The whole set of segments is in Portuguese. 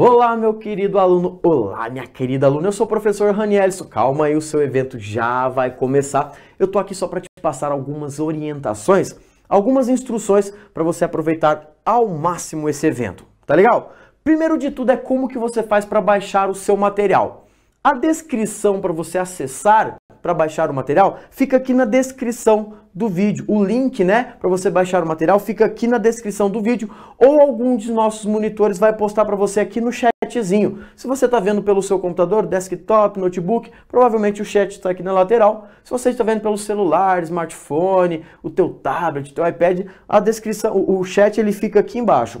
Olá, meu querido aluno! Olá, minha querida aluna! Eu sou o professor Ranielson. Calma aí, o seu evento já vai começar. Eu tô aqui só para te passar algumas orientações, algumas instruções para você aproveitar ao máximo esse evento. Tá legal? Primeiro de tudo é como que você faz para baixar o seu material. A descrição para você acessar para baixar o material, fica aqui na descrição do vídeo. O link, né, para você baixar o material fica aqui na descrição do vídeo ou algum dos nossos monitores vai postar para você aqui no chatzinho. Se você está vendo pelo seu computador, desktop, notebook, provavelmente o chat está aqui na lateral. Se você está vendo pelo celular, smartphone, o teu tablet, teu iPad, a descrição, o, o chat ele fica aqui embaixo.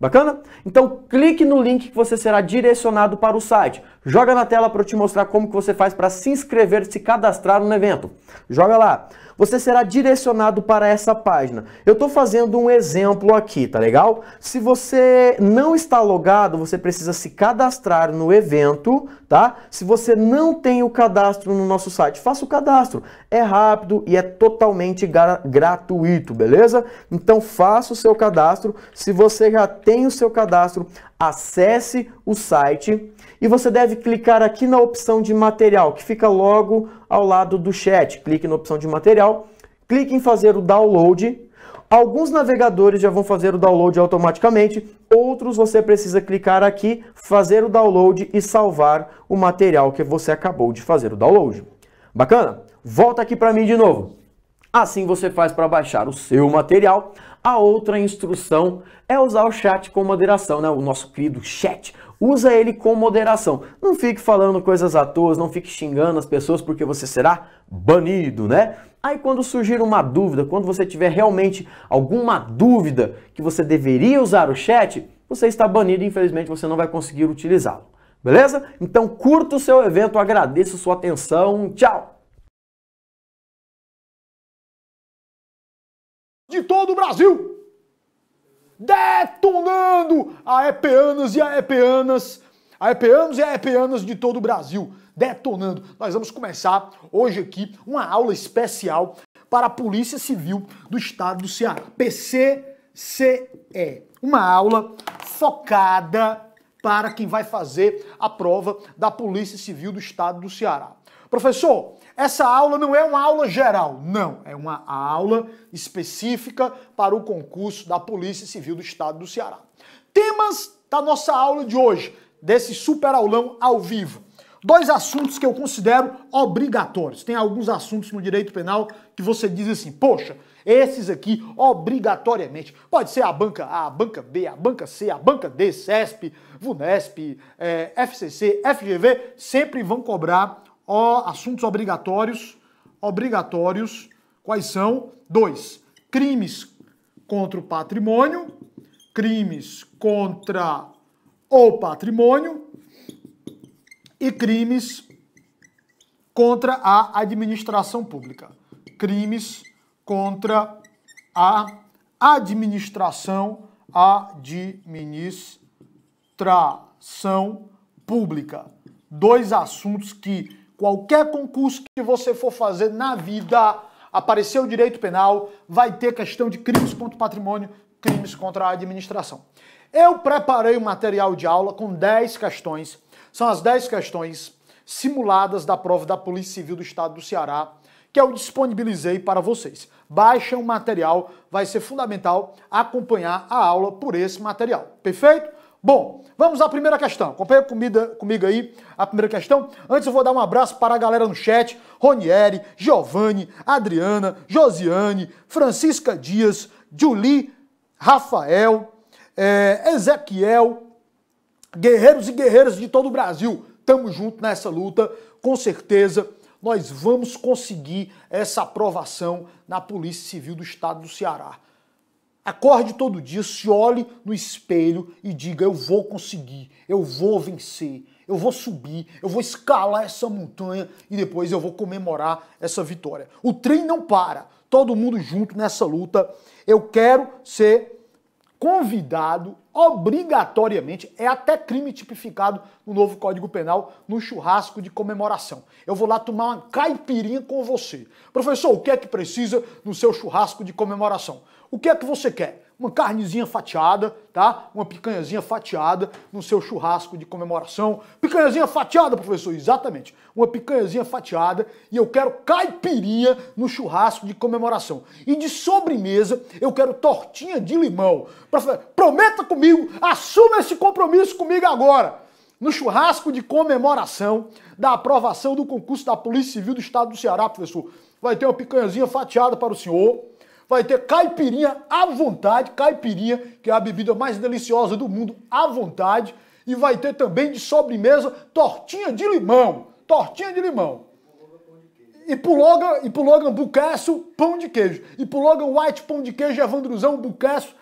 Bacana? Então clique no link que você será direcionado para o site. Joga na tela para eu te mostrar como que você faz para se inscrever, se cadastrar no evento. Joga lá você será direcionado para essa página. Eu estou fazendo um exemplo aqui, tá legal? Se você não está logado, você precisa se cadastrar no evento, tá? Se você não tem o cadastro no nosso site, faça o cadastro. É rápido e é totalmente gra gratuito, beleza? Então faça o seu cadastro. Se você já tem o seu cadastro, acesse o site e você deve clicar aqui na opção de material, que fica logo ao lado do chat. Clique na opção de material, clique em fazer o download. Alguns navegadores já vão fazer o download automaticamente, outros você precisa clicar aqui, fazer o download e salvar o material que você acabou de fazer o download. Bacana? Volta aqui para mim de novo. Assim você faz para baixar o seu material a outra instrução é usar o chat com moderação, né? O nosso querido chat. Usa ele com moderação. Não fique falando coisas à toa, não fique xingando as pessoas porque você será banido, né? Aí quando surgir uma dúvida, quando você tiver realmente alguma dúvida que você deveria usar o chat, você está banido, infelizmente você não vai conseguir utilizá-lo. Beleza? Então curta o seu evento, agradeço sua atenção, tchau! todo o Brasil, detonando a epeanas e a epeanas, a epeanos e a epeanas de todo o Brasil, detonando. Nós vamos começar hoje aqui uma aula especial para a Polícia Civil do Estado do Ceará, PCCE. Uma aula focada para quem vai fazer a prova da Polícia Civil do Estado do Ceará. Professor, essa aula não é uma aula geral, não. É uma aula específica para o concurso da Polícia Civil do Estado do Ceará. Temas da nossa aula de hoje, desse super aulão ao vivo. Dois assuntos que eu considero obrigatórios. Tem alguns assuntos no direito penal que você diz assim, poxa, esses aqui obrigatoriamente. Pode ser a banca A, a banca B, a banca C, a banca D, CESP, VUNESP, é, FCC, FGV, sempre vão cobrar Ó, assuntos obrigatórios. Obrigatórios. Quais são? Dois. Crimes contra o patrimônio. Crimes contra o patrimônio. E crimes contra a administração pública. Crimes contra a administração, administração pública. Dois assuntos que Qualquer concurso que você for fazer na vida, apareceu o direito penal, vai ter questão de crimes contra o patrimônio, crimes contra a administração. Eu preparei o um material de aula com 10 questões. São as 10 questões simuladas da prova da Polícia Civil do Estado do Ceará que eu disponibilizei para vocês. Baixem o material, vai ser fundamental acompanhar a aula por esse material. Perfeito? Bom, vamos à primeira questão. Acompanha comida, comigo aí a primeira questão. Antes eu vou dar um abraço para a galera no chat. Ronieri, Giovanni, Adriana, Josiane, Francisca Dias, Julie, Rafael, é, Ezequiel, guerreiros e guerreiras de todo o Brasil. Tamo junto nessa luta, com certeza nós vamos conseguir essa aprovação na Polícia Civil do Estado do Ceará. Acorde todo dia, se olhe no espelho e diga: eu vou conseguir, eu vou vencer, eu vou subir, eu vou escalar essa montanha e depois eu vou comemorar essa vitória. O trem não para, todo mundo junto nessa luta. Eu quero ser convidado obrigatoriamente, é até crime tipificado no novo Código Penal, no churrasco de comemoração. Eu vou lá tomar uma caipirinha com você. Professor, o que é que precisa no seu churrasco de comemoração? O que é que você quer? Uma carnezinha fatiada, tá? Uma picanhazinha fatiada no seu churrasco de comemoração. Picanhazinha fatiada, professor, exatamente. Uma picanhazinha fatiada e eu quero caipirinha no churrasco de comemoração. E de sobremesa eu quero tortinha de limão. Prometa comigo, assuma esse compromisso comigo agora no churrasco de comemoração da aprovação do concurso da Polícia Civil do Estado do Ceará, professor. Vai ter uma picanhazinha fatiada para o senhor, Vai ter caipirinha à vontade, caipirinha, que é a bebida mais deliciosa do mundo, à vontade. E vai ter também de sobremesa tortinha de limão. Tortinha de limão. E puloga, e puloga bucaço, pão de queijo. E puloga white, pão de queijo, evandruzão, buquesso,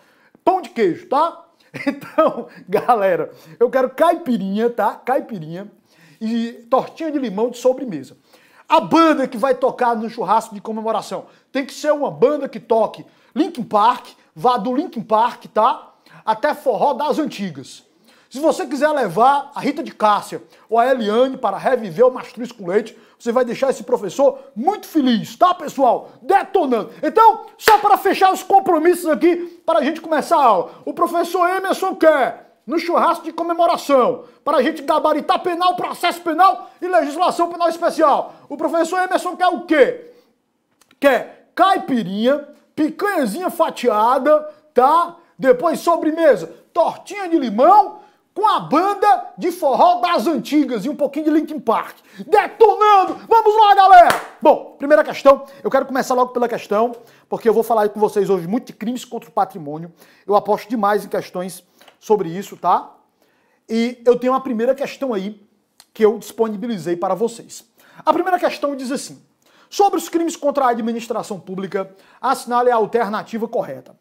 pão de queijo, tá? Então, galera, eu quero caipirinha, tá? Caipirinha e tortinha de limão de sobremesa a banda que vai tocar no churrasco de comemoração. Tem que ser uma banda que toque Linkin Park, vá do Linkin Park, tá? Até forró das antigas. Se você quiser levar a Rita de Cássia ou a Eliane para reviver o Mastruz com Leite, você vai deixar esse professor muito feliz, tá, pessoal? Detonando. Então, só para fechar os compromissos aqui, para a gente começar a aula. O professor Emerson quer no churrasco de comemoração, para a gente gabaritar penal, processo penal e legislação penal especial. O professor Emerson quer o quê? Quer caipirinha, picanhazinha fatiada, tá? Depois sobremesa, tortinha de limão com a banda de forró das antigas e um pouquinho de Linkin Park. Detonando! Vamos lá, galera! Bom, primeira questão, eu quero começar logo pela questão, porque eu vou falar com vocês hoje muito de crimes contra o patrimônio. Eu aposto demais em questões sobre isso, tá? E eu tenho uma primeira questão aí que eu disponibilizei para vocês. A primeira questão diz assim: sobre os crimes contra a administração pública, assinale a alternativa correta.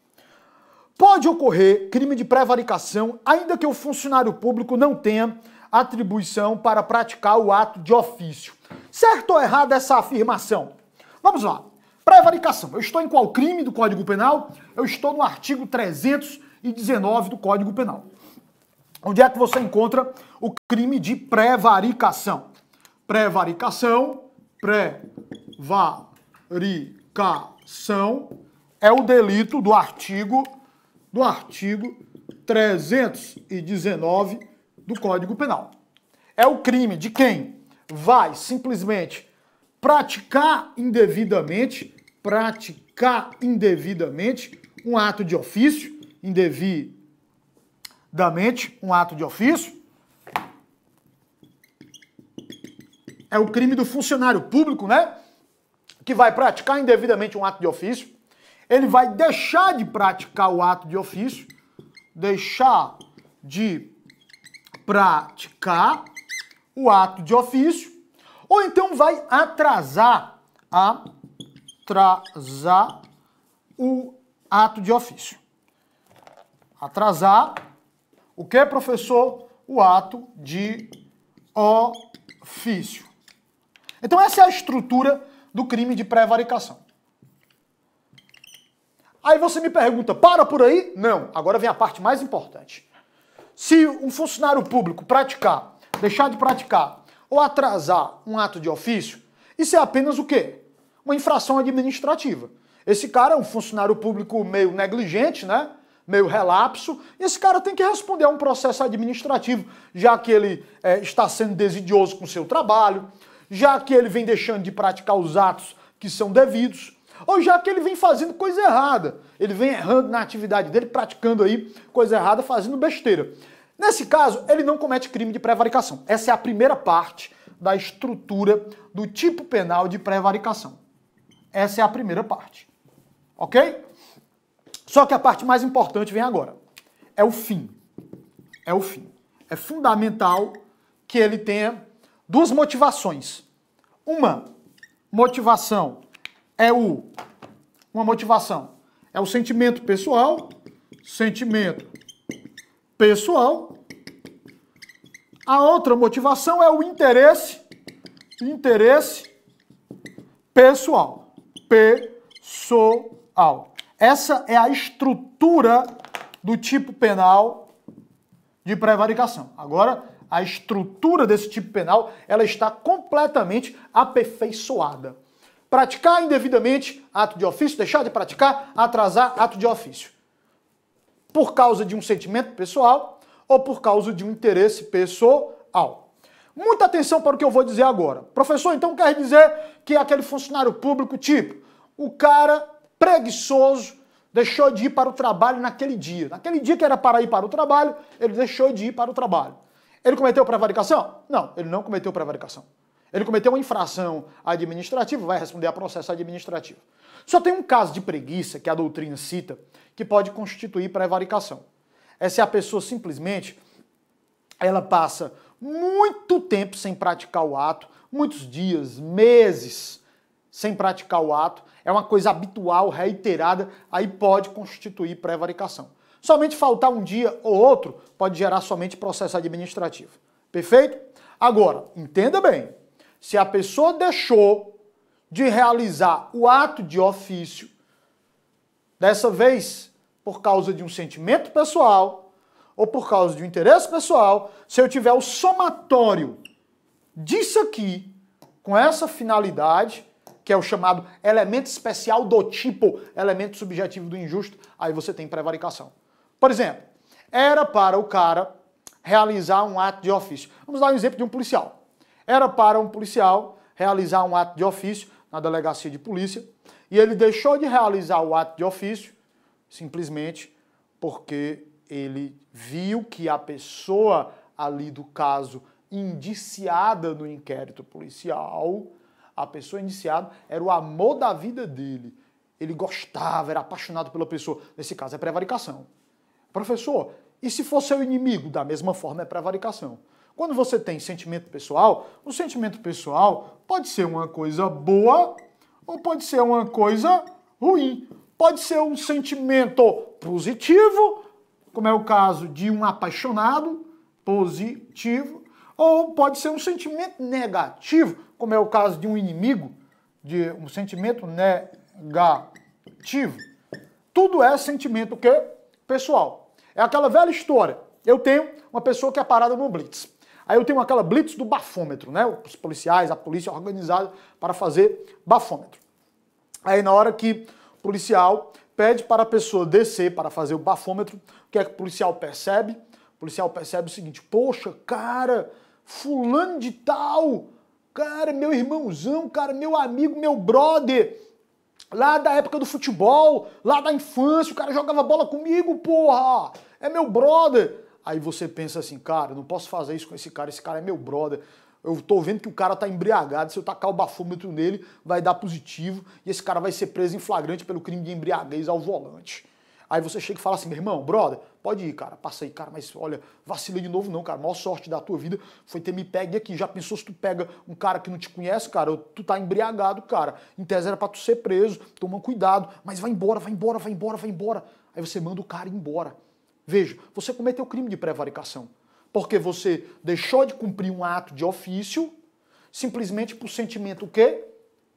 Pode ocorrer crime de prevaricação, ainda que o funcionário público não tenha atribuição para praticar o ato de ofício. Certo ou errado essa afirmação? Vamos lá. Prevaricação. Eu estou em qual crime do Código Penal? Eu estou no artigo 300 e 19 do Código Penal. Onde é que você encontra o crime de prevaricação? Prevaricação, prevaricação é o delito do artigo do artigo 319 do Código Penal. É o crime de quem vai simplesmente praticar indevidamente, praticar indevidamente um ato de ofício indevidamente um ato de ofício, é o crime do funcionário público, né? Que vai praticar indevidamente um ato de ofício. Ele vai deixar de praticar o ato de ofício, deixar de praticar o ato de ofício, ou então vai atrasar, atrasar o ato de ofício atrasar o que, professor? O ato de ofício. Então, essa é a estrutura do crime de prevaricação. Aí você me pergunta, para por aí? Não. Agora vem a parte mais importante. Se um funcionário público praticar, deixar de praticar ou atrasar um ato de ofício, isso é apenas o quê? Uma infração administrativa. Esse cara é um funcionário público meio negligente, né? meio relapso, e esse cara tem que responder a um processo administrativo, já que ele é, está sendo desidioso com seu trabalho, já que ele vem deixando de praticar os atos que são devidos, ou já que ele vem fazendo coisa errada, ele vem errando na atividade dele, praticando aí coisa errada, fazendo besteira. Nesse caso, ele não comete crime de prevaricação. Essa é a primeira parte da estrutura do tipo penal de prevaricação. Essa é a primeira parte. Ok? Só que a parte mais importante vem agora. É o fim. É o fim. É fundamental que ele tenha duas motivações. Uma motivação é o uma motivação é o sentimento pessoal, sentimento pessoal. A outra motivação é o interesse, interesse pessoal, pessoal. Essa é a estrutura do tipo penal de prevaricação. Agora, a estrutura desse tipo penal, ela está completamente aperfeiçoada. Praticar indevidamente ato de ofício, deixar de praticar, atrasar ato de ofício. Por causa de um sentimento pessoal ou por causa de um interesse pessoal. Muita atenção para o que eu vou dizer agora. Professor, então quer dizer que aquele funcionário público, tipo, o cara preguiçoso, deixou de ir para o trabalho naquele dia. Naquele dia que era para ir para o trabalho, ele deixou de ir para o trabalho. Ele cometeu prevaricação? Não, ele não cometeu prevaricação. Ele cometeu uma infração administrativa, vai responder a processo administrativo. Só tem um caso de preguiça que a doutrina cita que pode constituir prevaricação. É se a pessoa simplesmente ela passa muito tempo sem praticar o ato, muitos dias, meses sem praticar o ato, é uma coisa habitual, reiterada, aí pode constituir prevaricação. Somente faltar um dia ou outro pode gerar somente processo administrativo. Perfeito? Agora, entenda bem: se a pessoa deixou de realizar o ato de ofício, dessa vez por causa de um sentimento pessoal ou por causa de um interesse pessoal, se eu tiver o somatório disso aqui, com essa finalidade, que é o chamado elemento especial do tipo, elemento subjetivo do injusto, aí você tem prevaricação. Por exemplo, era para o cara realizar um ato de ofício. Vamos dar um exemplo de um policial. Era para um policial realizar um ato de ofício na delegacia de polícia e ele deixou de realizar o ato de ofício simplesmente porque ele viu que a pessoa ali do caso indiciada no inquérito policial a pessoa iniciada, era o amor da vida dele. Ele gostava, era apaixonado pela pessoa. Nesse caso é prevaricação. Professor, e se fosse seu inimigo? Da mesma forma é prevaricação. Quando você tem sentimento pessoal, o sentimento pessoal pode ser uma coisa boa ou pode ser uma coisa ruim. Pode ser um sentimento positivo, como é o caso de um apaixonado positivo, ou pode ser um sentimento negativo, como é o caso de um inimigo, de um sentimento negativo. Tudo é sentimento o Pessoal. É aquela velha história. Eu tenho uma pessoa que é parada no blitz. Aí eu tenho aquela blitz do bafômetro, né? Os policiais, a polícia organizada para fazer bafômetro. Aí na hora que o policial pede para a pessoa descer para fazer o bafômetro, o que é que o policial percebe? O policial percebe o seguinte: poxa, cara, fulano de tal, cara, meu irmãozão, cara, meu amigo, meu brother, lá da época do futebol, lá da infância, o cara jogava bola comigo, porra, é meu brother. Aí você pensa assim, cara, não posso fazer isso com esse cara, esse cara é meu brother. Eu tô vendo que o cara tá embriagado, se eu tacar o bafômetro nele, vai dar positivo e esse cara vai ser preso em flagrante pelo crime de embriaguez ao volante. Aí você chega e fala assim, meu irmão, brother, pode ir, cara, passa aí, cara, mas olha, vacilei de novo não, cara, a maior sorte da tua vida foi ter me pegue aqui. Já pensou se tu pega um cara que não te conhece, cara, tu tá embriagado, cara, em tese era pra tu ser preso, toma cuidado, mas vai embora, vai embora, vai embora, vai embora. Aí você manda o cara embora. Veja, você cometeu crime de prevaricação, porque você deixou de cumprir um ato de ofício, simplesmente por sentimento o quê?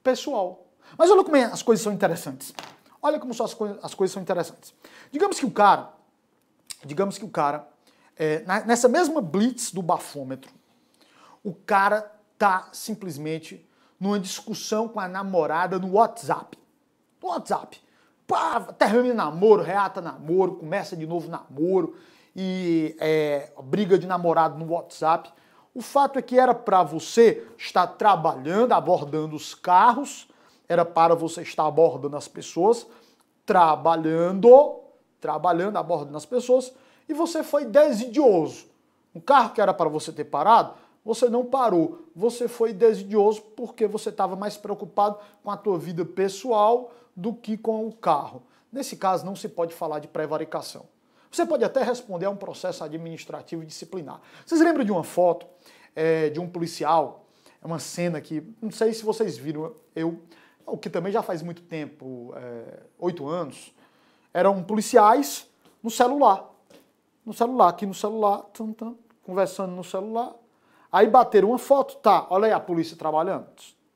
Pessoal. Mas olha como é, as coisas são interessantes. Olha como só as, co as coisas são interessantes. Digamos que o cara, digamos que o cara, é, na, nessa mesma blitz do bafômetro, o cara tá simplesmente numa discussão com a namorada no WhatsApp. No WhatsApp. Pá, termina namoro, reata namoro, começa de novo namoro e é, briga de namorado no WhatsApp. O fato é que era para você estar trabalhando, abordando os carros era para você estar abordando as pessoas, trabalhando, trabalhando, abordando as pessoas, e você foi desidioso. Um carro que era para você ter parado, você não parou. Você foi desidioso porque você estava mais preocupado com a tua vida pessoal do que com o carro. Nesse caso, não se pode falar de prevaricação. Você pode até responder a um processo administrativo e disciplinar. Vocês lembram de uma foto é, de um policial? É uma cena que, não sei se vocês viram, eu o que também já faz muito tempo, é, oito anos, eram policiais no celular. No celular, aqui no celular, tum, tum, conversando no celular. Aí bateram uma foto, tá, olha aí a polícia trabalhando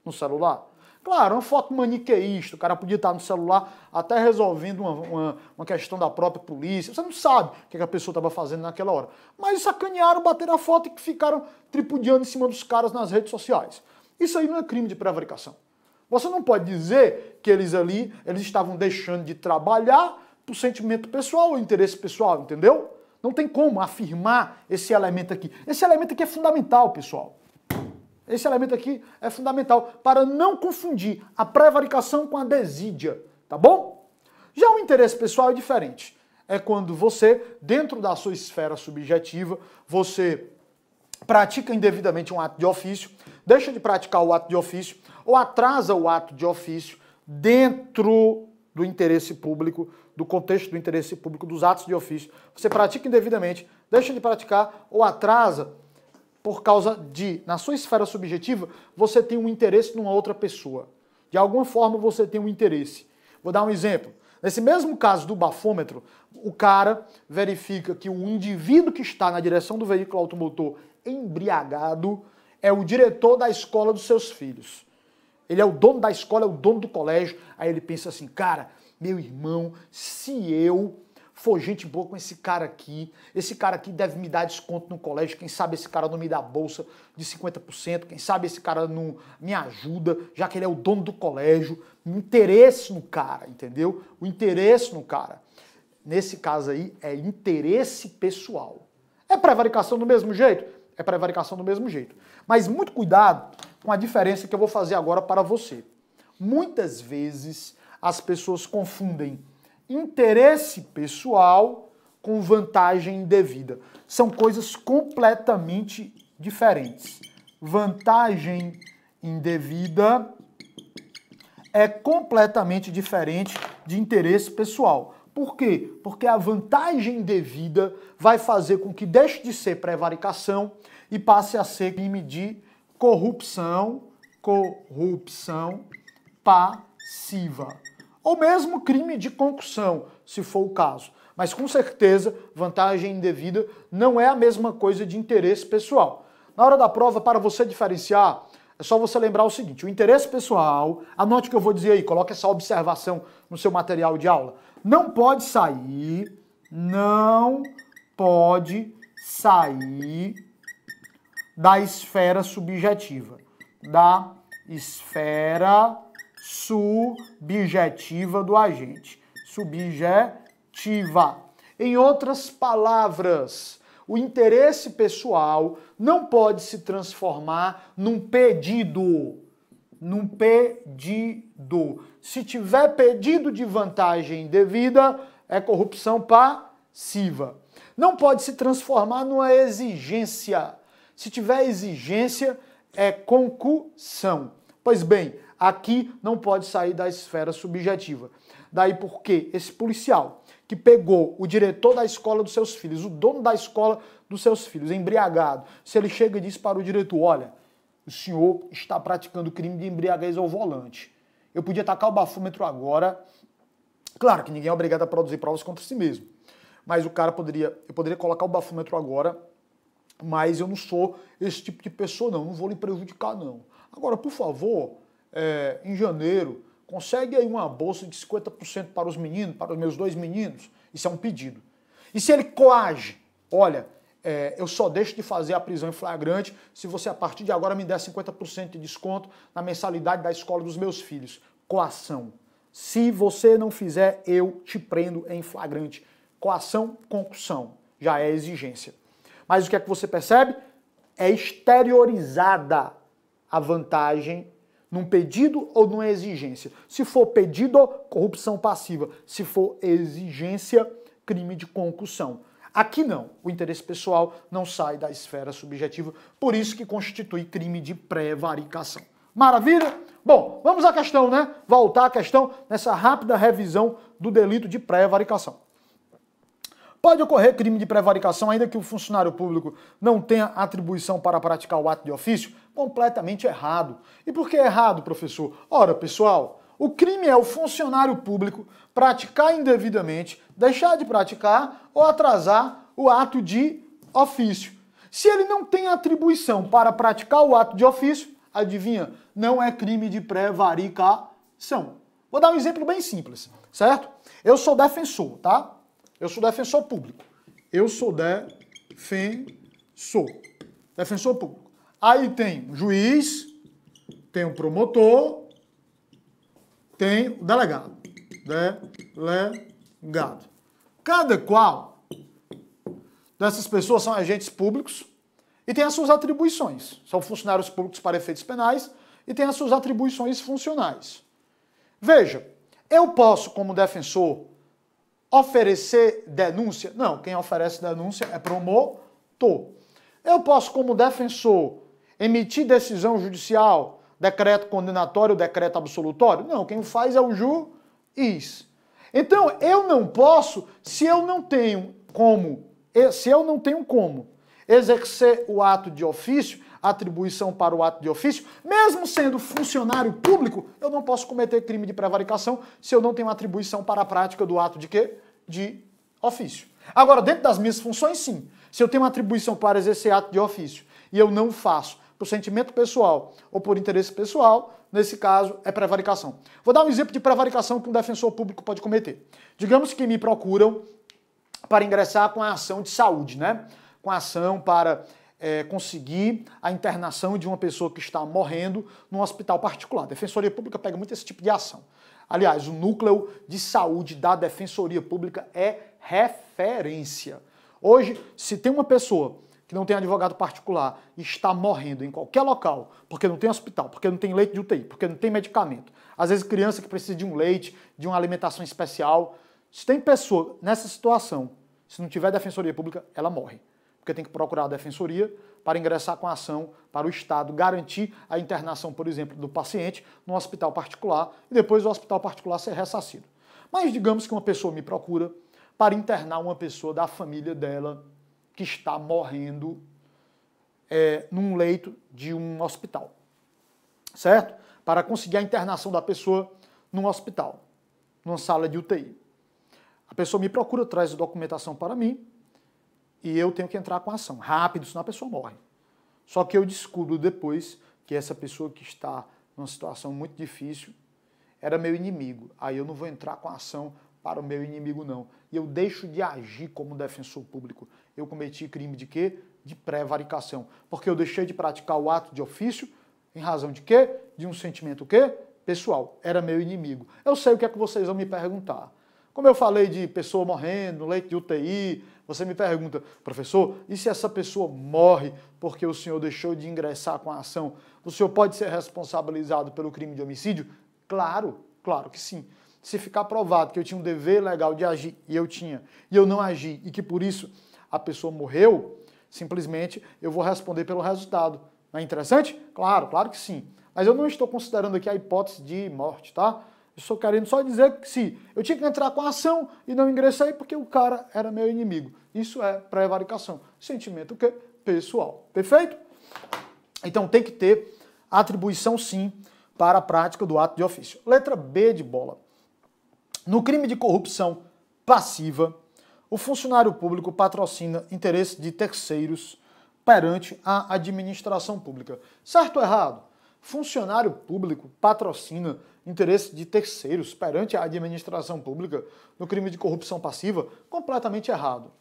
no celular. Claro, uma foto maniqueísta, o cara podia estar no celular até resolvendo uma, uma, uma questão da própria polícia. Você não sabe o que, que a pessoa estava fazendo naquela hora. Mas sacanearam, bateram a foto e ficaram tripudiando em cima dos caras nas redes sociais. Isso aí não é crime de prevaricação. Você não pode dizer que eles ali, eles estavam deixando de trabalhar por sentimento pessoal ou interesse pessoal, entendeu? Não tem como afirmar esse elemento aqui. Esse elemento aqui é fundamental, pessoal. Esse elemento aqui é fundamental para não confundir a prevaricação com a desídia, tá bom? Já o interesse pessoal é diferente. É quando você, dentro da sua esfera subjetiva, você pratica indevidamente um ato de ofício, deixa de praticar o ato de ofício ou atrasa o ato de ofício dentro do interesse público, do contexto do interesse público, dos atos de ofício. Você pratica indevidamente, deixa de praticar ou atrasa por causa de, na sua esfera subjetiva, você tem um interesse numa outra pessoa. De alguma forma você tem um interesse. Vou dar um exemplo. Nesse mesmo caso do bafômetro, o cara verifica que o indivíduo que está na direção do veículo automotor embriagado é o diretor da escola dos seus filhos ele é o dono da escola, é o dono do colégio. Aí ele pensa assim, cara, meu irmão, se eu for gente boa com esse cara aqui, esse cara aqui deve me dar desconto no colégio, quem sabe esse cara não me dá bolsa de 50%, quem sabe esse cara não me ajuda, já que ele é o dono do colégio, o interesse no cara, entendeu? O interesse no cara. Nesse caso aí é interesse pessoal. É prevaricação do mesmo jeito? É prevaricação do mesmo jeito. Mas muito cuidado com a diferença que eu vou fazer agora para você. Muitas vezes as pessoas confundem interesse pessoal com vantagem indevida. São coisas completamente diferentes. Vantagem indevida é completamente diferente de interesse pessoal. Por quê? Porque a vantagem indevida vai fazer com que deixe de ser prevaricação e passe a ser crime de corrupção, corrupção passiva. Ou mesmo crime de concussão, se for o caso. Mas com certeza, vantagem indevida não é a mesma coisa de interesse pessoal. Na hora da prova, para você diferenciar, é só você lembrar o seguinte: o interesse pessoal, anote o que eu vou dizer aí, coloque essa observação no seu material de aula. Não pode sair, não pode sair da esfera subjetiva. Da esfera subjetiva do agente. Subjetiva. Em outras palavras, o interesse pessoal não pode se transformar num pedido. Num pedido. Se tiver pedido de vantagem devida, é corrupção passiva. Não pode se transformar numa exigência se tiver exigência, é concussão. Pois bem, aqui não pode sair da esfera subjetiva. Daí porque esse policial que pegou o diretor da escola dos seus filhos, o dono da escola dos seus filhos, embriagado, se ele chega e diz para o diretor: olha, o senhor está praticando crime de embriaguez ao volante. Eu podia tacar o bafômetro agora. Claro que ninguém é obrigado a produzir provas contra si mesmo. Mas o cara poderia, eu poderia colocar o bafômetro agora mas eu não sou esse tipo de pessoa, não. Não vou lhe prejudicar, não. Agora, por favor, é, em janeiro, consegue aí uma bolsa de 50% para os meninos, para os meus dois meninos. Isso é um pedido. E se ele coage, olha, é, eu só deixo de fazer a prisão em flagrante se você, a partir de agora, me der 50% de desconto na mensalidade da escola dos meus filhos. Coação. Se você não fizer, eu te prendo em flagrante. Coação, concussão. Já é exigência. Mas o que é que você percebe? É exteriorizada a vantagem num pedido ou numa exigência. Se for pedido, corrupção passiva. Se for exigência, crime de concussão. Aqui não, o interesse pessoal não sai da esfera subjetiva, por isso que constitui crime de prevaricação. Maravilha? Bom, vamos à questão, né? Voltar à questão nessa rápida revisão do delito de prevaricação. Pode ocorrer crime de prevaricação, ainda que o funcionário público não tenha atribuição para praticar o ato de ofício? Completamente errado. E por que errado, professor? Ora, pessoal, o crime é o funcionário público praticar indevidamente, deixar de praticar ou atrasar o ato de ofício. Se ele não tem atribuição para praticar o ato de ofício, adivinha, não é crime de prevaricação. Vou dar um exemplo bem simples, certo? Eu sou defensor, tá? Eu sou defensor público. Eu sou defensor. Defensor público. Aí tem o juiz, tem o promotor, tem o delegado. Delegado. Cada qual dessas pessoas são agentes públicos e tem as suas atribuições. São funcionários públicos para efeitos penais e tem as suas atribuições funcionais. Veja, eu posso, como defensor Oferecer denúncia? Não, quem oferece denúncia é promotor. Eu posso, como defensor, emitir decisão judicial, decreto condenatório, decreto absolutório? Não, quem faz é o juiz. Então, eu não posso, se eu não tenho como, se eu não tenho como exercer o ato de ofício, atribuição para o ato de ofício, mesmo sendo funcionário público, eu não posso cometer crime de prevaricação se eu não tenho atribuição para a prática do ato de quê? De ofício. Agora, dentro das minhas funções, sim. Se eu tenho atribuição para exercer ato de ofício e eu não faço por sentimento pessoal ou por interesse pessoal, nesse caso é prevaricação. Vou dar um exemplo de prevaricação que um defensor público pode cometer. Digamos que me procuram para ingressar com a ação de saúde, né? Com a ação para é, conseguir a internação de uma pessoa que está morrendo num hospital particular. A Defensoria Pública pega muito esse tipo de ação. Aliás, o núcleo de saúde da Defensoria Pública é referência. Hoje, se tem uma pessoa que não tem advogado particular e está morrendo em qualquer local, porque não tem hospital, porque não tem leite de UTI, porque não tem medicamento, às vezes criança que precisa de um leite, de uma alimentação especial, se tem pessoa nessa situação, se não tiver defensoria pública, ela morre porque tem que procurar a defensoria para ingressar com a ação para o Estado garantir a internação, por exemplo, do paciente num hospital particular e depois o hospital particular ser ressarcido. Mas digamos que uma pessoa me procura para internar uma pessoa da família dela que está morrendo é, num leito de um hospital, certo? Para conseguir a internação da pessoa num hospital, numa sala de UTI. A pessoa me procura, traz a documentação para mim, e eu tenho que entrar com ação, rápido, senão a pessoa morre. Só que eu descubro depois que essa pessoa que está numa situação muito difícil era meu inimigo. Aí eu não vou entrar com ação para o meu inimigo, não. E eu deixo de agir como defensor público. Eu cometi crime de quê? De prevaricação. Porque eu deixei de praticar o ato de ofício em razão de quê? De um sentimento o quê? Pessoal, era meu inimigo. Eu sei o que é que vocês vão me perguntar. Como eu falei de pessoa morrendo, leite de UTI, você me pergunta, professor, e se essa pessoa morre porque o senhor deixou de ingressar com a ação? O senhor pode ser responsabilizado pelo crime de homicídio? Claro, claro que sim. Se ficar provado que eu tinha um dever legal de agir e eu tinha, e eu não agi, e que por isso a pessoa morreu, simplesmente eu vou responder pelo resultado. Não é interessante? Claro, claro que sim. Mas eu não estou considerando aqui a hipótese de morte, tá? Estou querendo só dizer que se eu tinha que entrar com a ação e não ingressei porque o cara era meu inimigo. Isso é prevaricação. Sentimento o quê? Pessoal. Perfeito? Então tem que ter atribuição sim para a prática do ato de ofício. Letra B de bola. No crime de corrupção passiva, o funcionário público patrocina interesse de terceiros perante a administração pública. Certo ou errado? Funcionário público patrocina interesse de terceiros perante a administração pública no crime de corrupção passiva completamente errado.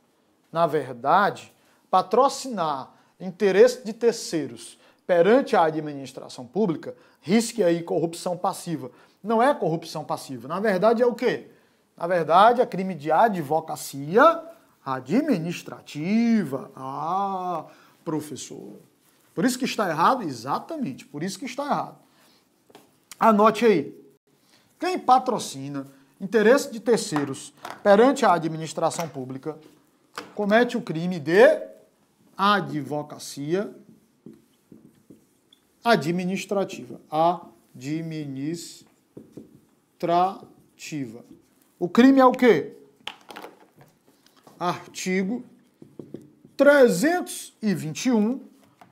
Na verdade, patrocinar interesse de terceiros perante a administração pública, risque aí corrupção passiva. Não é corrupção passiva. Na verdade, é o quê? Na verdade, é crime de advocacia administrativa. Ah, professor. Por isso que está errado? Exatamente, por isso que está errado. Anote aí. Quem patrocina interesse de terceiros perante a administração pública comete o crime de advocacia administrativa. Administrativa. O crime é o quê? Artigo 321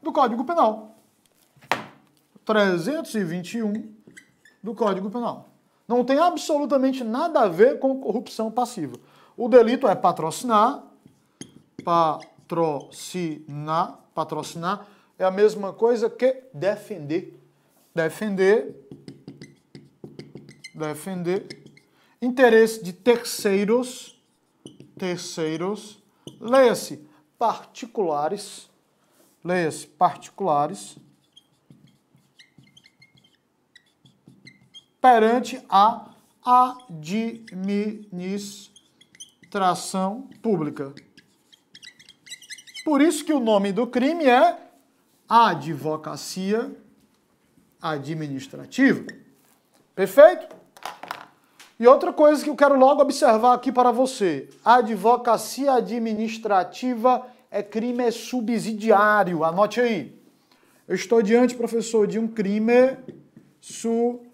do Código Penal. 321 do Código Penal. Não tem absolutamente nada a ver com corrupção passiva. O delito é patrocinar, patrocinar, patrocinar é a mesma coisa que defender. Defender, defender interesse de terceiros, terceiros, leia-se particulares, leia-se particulares perante a administração pública. Por isso que o nome do crime é advocacia administrativa. Perfeito? E outra coisa que eu quero logo observar aqui para você: advocacia administrativa é crime é subsidiário. Anote aí. Eu estou diante, professor, de um crime subsidiário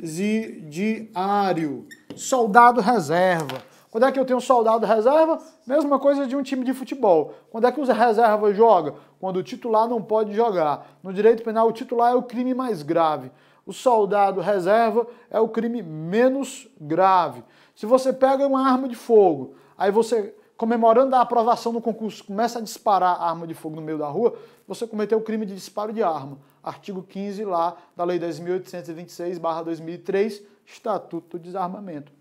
subsidiário. Soldado reserva. Quando é que eu tenho soldado reserva? Mesma coisa de um time de futebol. Quando é que os reservas jogam? Quando o titular não pode jogar. No direito penal, o titular é o crime mais grave. O soldado reserva é o crime menos grave. Se você pega uma arma de fogo, aí você, comemorando a aprovação no concurso, começa a disparar a arma de fogo no meio da rua, você cometeu o crime de disparo de arma artigo 15 lá da Lei 10.826-2003, Estatuto do Desarmamento.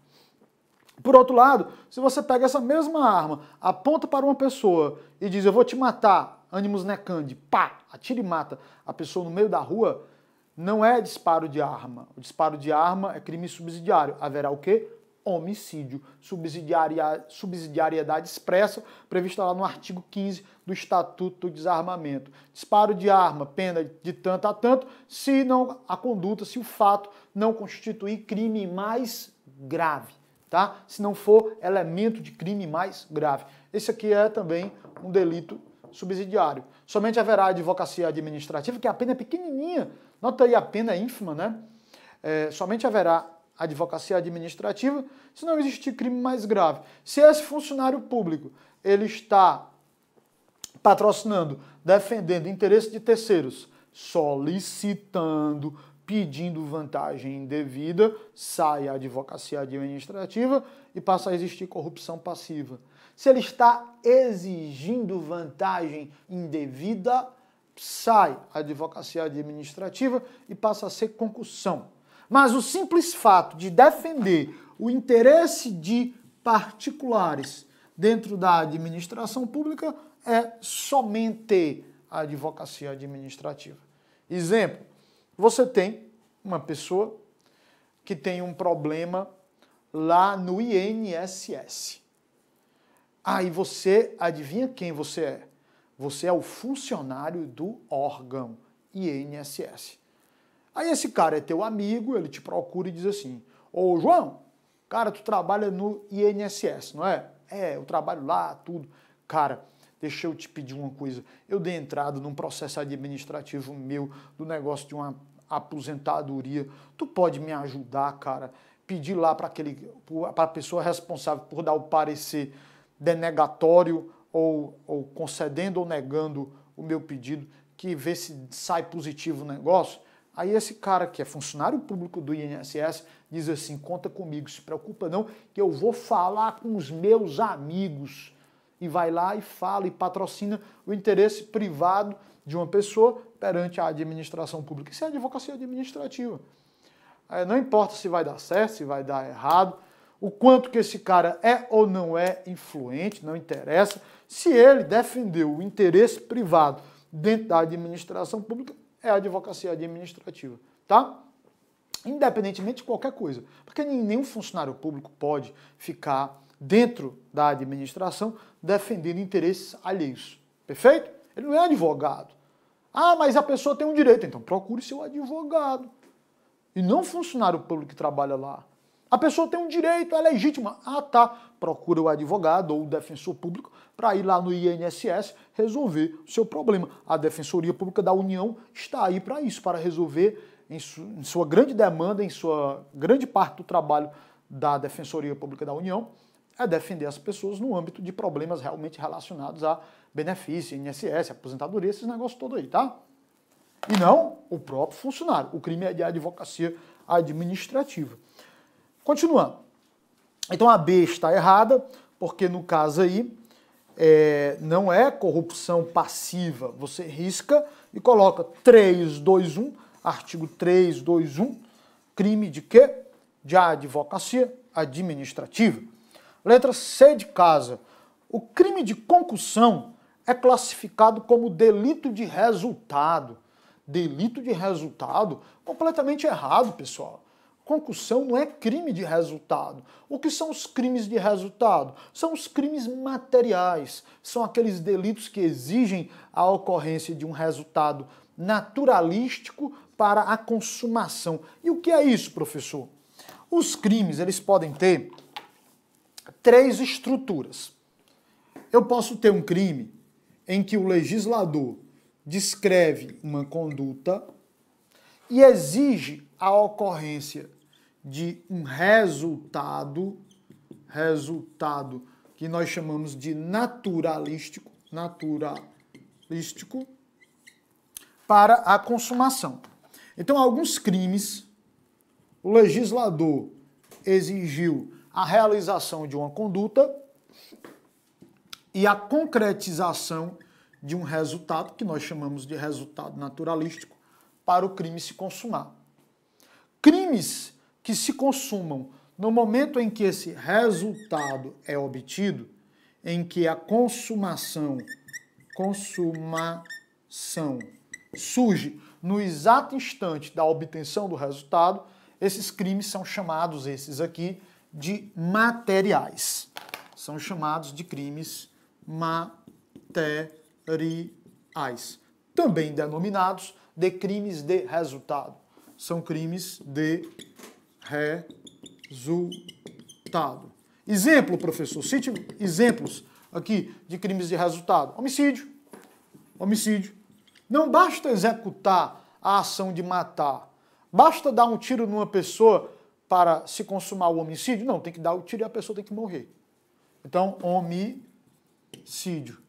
Por outro lado, se você pega essa mesma arma, aponta para uma pessoa e diz, eu vou te matar, ânimos necande, pá, atira e mata a pessoa no meio da rua, não é disparo de arma. O disparo de arma é crime subsidiário. Haverá o quê? homicídio, subsidiaria, subsidiariedade expressa prevista lá no artigo 15 do Estatuto do Desarmamento. Disparo de arma, pena de tanto a tanto, se não a conduta, se o fato não constituir crime mais grave, tá? Se não for elemento de crime mais grave. Esse aqui é também um delito subsidiário. Somente haverá advocacia administrativa, que a pena é pequenininha, nota aí a pena é ínfima, né? É, somente haverá advocacia administrativa, se não existir crime mais grave. Se esse funcionário público ele está patrocinando, defendendo interesse de terceiros, solicitando, pedindo vantagem indevida, sai a advocacia administrativa e passa a existir corrupção passiva. Se ele está exigindo vantagem indevida, sai a advocacia administrativa e passa a ser concussão. Mas o simples fato de defender o interesse de particulares dentro da administração pública é somente a advocacia administrativa. Exemplo: você tem uma pessoa que tem um problema lá no INSS. Aí ah, você adivinha quem você é? Você é o funcionário do órgão INSS. Aí esse cara é teu amigo, ele te procura e diz assim: Ô João, cara, tu trabalha no INSS, não é? É, eu trabalho lá, tudo. Cara, deixa eu te pedir uma coisa. Eu dei entrada num processo administrativo meu do negócio de uma aposentadoria. Tu pode me ajudar, cara? Pedir lá para aquele para a pessoa responsável por dar o parecer denegatório ou, ou concedendo ou negando o meu pedido, que vê se sai positivo o negócio. Aí esse cara que é funcionário público do INSS diz assim: "Conta comigo, se preocupa não, que eu vou falar com os meus amigos". E vai lá e fala e patrocina o interesse privado de uma pessoa perante a administração pública. Isso é advocacia administrativa. É, não importa se vai dar certo, se vai dar errado, o quanto que esse cara é ou não é influente, não interessa. Se ele defendeu o interesse privado dentro da administração pública, é a advocacia administrativa, tá? Independentemente de qualquer coisa, porque nenhum funcionário público pode ficar dentro da administração defendendo interesses alheios, perfeito? Ele não é advogado. Ah, mas a pessoa tem um direito, então procure seu advogado. E não funcionário público que trabalha lá. A pessoa tem um direito, é legítima. Ah, tá. Procura o advogado ou o defensor público para ir lá no INSS resolver o seu problema. A Defensoria Pública da União está aí para isso, para resolver em, su em sua grande demanda, em sua grande parte do trabalho da Defensoria Pública da União, é defender as pessoas no âmbito de problemas realmente relacionados a benefício, INSS, aposentadoria, esses negócios todos aí, tá? E não o próprio funcionário. O crime é de advocacia administrativa. Continuando. Então a B está errada, porque no caso aí é, não é corrupção passiva. Você risca e coloca 321, artigo 321, crime de quê? De advocacia administrativa. Letra C de casa. O crime de concussão é classificado como delito de resultado. Delito de resultado completamente errado, pessoal. Concussão não é crime de resultado. O que são os crimes de resultado? São os crimes materiais, são aqueles delitos que exigem a ocorrência de um resultado naturalístico para a consumação. E o que é isso, professor? Os crimes, eles podem ter três estruturas. Eu posso ter um crime em que o legislador descreve uma conduta e exige a ocorrência de um resultado, resultado que nós chamamos de naturalístico, naturalístico, para a consumação. Então, alguns crimes, o legislador exigiu a realização de uma conduta e a concretização de um resultado, que nós chamamos de resultado naturalístico, para o crime se consumar. Crimes que se consumam no momento em que esse resultado é obtido, em que a consumação, consumação surge no exato instante da obtenção do resultado, esses crimes são chamados, esses aqui, de materiais. São chamados de crimes materiais. Também denominados de crimes de resultado. São crimes de resultado. Exemplo, professor, cite exemplos aqui de crimes de resultado. Homicídio. Homicídio. Não basta executar a ação de matar. Basta dar um tiro numa pessoa para se consumar o homicídio? Não, tem que dar o tiro e a pessoa tem que morrer. Então, homicídio.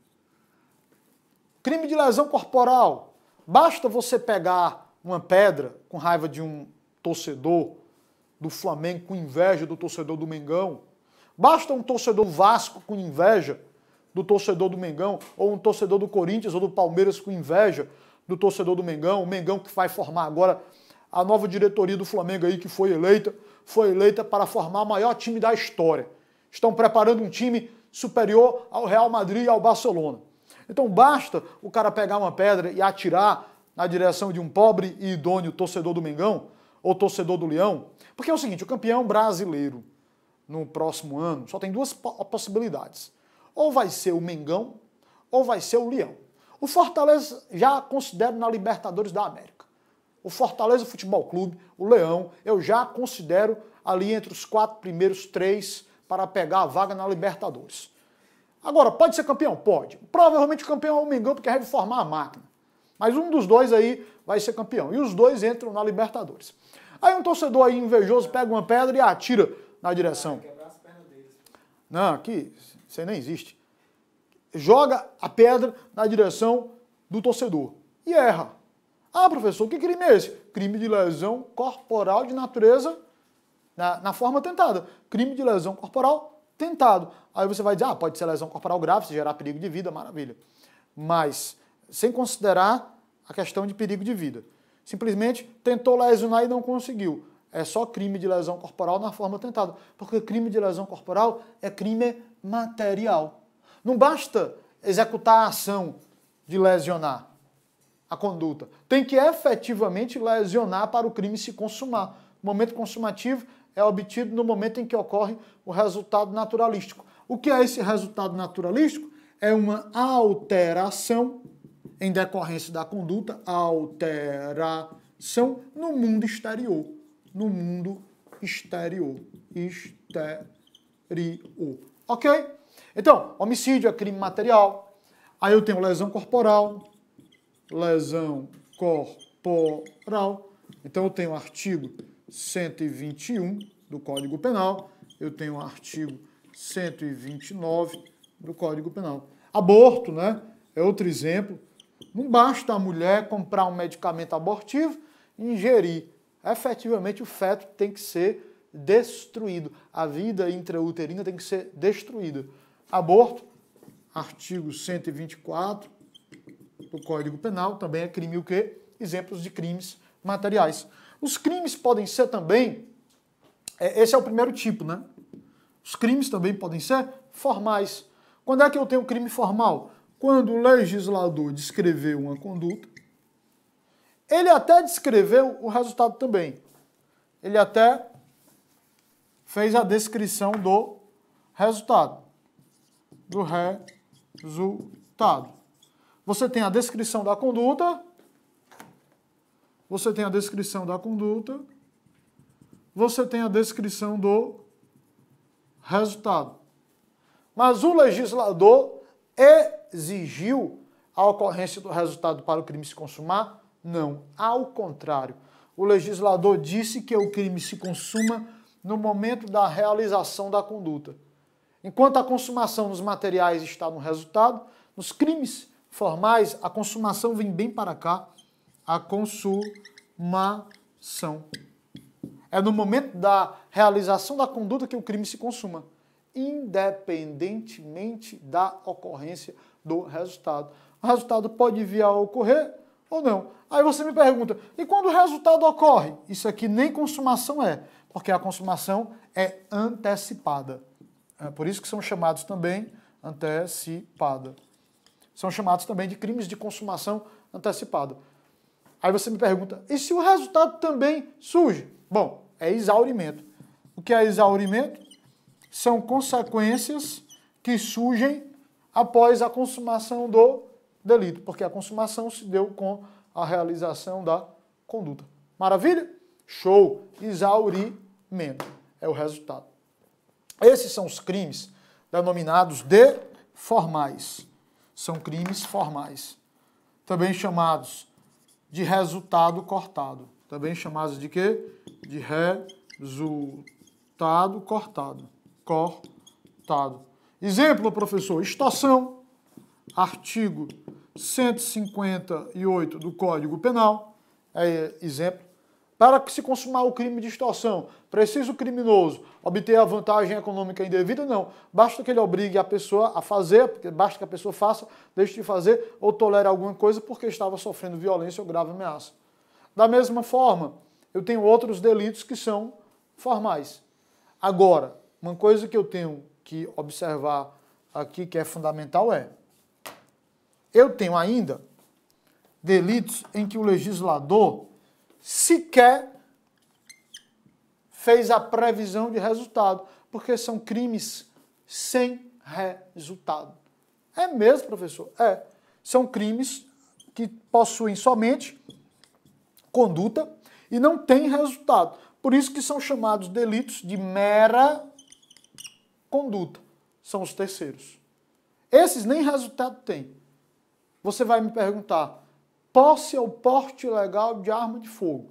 Crime de lesão corporal. Basta você pegar uma pedra com raiva de um torcedor do Flamengo com inveja do torcedor do Mengão. Basta um torcedor Vasco com inveja do torcedor do Mengão, ou um torcedor do Corinthians ou do Palmeiras com inveja do torcedor do Mengão. O Mengão que vai formar agora a nova diretoria do Flamengo aí que foi eleita, foi eleita para formar o maior time da história. Estão preparando um time superior ao Real Madrid e ao Barcelona. Então basta o cara pegar uma pedra e atirar na direção de um pobre e idôneo torcedor do Mengão ou torcedor do Leão porque é o seguinte, o campeão brasileiro no próximo ano só tem duas possibilidades. Ou vai ser o Mengão, ou vai ser o Leão. O Fortaleza já considero na Libertadores da América. O Fortaleza Futebol Clube, o Leão, eu já considero ali entre os quatro primeiros três para pegar a vaga na Libertadores. Agora, pode ser campeão? Pode. Provavelmente o campeão é o Mengão, porque é formar a máquina. Mas um dos dois aí vai ser campeão. E os dois entram na Libertadores. Aí um torcedor aí invejoso pega uma pedra e atira na direção. Não, aqui você nem existe. Joga a pedra na direção do torcedor e erra. Ah, professor, que crime é esse? Crime de lesão corporal de natureza na, na forma tentada. Crime de lesão corporal tentado. Aí você vai dizer, ah, pode ser lesão corporal grave, se gerar perigo de vida, maravilha. Mas sem considerar a questão de perigo de vida. Simplesmente tentou lesionar e não conseguiu. É só crime de lesão corporal na forma tentada, porque crime de lesão corporal é crime material. Não basta executar a ação de lesionar a conduta. Tem que efetivamente lesionar para o crime se consumar. O momento consumativo é obtido no momento em que ocorre o resultado naturalístico. O que é esse resultado naturalístico? É uma alteração em decorrência da conduta, alteração no mundo exterior. No mundo exterior. Exterior. Ok? Então, homicídio é crime material. Aí eu tenho lesão corporal. Lesão corporal. Então eu tenho o artigo 121 do Código Penal. Eu tenho o artigo 129 do Código Penal. Aborto, né? É outro exemplo não basta a mulher comprar um medicamento abortivo e ingerir. Efetivamente, o feto tem que ser destruído. A vida intrauterina tem que ser destruída. Aborto, artigo 124 do Código Penal, também é crime o quê? Exemplos de crimes materiais. Os crimes podem ser também, é, esse é o primeiro tipo, né? Os crimes também podem ser formais. Quando é que eu tenho crime formal? quando o legislador descreveu uma conduta, ele até descreveu o resultado também. Ele até fez a descrição do resultado. Do resultado. Você tem a descrição da conduta. Você tem a descrição da conduta. Você tem a descrição do resultado. Mas o legislador exigiu a ocorrência do resultado para o crime se consumar? Não, ao contrário. O legislador disse que o crime se consuma no momento da realização da conduta. Enquanto a consumação nos materiais está no resultado, nos crimes formais, a consumação vem bem para cá. A consumação. É no momento da realização da conduta que o crime se consuma independentemente da ocorrência do resultado. O resultado pode vir a ocorrer ou não. Aí você me pergunta, e quando o resultado ocorre? Isso aqui nem consumação é, porque a consumação é antecipada. É por isso que são chamados também antecipada. São chamados também de crimes de consumação antecipada. Aí você me pergunta, e se o resultado também surge? Bom, é exaurimento. O que é exaurimento? são consequências que surgem após a consumação do delito, porque a consumação se deu com a realização da conduta. Maravilha? Show! Exaurimento é o resultado. Esses são os crimes denominados de formais. São crimes formais, também chamados de resultado cortado. Também chamados de quê? De resultado cortado cortado. Exemplo, professor, extorsão, artigo 158 do Código Penal, é exemplo. Para que se consumar o crime de extorsão, precisa o criminoso obter a vantagem econômica indevida? Não. Basta que ele obrigue a pessoa a fazer, basta que a pessoa faça, deixe de fazer ou tolere alguma coisa porque estava sofrendo violência ou grave ameaça. Da mesma forma, eu tenho outros delitos que são formais. Agora, uma coisa que eu tenho que observar aqui que é fundamental é: eu tenho ainda delitos em que o legislador sequer fez a previsão de resultado, porque são crimes sem resultado. É mesmo, professor? É. São crimes que possuem somente conduta e não têm resultado. Por isso que são chamados delitos de mera conduta, são os terceiros. Esses nem resultado têm. Você vai me perguntar: posse ou porte legal de arma de fogo?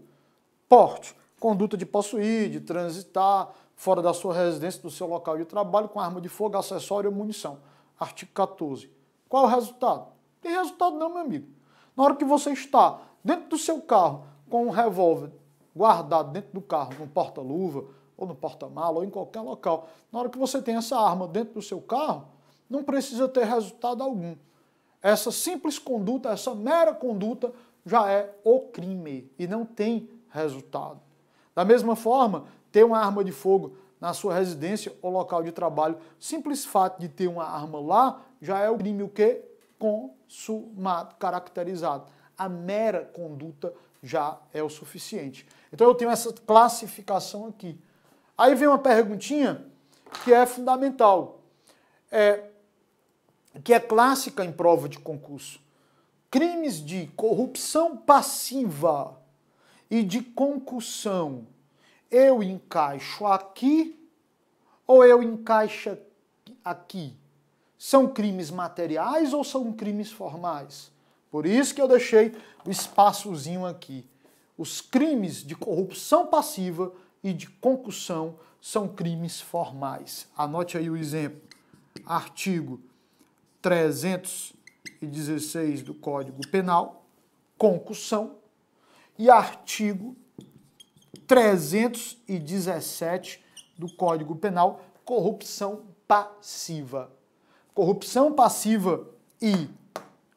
Porte, conduta de possuir, de transitar fora da sua residência, do seu local de trabalho com arma de fogo, acessório ou munição. Artigo 14. Qual o resultado? Tem resultado não, meu amigo. Na hora que você está dentro do seu carro com um revólver guardado dentro do carro, com porta-luva, ou no porta-mala, ou em qualquer local. Na hora que você tem essa arma dentro do seu carro, não precisa ter resultado algum. Essa simples conduta, essa mera conduta, já é o crime e não tem resultado. Da mesma forma, ter uma arma de fogo na sua residência ou local de trabalho, simples fato de ter uma arma lá, já é o crime o quê? Consumado, caracterizado. A mera conduta já é o suficiente. Então eu tenho essa classificação aqui. Aí vem uma perguntinha que é fundamental, é, que é clássica em prova de concurso. Crimes de corrupção passiva e de concussão, eu encaixo aqui ou eu encaixo aqui? São crimes materiais ou são crimes formais? Por isso que eu deixei o espaçozinho aqui. Os crimes de corrupção passiva e de concussão são crimes formais. Anote aí o exemplo. Artigo 316 do Código Penal, concussão, e artigo 317 do Código Penal, corrupção passiva. Corrupção passiva e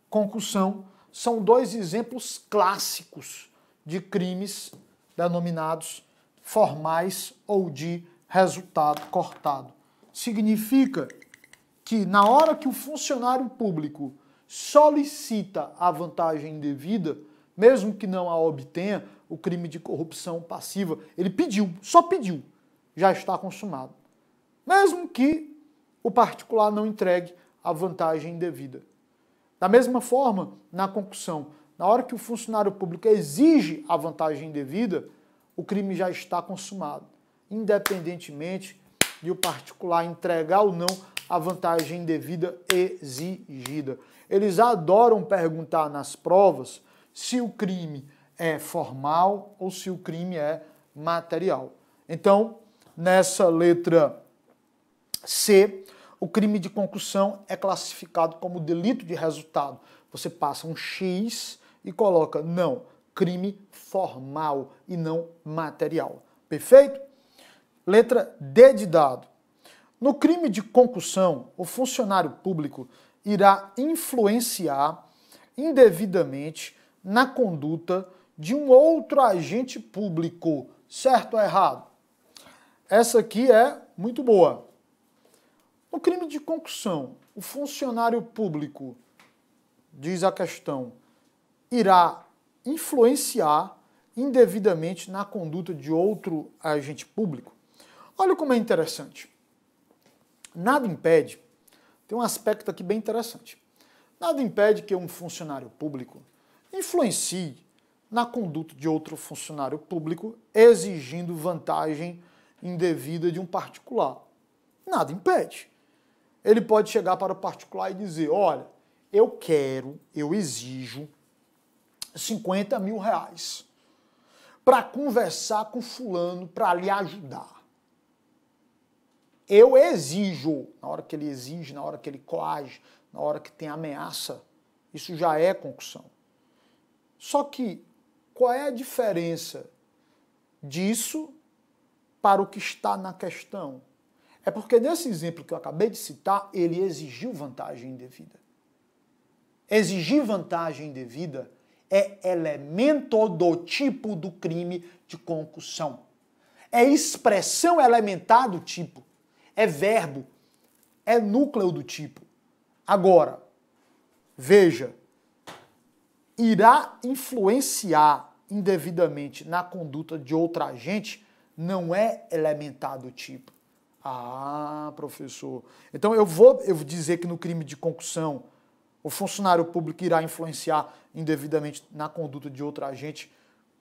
concussão são dois exemplos clássicos de crimes denominados formais ou de resultado cortado. Significa que na hora que o funcionário público solicita a vantagem devida, mesmo que não a obtenha, o crime de corrupção passiva, ele pediu, só pediu, já está consumado. Mesmo que o particular não entregue a vantagem devida. Da mesma forma, na concussão, na hora que o funcionário público exige a vantagem devida, o crime já está consumado, independentemente de o particular entregar ou não a vantagem devida exigida. Eles adoram perguntar nas provas se o crime é formal ou se o crime é material. Então, nessa letra C, o crime de concussão é classificado como delito de resultado. Você passa um X e coloca não, crime formal e não material. Perfeito? Letra D de dado. No crime de concussão, o funcionário público irá influenciar indevidamente na conduta de um outro agente público, certo ou errado? Essa aqui é muito boa. No crime de concussão, o funcionário público, diz a questão, irá influenciar indevidamente na conduta de outro agente público. Olha como é interessante. Nada impede, tem um aspecto aqui bem interessante. Nada impede que um funcionário público influencie na conduta de outro funcionário público exigindo vantagem indevida de um particular. Nada impede. Ele pode chegar para o particular e dizer: olha, eu quero, eu exijo 50 mil reais para conversar com fulano para lhe ajudar. Eu exijo, na hora que ele exige, na hora que ele coage, na hora que tem ameaça, isso já é concussão. Só que qual é a diferença disso para o que está na questão? É porque nesse exemplo que eu acabei de citar, ele exigiu vantagem indevida. Exigir vantagem indevida é elemento do tipo do crime de concussão. É expressão elementar do tipo. É verbo. É núcleo do tipo. Agora, veja, irá influenciar indevidamente na conduta de outra agente não é elementar do tipo. Ah, professor. Então eu vou eu vou dizer que no crime de concussão o funcionário público irá influenciar indevidamente na conduta de outro agente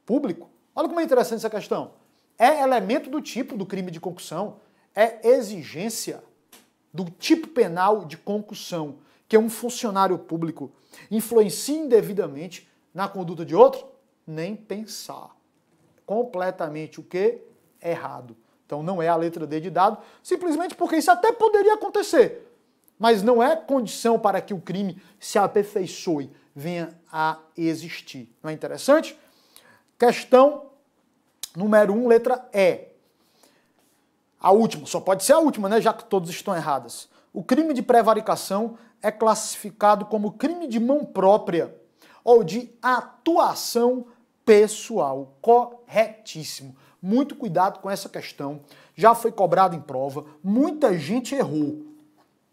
público? Olha como é interessante essa questão. É elemento do tipo do crime de concussão, é exigência do tipo penal de concussão que um funcionário público influencie indevidamente na conduta de outro? Nem pensar. Completamente o que? Errado. Então não é a letra D de dado, simplesmente porque isso até poderia acontecer mas não é condição para que o crime se aperfeiçoe, venha a existir. Não é interessante? Questão número 1, um, letra E. A última, só pode ser a última, né, já que todas estão erradas. O crime de prevaricação é classificado como crime de mão própria ou de atuação pessoal. Corretíssimo. Muito cuidado com essa questão. Já foi cobrado em prova, muita gente errou.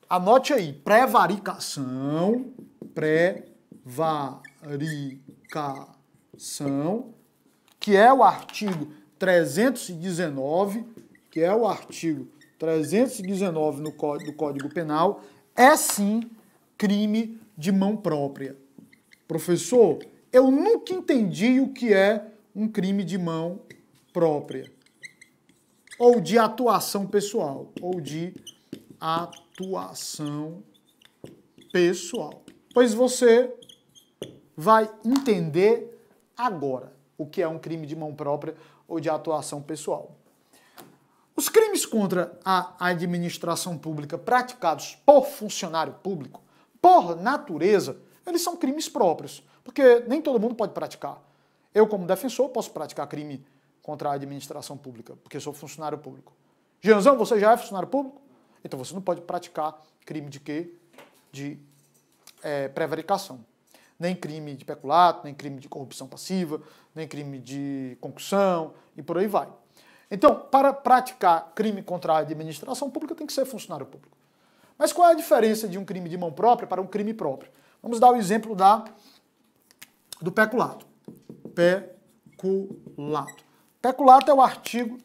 Anote aí, prevaricação, prevaricação, que é o artigo 319, que é o artigo 319 no do Código Penal, é sim crime de mão própria. Professor, eu nunca entendi o que é um crime de mão própria. Ou de atuação pessoal, ou de atuação Atuação pessoal. Pois você vai entender agora o que é um crime de mão própria ou de atuação pessoal. Os crimes contra a administração pública praticados por funcionário público, por natureza, eles são crimes próprios, porque nem todo mundo pode praticar. Eu, como defensor, posso praticar crime contra a administração pública, porque sou funcionário público. Jeanzão, você já é funcionário público? Então você não pode praticar crime de quê? De é, prevaricação. Nem crime de peculato, nem crime de corrupção passiva, nem crime de concussão e por aí vai. Então, para praticar crime contra a administração pública, tem que ser funcionário público. Mas qual é a diferença de um crime de mão própria para um crime próprio? Vamos dar o exemplo da, do peculato. Peculato. Peculato é o artigo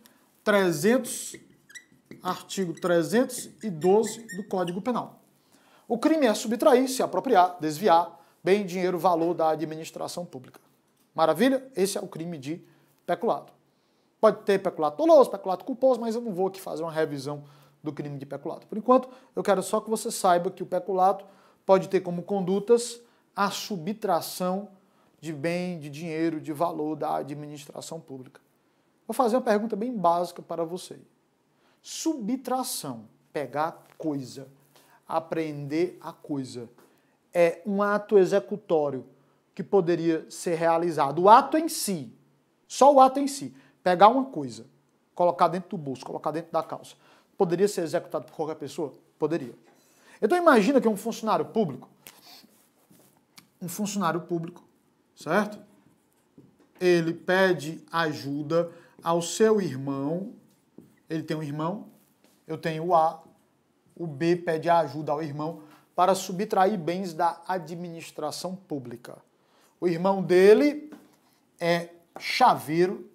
300 artigo 312 do Código Penal. O crime é subtrair, se apropriar, desviar bem, dinheiro, valor da administração pública. Maravilha? Esse é o crime de peculado. Pode ter peculato doloso, peculato culposo, mas eu não vou aqui fazer uma revisão do crime de peculato. Por enquanto, eu quero só que você saiba que o peculato pode ter como condutas a subtração de bem, de dinheiro, de valor da administração pública. Vou fazer uma pergunta bem básica para você. Subtração, pegar coisa, aprender a coisa. É um ato executório que poderia ser realizado. O ato em si, só o ato em si, pegar uma coisa, colocar dentro do bolso, colocar dentro da calça, poderia ser executado por qualquer pessoa? Poderia. Então imagina que um funcionário público, um funcionário público, certo? Ele pede ajuda ao seu irmão ele tem um irmão, eu tenho o A, o B pede ajuda ao irmão para subtrair bens da administração pública. O irmão dele é chaveiro,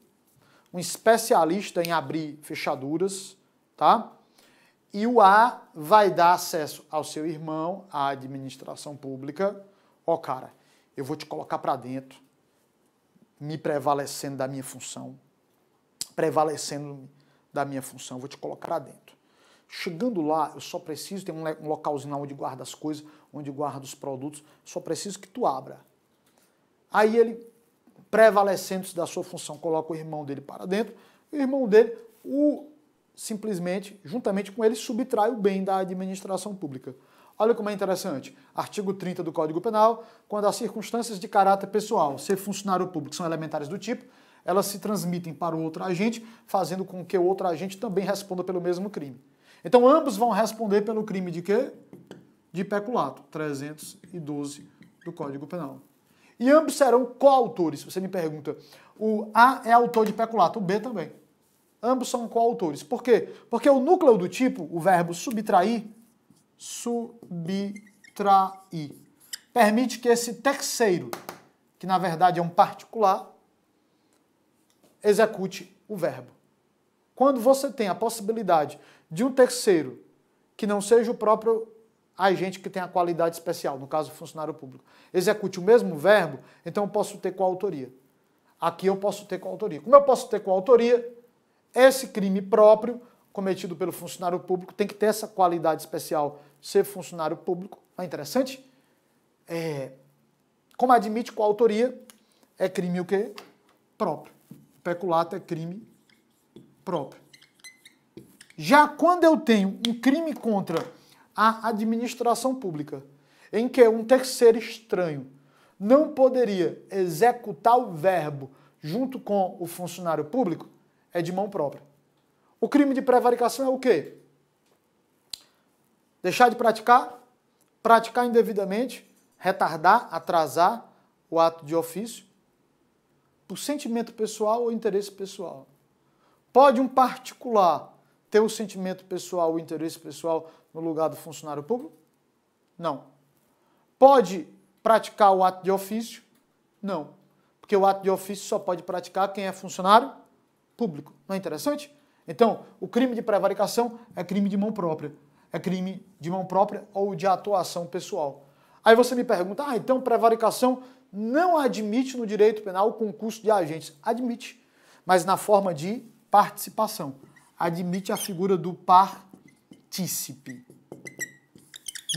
um especialista em abrir fechaduras, tá? E o A vai dar acesso ao seu irmão, à administração pública. Ó, oh, cara, eu vou te colocar para dentro, me prevalecendo da minha função, prevalecendo da minha função, vou te colocar lá dentro. Chegando lá, eu só preciso, tem um localzinho lá onde guarda as coisas, onde guarda os produtos, só preciso que tu abra. Aí ele, prevalecendo da sua função, coloca o irmão dele para dentro, e o irmão dele, o simplesmente, juntamente com ele, subtrai o bem da administração pública. Olha como é interessante. Artigo 30 do Código Penal, quando as circunstâncias de caráter pessoal, ser funcionário público, são elementares do tipo, elas se transmitem para o outro agente, fazendo com que o outro agente também responda pelo mesmo crime. Então, ambos vão responder pelo crime de quê? De peculato, 312 do Código Penal. E ambos serão coautores. Você me pergunta, o A é autor de peculato, o B também. Ambos são coautores. Por quê? Porque o núcleo do tipo, o verbo subtrair, subtrair, permite que esse terceiro, que na verdade é um particular, execute o verbo. Quando você tem a possibilidade de um terceiro que não seja o próprio agente que tem a qualidade especial, no caso funcionário público, execute o mesmo verbo, então eu posso ter coautoria. Aqui eu posso ter coautoria. Como eu posso ter coautoria? Esse crime próprio cometido pelo funcionário público tem que ter essa qualidade especial, ser funcionário público. Não é interessante? É, como admite coautoria, é crime o quê? Próprio. Peculato é crime próprio. Já quando eu tenho um crime contra a administração pública, em que um terceiro estranho não poderia executar o verbo junto com o funcionário público, é de mão própria. O crime de prevaricação é o quê? Deixar de praticar, praticar indevidamente, retardar, atrasar o ato de ofício, por sentimento pessoal ou interesse pessoal. Pode um particular ter o sentimento pessoal ou interesse pessoal no lugar do funcionário público? Não. Pode praticar o ato de ofício? Não. Porque o ato de ofício só pode praticar quem é funcionário público. Não é interessante? Então, o crime de prevaricação é crime de mão própria. É crime de mão própria ou de atuação pessoal. Aí você me pergunta, ah, então prevaricação não admite no direito penal o concurso de agentes. Admite, mas na forma de participação. Admite a figura do partícipe.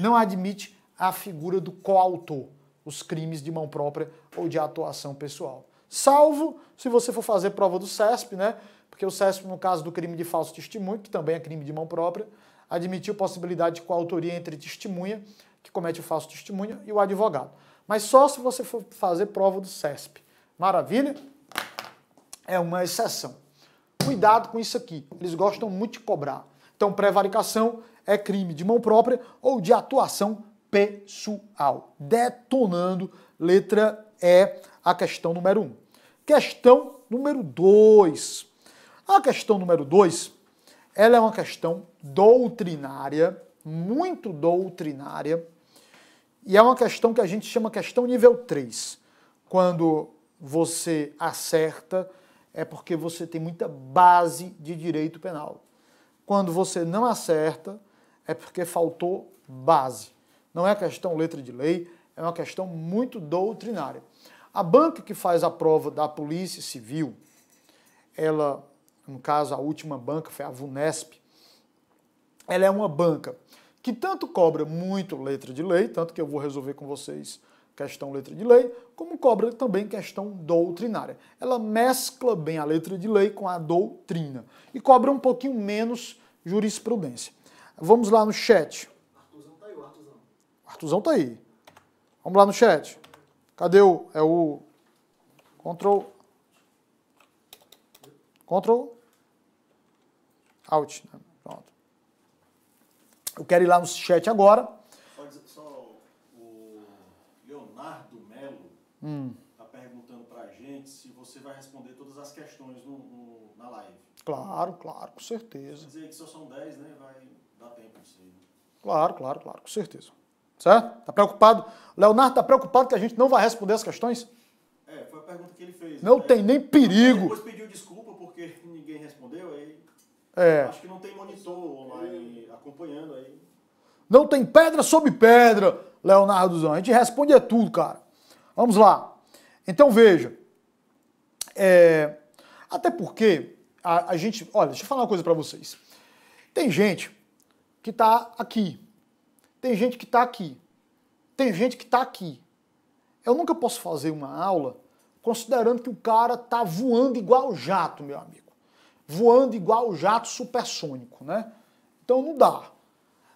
Não admite a figura do coautor, os crimes de mão própria ou de atuação pessoal. Salvo se você for fazer prova do CESP, né? Porque o CESP, no caso do crime de falso testemunho, que também é crime de mão própria, admitiu possibilidade de coautoria entre testemunha, que comete o falso testemunho, e o advogado. Mas só se você for fazer prova do CESP. Maravilha? É uma exceção. Cuidado com isso aqui. Eles gostam muito de cobrar. Então, prevaricação é crime de mão própria ou de atuação pessoal. Detonando, letra E, a questão número 1. Um. Questão número 2. A questão número 2, ela é uma questão doutrinária, muito doutrinária, e é uma questão que a gente chama questão nível 3. Quando você acerta, é porque você tem muita base de direito penal. Quando você não acerta, é porque faltou base. Não é questão letra de lei, é uma questão muito doutrinária. A banca que faz a prova da Polícia Civil, ela, no caso, a última banca foi a VUNESP, ela é uma banca que tanto cobra muito letra de lei, tanto que eu vou resolver com vocês questão letra de lei, como cobra também questão doutrinária. Ela mescla bem a letra de lei com a doutrina e cobra um pouquinho menos jurisprudência. Vamos lá no chat. Artuzão tá aí, o Artuzão. Artuzão tá aí. Vamos lá no chat. Cadê o é o Ctrl Ctrl Alt. Né? Eu quero ir lá no chat agora. Só, dizer, só o Leonardo Melo está hum. Tá perguntando para a gente se você vai responder todas as questões no, no, na live. Claro, claro, com certeza. Quer dizer que só são 10, né? Vai dar tempo disso aí. Claro, claro, claro, com certeza. Certo? Tá preocupado? Leonardo tá preocupado que a gente não vai responder as questões? É, foi a pergunta que ele fez. Né? Não né? tem nem perigo. Depois pediu desculpa porque ninguém respondeu, aí. É. Acho que não tem monitor online acompanhando aí. Não tem pedra sobre pedra, Leonardo Zan. A gente responde a é tudo, cara. Vamos lá. Então veja. É... Até porque a, a, gente. Olha, deixa eu falar uma coisa para vocês. Tem gente que tá aqui. Tem gente que tá aqui. Tem gente que tá aqui. Eu nunca posso fazer uma aula considerando que o cara tá voando igual jato, meu amigo. Voando igual jato supersônico, né? Então não dá.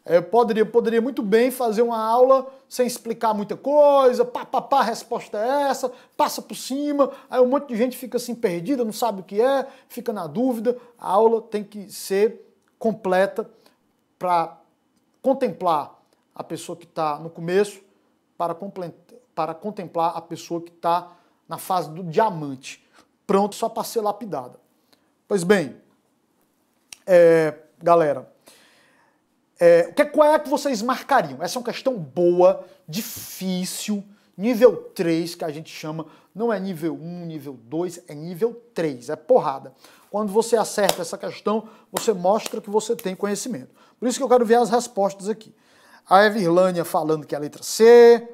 Eu é, poderia, poderia muito bem fazer uma aula sem explicar muita coisa, pá, pá, pá, a resposta é essa, passa por cima, aí um monte de gente fica assim perdida, não sabe o que é, fica na dúvida. A aula tem que ser completa tá para contemplar a pessoa que está no começo, para, para contemplar a pessoa que está na fase do diamante, pronto só para ser lapidada. Pois bem, é, galera, é, que, qual é que vocês marcariam? Essa é uma questão boa, difícil, nível 3, que a gente chama. Não é nível 1, nível 2, é nível 3, é porrada. Quando você acerta essa questão, você mostra que você tem conhecimento. Por isso que eu quero ver as respostas aqui. A Evirlânia falando que é a letra C.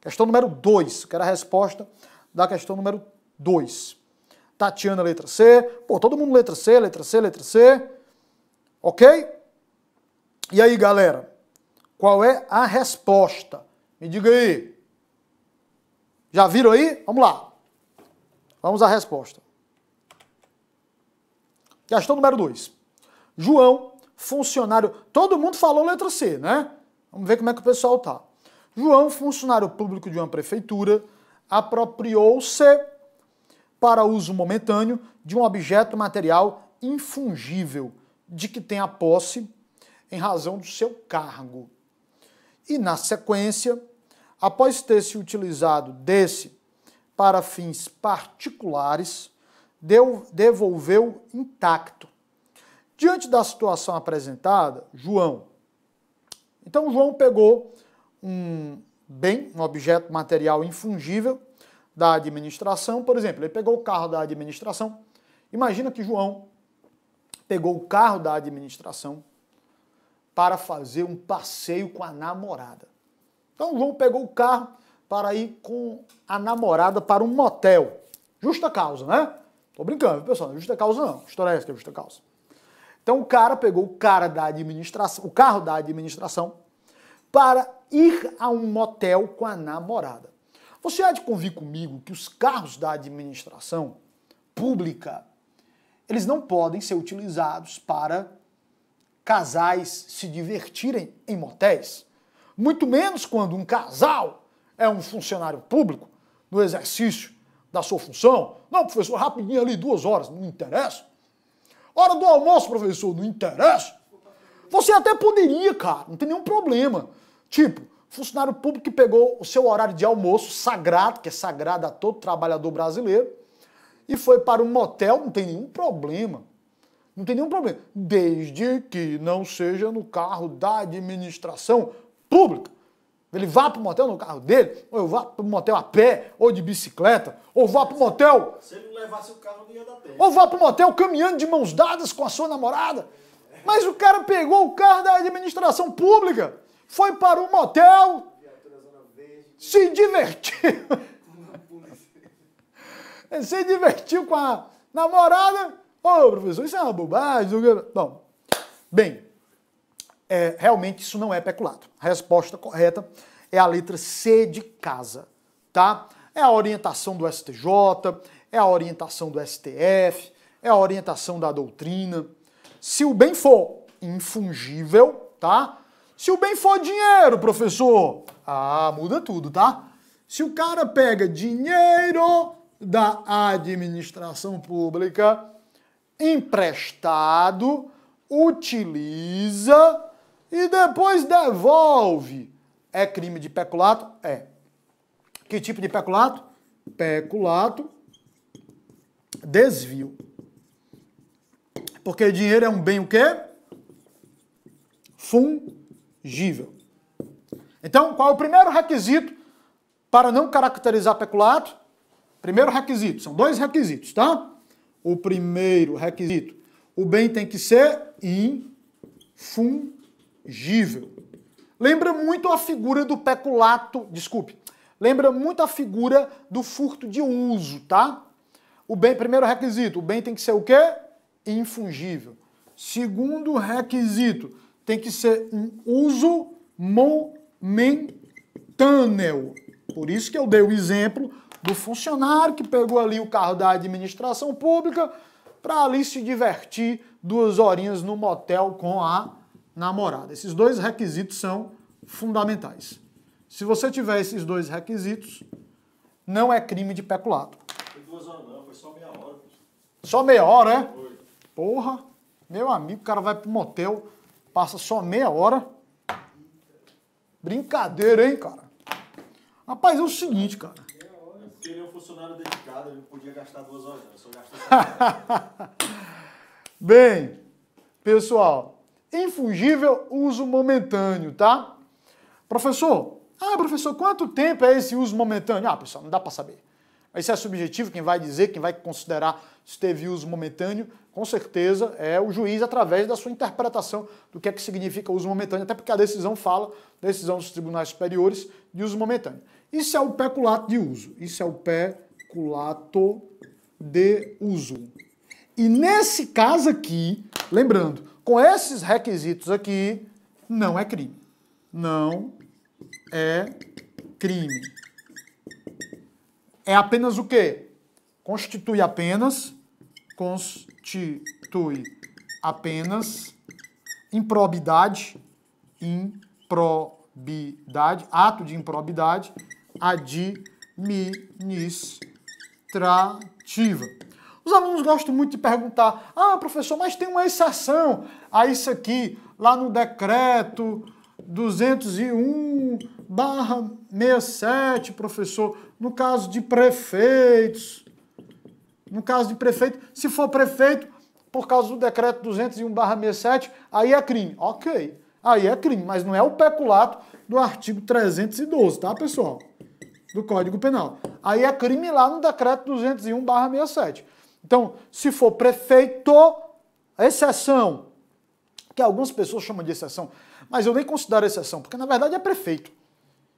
Questão número 2, que era a resposta da questão número 2. Tatiana, letra C. Pô, todo mundo letra C, letra C, letra C. Ok? E aí, galera, qual é a resposta? Me diga aí. Já viram aí? Vamos lá. Vamos à resposta. Questão número 2. João, funcionário. Todo mundo falou letra C, né? Vamos ver como é que o pessoal tá. João, funcionário público de uma prefeitura, apropriou-se para uso momentâneo de um objeto material infungível de que tem a posse em razão do seu cargo. E, na sequência, após ter se utilizado desse para fins particulares, deu, devolveu intacto. Diante da situação apresentada, João. Então, João pegou um bem, um objeto material infungível da administração. Por exemplo, ele pegou o carro da administração. Imagina que João pegou o carro da administração para fazer um passeio com a namorada. Então João pegou o carro para ir com a namorada para um motel. Justa causa, né? Tô brincando, pessoal, justa causa não. História é essa que é justa causa. Então o cara pegou o cara da administração, o carro da administração para ir a um motel com a namorada. Você há de convir comigo que os carros da administração pública eles não podem ser utilizados para casais se divertirem em motéis. Muito menos quando um casal é um funcionário público no exercício da sua função. Não, professor, rapidinho ali, duas horas, não interessa. Hora do almoço, professor, não interessa. Você até poderia, cara, não tem nenhum problema. Tipo, funcionário público que pegou o seu horário de almoço sagrado, que é sagrado a todo trabalhador brasileiro, e foi para um motel, não tem nenhum problema. Não tem nenhum problema. Desde que não seja no carro da administração pública. Ele vá para o motel no carro dele, ou eu vá para o motel a pé, ou de bicicleta, ou vá para o motel. Se ele não levasse o carro, não ia dar tempo. Ou vá para o motel caminhando de mãos dadas com a sua namorada. Mas o cara pegou o carro da administração pública, foi para o motel, se divertiu. se divertiu com a namorada Ô, oh, professor, isso é uma bobagem. Bom, bem, é, realmente isso não é peculado. A resposta correta é a letra C de casa, tá? É a orientação do STJ, é a orientação do STF, é a orientação da doutrina. Se o bem for infungível, tá? Se o bem for dinheiro, professor, ah, muda tudo, tá? Se o cara pega dinheiro da administração pública, emprestado, utiliza e depois devolve. É crime de peculato? É. Que tipo de peculato? Peculato, desvio. Porque dinheiro é um bem o quê? Fungível. Então, qual é o primeiro requisito para não caracterizar peculato? Primeiro requisito, são dois requisitos, tá? o primeiro requisito. O bem tem que ser infungível. Lembra muito a figura do peculato, desculpe. Lembra muito a figura do furto de uso, tá? O bem, primeiro requisito, o bem tem que ser o quê? Infungível. Segundo requisito, tem que ser um uso momentâneo. Por isso que eu dei o exemplo do funcionário que pegou ali o carro da administração pública para ali se divertir duas horinhas no motel com a namorada. Esses dois requisitos são fundamentais. Se você tiver esses dois requisitos, não é crime de peculato. Foi duas horas não, foi só meia hora. Só meia hora, é? Porra, meu amigo, o cara vai pro motel, passa só meia hora. Brincadeira, hein, cara? Rapaz, é o seguinte, cara funcionário dedicado, ele podia gastar duas horas, eu só gastei. Bem, pessoal, infungível uso momentâneo, tá? Professor, ah, professor, quanto tempo é esse uso momentâneo? Ah, pessoal, não dá para saber. Isso é subjetivo, quem vai dizer, quem vai considerar se teve uso momentâneo, com certeza é o juiz através da sua interpretação do que é que significa uso momentâneo, até porque a decisão fala, decisão dos tribunais superiores, de uso momentâneo. Isso é o peculato de uso. Isso é o peculato de uso. E nesse caso aqui, lembrando, com esses requisitos aqui, não é crime. Não é crime é apenas o quê? Constitui apenas, constitui apenas improbidade, improbidade, ato de improbidade administrativa. Os alunos gostam muito de perguntar: ah, professor, mas tem uma exceção a isso aqui, lá no decreto 201 barra 67, professor no caso de prefeitos, no caso de prefeito, se for prefeito, por causa do decreto 201/67, aí é crime. OK. Aí é crime, mas não é o peculato do artigo 312, tá, pessoal? Do Código Penal. Aí é crime lá no decreto 201/67. Então, se for prefeito, exceção, que algumas pessoas chamam de exceção, mas eu nem considero exceção, porque na verdade é prefeito.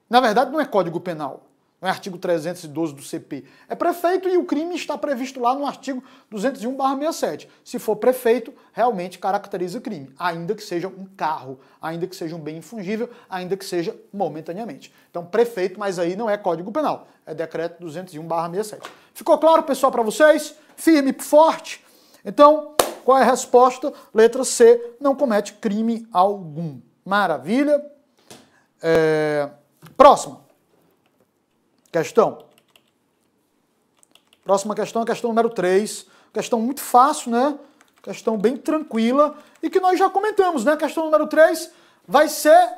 Na verdade não é Código Penal é artigo 312 do CP. É prefeito e o crime está previsto lá no artigo 201/67. Se for prefeito, realmente caracteriza crime, ainda que seja um carro, ainda que seja um bem infungível, ainda que seja momentaneamente. Então, prefeito, mas aí não é Código Penal, é decreto 201/67. Ficou claro, pessoal, para vocês? Firme, forte. Então, qual é a resposta? Letra C, não comete crime algum. Maravilha. É... Próximo questão. Próxima questão, é a questão número 3. Questão muito fácil, né? Questão bem tranquila e que nós já comentamos, né? Questão número 3 vai ser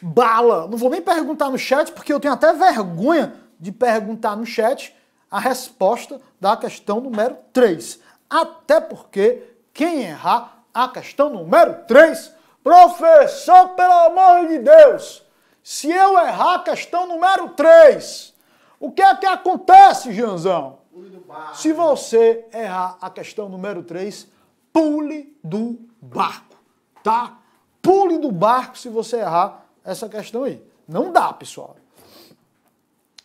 bala. Não vou nem perguntar no chat, porque eu tenho até vergonha de perguntar no chat a resposta da questão número 3. Até porque quem errar a questão número 3, professor, pelo amor de Deus, se eu errar a questão número 3, o que é que acontece, Janzão? Se você errar a questão número 3, pule do barco, tá? Pule do barco se você errar essa questão aí. Não dá, pessoal.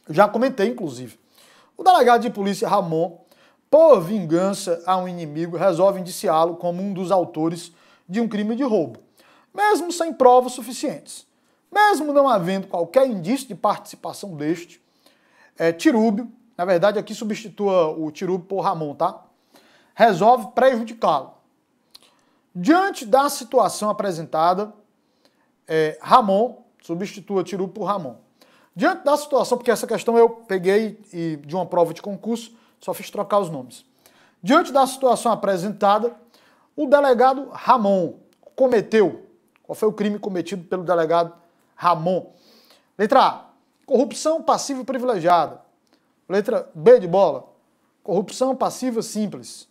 Já comentei, inclusive. O delegado de polícia Ramon, por vingança a um inimigo, resolve indiciá-lo como um dos autores de um crime de roubo, mesmo sem provas suficientes. Mesmo não havendo qualquer indício de participação deste, é, Tirúbio, na verdade aqui substitua o Tirúbio por Ramon, tá? Resolve prejudicá-lo. Diante da situação apresentada, é, Ramon substitua Tirúbio por Ramon. Diante da situação, porque essa questão eu peguei e, de uma prova de concurso, só fiz trocar os nomes. Diante da situação apresentada, o delegado Ramon cometeu, qual foi o crime cometido pelo delegado Ramon. Letra A. Corrupção passiva privilegiada. Letra B de bola. Corrupção passiva simples.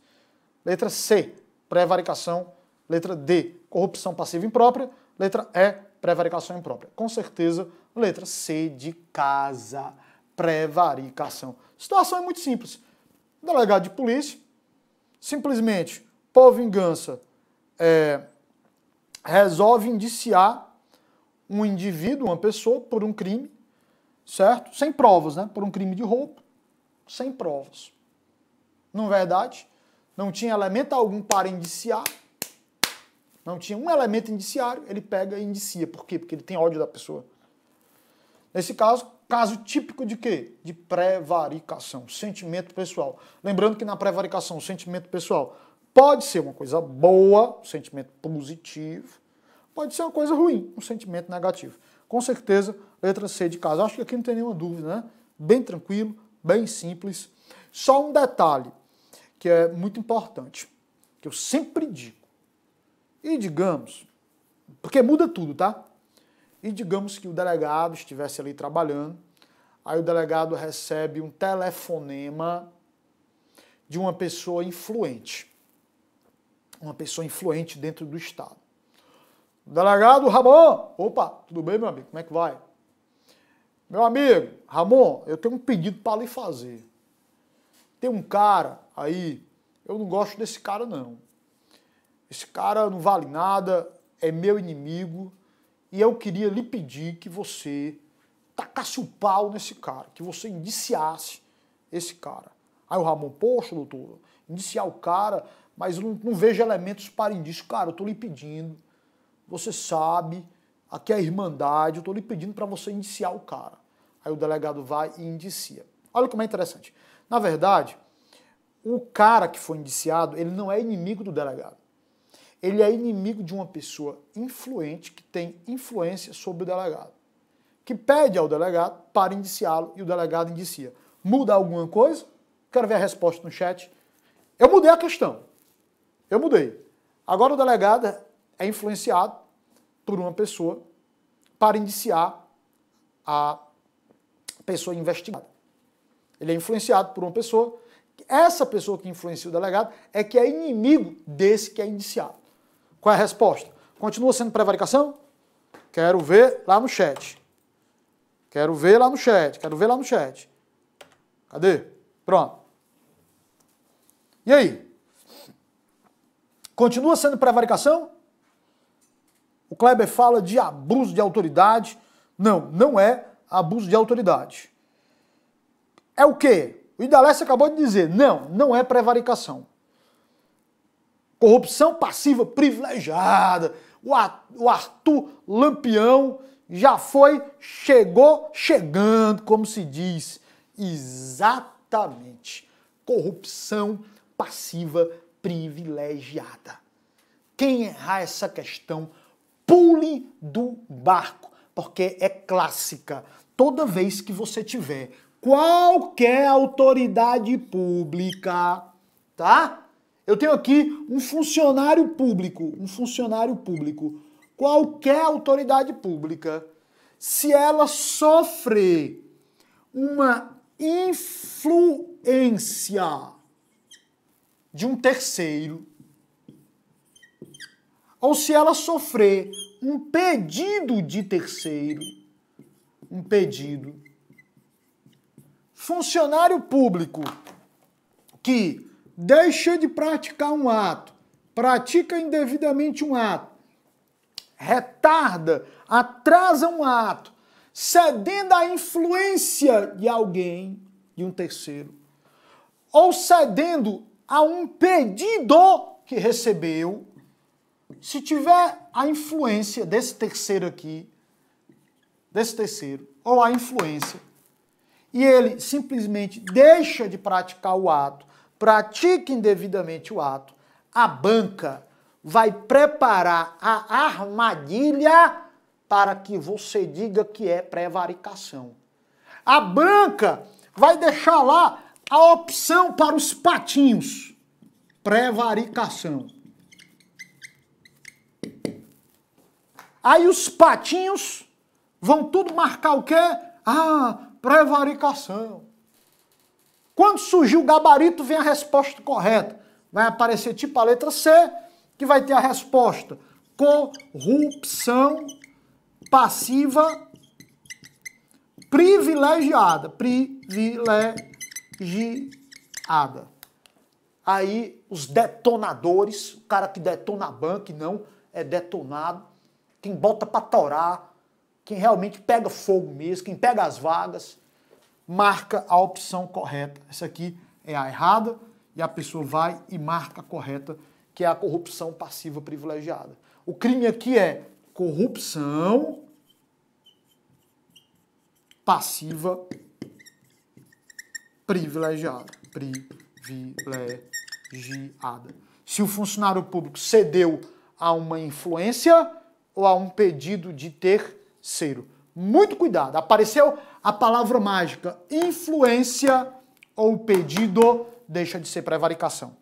Letra C. Prevaricação. Letra D. Corrupção passiva imprópria. Letra E. Prevaricação imprópria. Com certeza, letra C de casa. Prevaricação. A situação é muito simples. O delegado de polícia simplesmente, por vingança, é, resolve indiciar um indivíduo, uma pessoa, por um crime, certo? Sem provas, né? Por um crime de roubo, sem provas. Não é verdade? Não tinha elemento algum para indiciar. Não tinha um elemento indiciário, ele pega e indicia. Por quê? Porque ele tem ódio da pessoa. Nesse caso, caso típico de quê? De prevaricação, sentimento pessoal. Lembrando que na prevaricação, o sentimento pessoal pode ser uma coisa boa, sentimento positivo, pode ser uma coisa ruim, um sentimento negativo. Com certeza, letra C de casa. Acho que aqui não tem nenhuma dúvida, né? Bem tranquilo, bem simples. Só um detalhe que é muito importante, que eu sempre digo. E digamos, porque muda tudo, tá? E digamos que o delegado estivesse ali trabalhando, aí o delegado recebe um telefonema de uma pessoa influente. Uma pessoa influente dentro do Estado. Delegado Ramon! Opa, tudo bem, meu amigo? Como é que vai? Meu amigo, Ramon, eu tenho um pedido para lhe fazer. Tem um cara aí, eu não gosto desse cara não. Esse cara não vale nada, é meu inimigo, e eu queria lhe pedir que você tacasse o pau nesse cara, que você indiciasse esse cara. Aí o Ramon, poxa, doutor, indiciar o cara, mas eu não, não vejo elementos para indício. Cara, eu estou lhe pedindo você sabe, aqui é a Irmandade, eu estou lhe pedindo para você indiciar o cara. Aí o delegado vai e indicia. Olha como é interessante. Na verdade, o cara que foi indiciado, ele não é inimigo do delegado. Ele é inimigo de uma pessoa influente que tem influência sobre o delegado, que pede ao delegado para indiciá-lo e o delegado indicia. Muda alguma coisa? Quero ver a resposta no chat. Eu mudei a questão. Eu mudei. Agora o delegado é influenciado por uma pessoa para indiciar a pessoa investigada. Ele é influenciado por uma pessoa. Essa pessoa que influencia o delegado é que é inimigo desse que é indiciado. Qual é a resposta? Continua sendo prevaricação? Quero ver lá no chat. Quero ver lá no chat. Quero ver lá no chat. Cadê? Pronto. E aí? Continua sendo prevaricação? O Kleber fala de abuso de autoridade. Não, não é abuso de autoridade. É o quê? O Idalessa acabou de dizer, não, não é prevaricação. Corrupção passiva privilegiada. O Arthur Lampião já foi, chegou chegando, como se diz. Exatamente. Corrupção passiva privilegiada. Quem errar essa questão pule do barco, porque é clássica. Toda vez que você tiver qualquer autoridade pública, tá? Eu tenho aqui um funcionário público, um funcionário público. Qualquer autoridade pública, se ela sofrer uma influência de um terceiro, ou se ela sofrer um pedido de terceiro, um pedido, funcionário público que deixa de praticar um ato, pratica indevidamente um ato, retarda, atrasa um ato, cedendo à influência de alguém, de um terceiro, ou cedendo a um pedido que recebeu, se tiver a influência desse terceiro aqui, desse terceiro, ou a influência, e ele simplesmente deixa de praticar o ato, pratica indevidamente o ato, a banca vai preparar a armadilha para que você diga que é prevaricação. A banca vai deixar lá a opção para os patinhos: prevaricação. Aí os patinhos vão tudo marcar o quê? Ah, prevaricação. Quando surgiu o gabarito, vem a resposta correta. Vai aparecer tipo a letra C, que vai ter a resposta: corrupção passiva privilegiada. Privilegiada. Aí os detonadores, o cara que detona a banca e não é detonado, quem bota para torar, quem realmente pega fogo mesmo, quem pega as vagas, marca a opção correta. Essa aqui é a errada e a pessoa vai e marca a correta, que é a corrupção passiva privilegiada. O crime aqui é corrupção passiva privilegiada. Privilegiada. Se o funcionário público cedeu a uma influência, ou a um pedido de terceiro. Muito cuidado. Apareceu a palavra mágica influência ou pedido, deixa de ser prevaricação.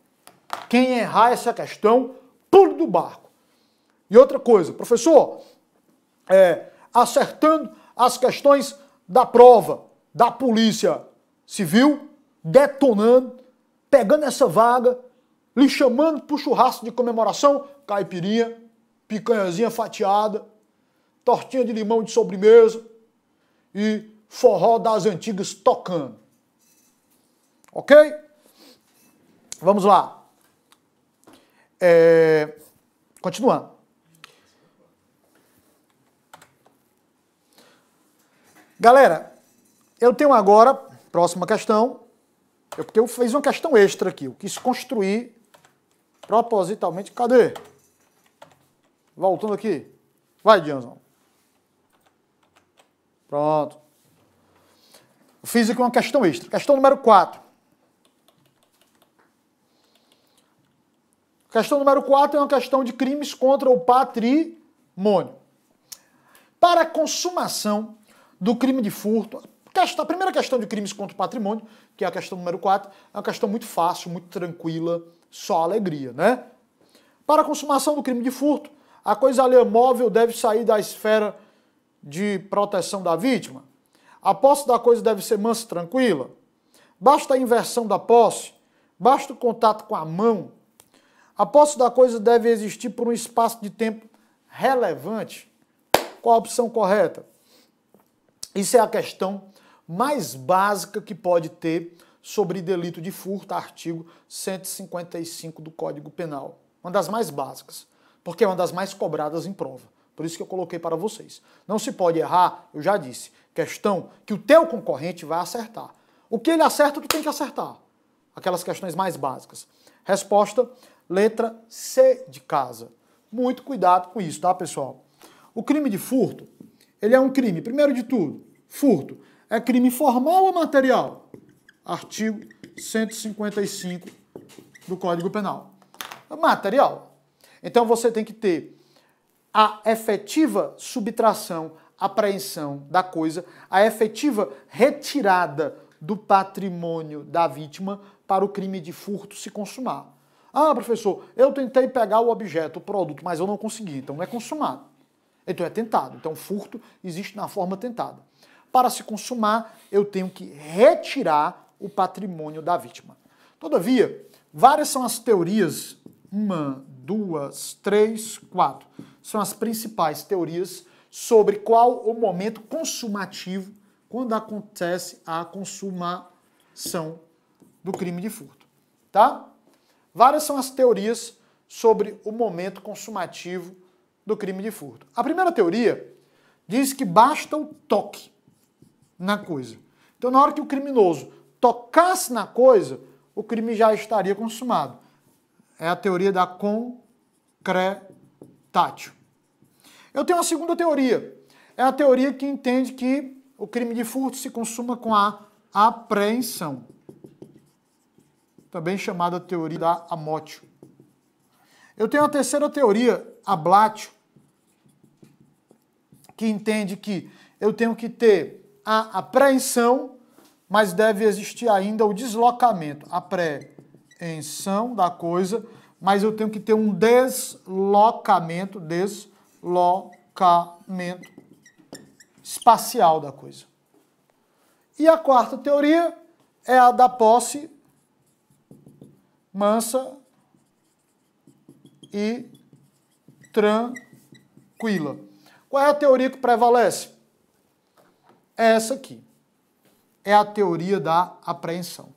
Quem errar essa questão, pulo do barco. E outra coisa, professor, é, acertando as questões da prova, da polícia civil, detonando, pegando essa vaga, lhe chamando para o churrasco de comemoração, caipirinha, picanhazinha fatiada, tortinha de limão de sobremesa e forró das antigas tocando. Ok? Vamos lá. É... Continuando. Galera, eu tenho agora, próxima questão, eu, porque eu fiz uma questão extra aqui, eu quis construir propositalmente. Cadê? Voltando aqui. Vai, Dianzão. Pronto. Fiz aqui é uma questão extra. Questão número 4. Questão número 4 é uma questão de crimes contra o patrimônio. Para a consumação do crime de furto, a primeira questão de crimes contra o patrimônio, que é a questão número 4, é uma questão muito fácil, muito tranquila, só alegria, né? Para a consumação do crime de furto, a coisa coisalia móvel deve sair da esfera de proteção da vítima. A posse da coisa deve ser mansa e tranquila. Basta a inversão da posse, basta o contato com a mão. A posse da coisa deve existir por um espaço de tempo relevante. Qual a opção correta? Isso é a questão mais básica que pode ter sobre delito de furto, artigo 155 do Código Penal. Uma das mais básicas porque é uma das mais cobradas em prova. Por isso que eu coloquei para vocês. Não se pode errar, eu já disse, questão que o teu concorrente vai acertar. O que ele acerta, tu tem que acertar. Aquelas questões mais básicas. Resposta, letra C de casa. Muito cuidado com isso, tá, pessoal? O crime de furto, ele é um crime, primeiro de tudo, furto. É crime formal ou material? Artigo 155 do Código Penal. É material, então você tem que ter a efetiva subtração, apreensão da coisa, a efetiva retirada do patrimônio da vítima para o crime de furto se consumar. Ah, professor, eu tentei pegar o objeto, o produto, mas eu não consegui, então não é consumado. Então é tentado. Então furto existe na forma tentada. Para se consumar, eu tenho que retirar o patrimônio da vítima. Todavia, várias são as teorias uma, duas, três, quatro. São as principais teorias sobre qual o momento consumativo quando acontece a consumação do crime de furto, tá? Várias são as teorias sobre o momento consumativo do crime de furto. A primeira teoria diz que basta o toque na coisa. Então, na hora que o criminoso tocasse na coisa, o crime já estaria consumado. É a teoria da concretátil. Eu tenho uma segunda teoria. É a teoria que entende que o crime de furto se consuma com a apreensão. Também chamada teoria da amotio. Eu tenho a terceira teoria, a Blatio, que entende que eu tenho que ter a apreensão, mas deve existir ainda o deslocamento, a pré extensão da coisa, mas eu tenho que ter um deslocamento, deslocamento espacial da coisa. E a quarta teoria é a da posse mansa e tranquila. Qual é a teoria que prevalece? É essa aqui. É a teoria da apreensão.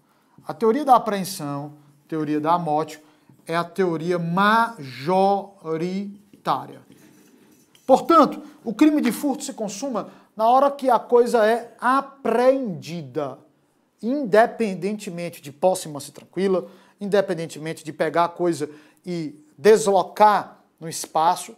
A teoria da apreensão teoria da morte, é a teoria majoritária. Portanto, o crime de furto se consuma na hora que a coisa é apreendida, independentemente de posse mansa tranquila, independentemente de pegar a coisa e deslocar no espaço,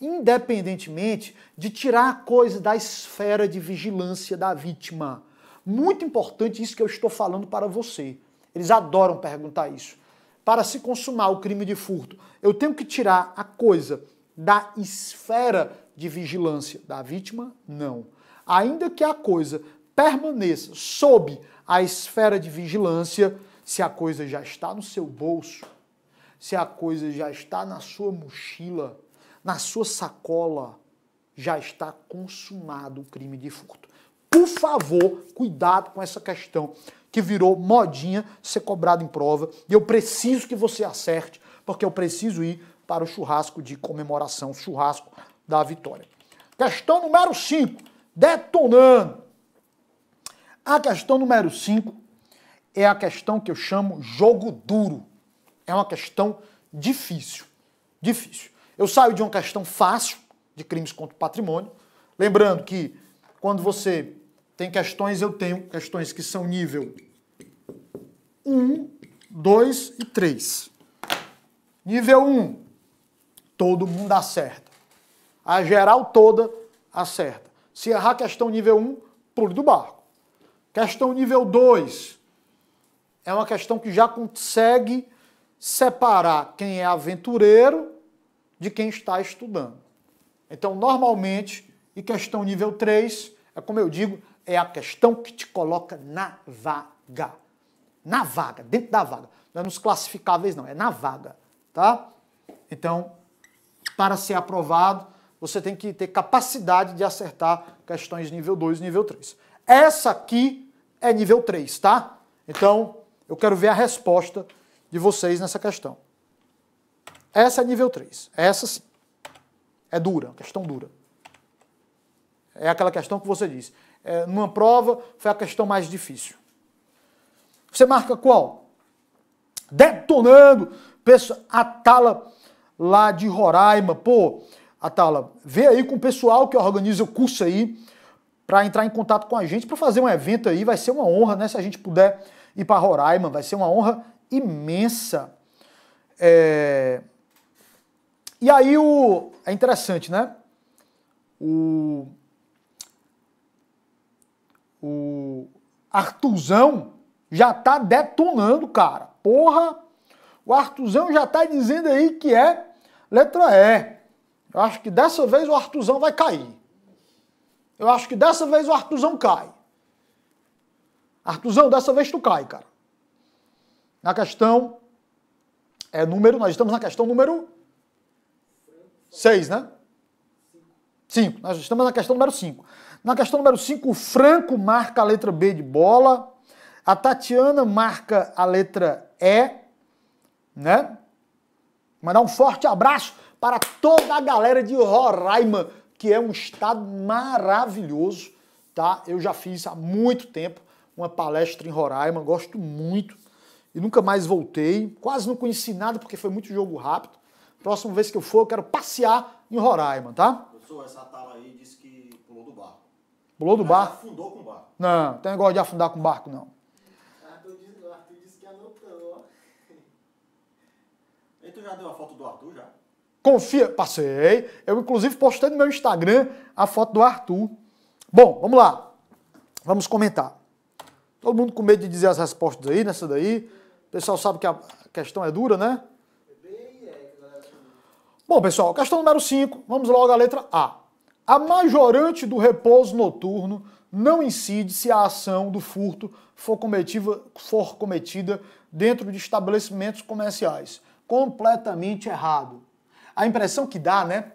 independentemente de tirar a coisa da esfera de vigilância da vítima. Muito importante isso que eu estou falando para você. Eles adoram perguntar isso. Para se consumar o crime de furto, eu tenho que tirar a coisa da esfera de vigilância da vítima? Não. Ainda que a coisa permaneça sob a esfera de vigilância, se a coisa já está no seu bolso, se a coisa já está na sua mochila, na sua sacola, já está consumado o crime de furto. Por favor, cuidado com essa questão que virou modinha ser cobrado em prova. E eu preciso que você acerte, porque eu preciso ir para o churrasco de comemoração, churrasco da vitória. Questão número 5, detonando. A questão número 5 é a questão que eu chamo jogo duro. É uma questão difícil. Difícil. Eu saio de uma questão fácil de crimes contra o patrimônio, lembrando que quando você tem questões, eu tenho questões que são nível 1, 2 e 3. Nível 1, todo mundo acerta. A geral toda acerta. Se errar questão nível 1, pulo do barco. Questão nível 2 é uma questão que já consegue separar quem é aventureiro de quem está estudando. Então, normalmente, e questão nível 3, é como eu digo, é a questão que te coloca na vaga. Na vaga, dentro da vaga. Não é nos classificáveis, não, é na vaga, tá? Então, para ser aprovado, você tem que ter capacidade de acertar questões nível 2 e nível 3. Essa aqui é nível 3, tá? Então, eu quero ver a resposta de vocês nessa questão. Essa é nível 3. Essa sim. É dura, questão dura. É aquela questão que você diz é, numa prova, foi a questão mais difícil. Você marca qual? Detonando a Tala lá de Roraima. Pô, Atala, vê aí com o pessoal que organiza o curso aí para entrar em contato com a gente para fazer um evento aí. Vai ser uma honra, né? Se a gente puder ir para Roraima, vai ser uma honra imensa. É... E aí o é interessante, né? O o Artuzão já tá detonando, cara. Porra! O Artuzão já tá dizendo aí que é letra E. Eu acho que dessa vez o Artuzão vai cair. Eu acho que dessa vez o Artuzão cai. Artuzão, dessa vez tu cai, cara. Na questão é número, nós estamos na questão número 6, né? 5. Nós estamos na questão número 5. Na questão número 5, o Franco marca a letra B de bola. A Tatiana marca a letra E, né? Mandar um forte abraço para toda a galera de Roraima, que é um estado maravilhoso, tá? Eu já fiz há muito tempo uma palestra em Roraima, gosto muito e nunca mais voltei. Quase não conheci nada porque foi muito jogo rápido. Próxima vez que eu for, eu quero passear em Roraima, tá? Professor, essa tala aí de Pulou do barco. afundou com o barco. Não, tem negócio de afundar com barco, não. Arthur disse, Arthur disse que anotou. E tu já deu a foto do Arthur, já? Confia, passei. Eu, inclusive, postei no meu Instagram a foto do Arthur. Bom, vamos lá. Vamos comentar. Todo mundo com medo de dizer as respostas aí, nessa daí. O pessoal sabe que a questão é dura, né? É é, Bom, pessoal, questão número 5. Vamos logo à letra A. A majorante do repouso noturno não incide se a ação do furto for, for cometida dentro de estabelecimentos comerciais. Completamente errado. A impressão que dá, né?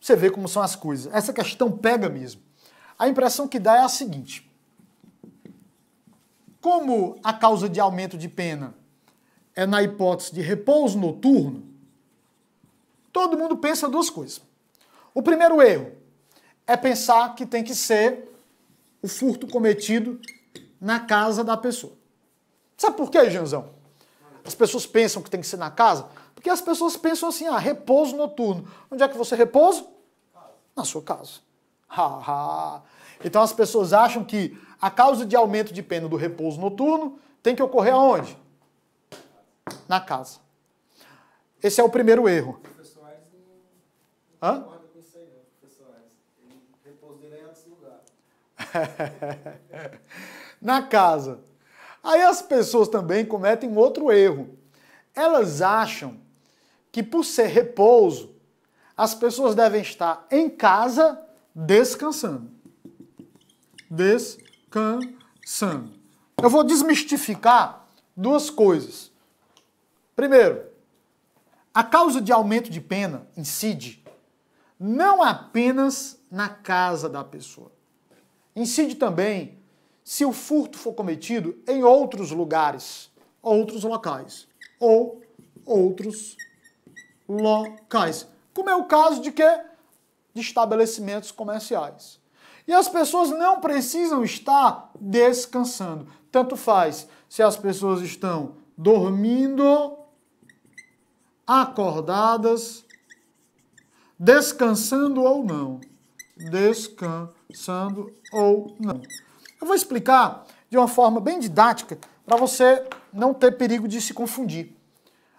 Você vê como são as coisas. Essa questão pega mesmo. A impressão que dá é a seguinte: como a causa de aumento de pena é na hipótese de repouso noturno, todo mundo pensa duas coisas. O primeiro erro, é pensar que tem que ser o furto cometido na casa da pessoa. Sabe por quê, Janzão? As pessoas pensam que tem que ser na casa, porque as pessoas pensam assim, ah, repouso noturno. Onde é que você repousa? Na sua casa. então as pessoas acham que a causa de aumento de pena do repouso noturno tem que ocorrer aonde? Na casa. Esse é o primeiro erro. Hã? na casa. Aí as pessoas também cometem outro erro. Elas acham que por ser repouso, as pessoas devem estar em casa descansando. Descansando. Eu vou desmistificar duas coisas. Primeiro, a causa de aumento de pena incide não apenas na casa da pessoa. Incide também se o furto for cometido em outros lugares, outros locais ou outros locais, como é o caso de que de estabelecimentos comerciais. E as pessoas não precisam estar descansando. Tanto faz se as pessoas estão dormindo, acordadas, descansando ou não. Descansando pensando ou não. Eu vou explicar de uma forma bem didática para você não ter perigo de se confundir.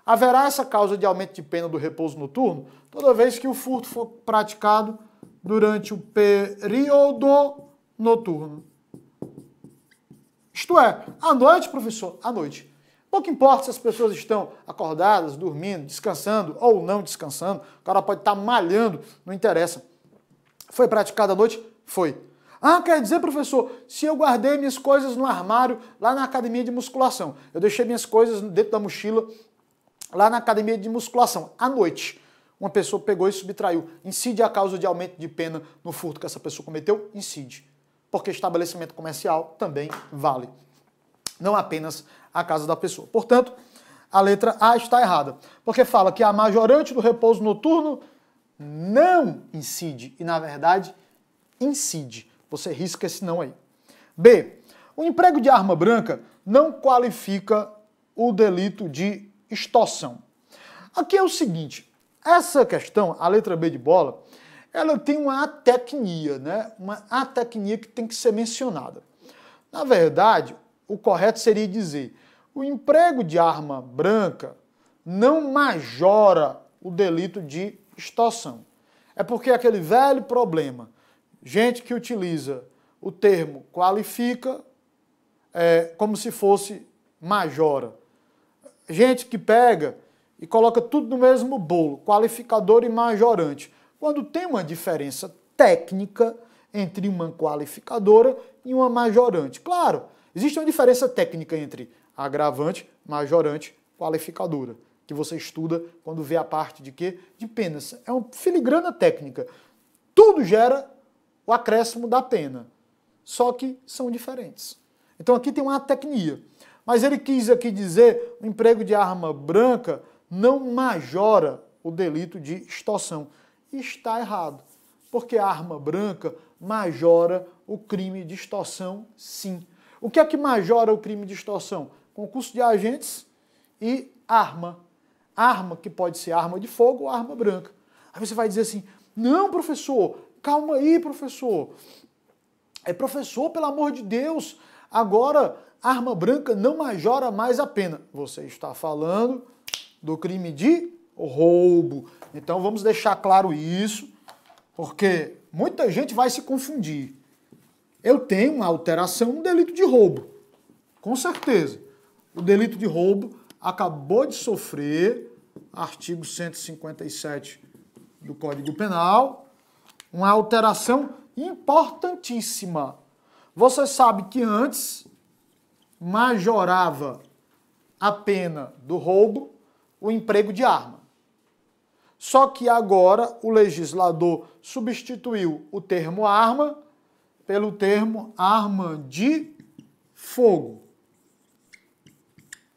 Haverá essa causa de aumento de pena do repouso noturno toda vez que o furto for praticado durante o período noturno. Isto é, à noite, professor, à noite. Pouco importa se as pessoas estão acordadas, dormindo, descansando ou não descansando, o cara pode estar tá malhando, não interessa. Foi praticado à noite, foi. Ah, quer dizer, professor, se eu guardei minhas coisas no armário lá na academia de musculação, eu deixei minhas coisas dentro da mochila lá na academia de musculação, à noite. Uma pessoa pegou e subtraiu. Incide a causa de aumento de pena no furto que essa pessoa cometeu? Incide. Porque estabelecimento comercial também vale. Não apenas a casa da pessoa. Portanto, a letra A está errada. Porque fala que a majorante do repouso noturno não incide. E, na verdade, incide. Você risca esse não aí. B. O emprego de arma branca não qualifica o delito de extorsão. Aqui é o seguinte, essa questão, a letra B de bola, ela tem uma atecnia, né? Uma atecnia que tem que ser mencionada. Na verdade, o correto seria dizer: o emprego de arma branca não majora o delito de extorsão. É porque aquele velho problema gente que utiliza o termo qualifica é, como se fosse majora. Gente que pega e coloca tudo no mesmo bolo, qualificador e majorante. Quando tem uma diferença técnica entre uma qualificadora e uma majorante. Claro, existe uma diferença técnica entre agravante, majorante, qualificadora, que você estuda quando vê a parte de quê? De penas. É uma filigrana técnica. Tudo gera o acréscimo da pena. Só que são diferentes. Então aqui tem uma técnica. Mas ele quis aqui dizer o emprego de arma branca não majora o delito de extorsão. Está errado, porque a arma branca majora o crime de extorsão, sim. O que é que majora o crime de extorsão? Concurso de agentes e arma. Arma que pode ser arma de fogo ou arma branca. Aí você vai dizer assim: não, professor, Calma aí, professor. É professor, pelo amor de Deus, agora arma branca não majora mais a pena. Você está falando do crime de roubo. Então vamos deixar claro isso, porque muita gente vai se confundir. Eu tenho uma alteração no um delito de roubo. Com certeza. O delito de roubo acabou de sofrer artigo 157 do Código Penal, uma alteração importantíssima. Você sabe que antes majorava a pena do roubo o emprego de arma. Só que agora o legislador substituiu o termo arma pelo termo arma de fogo.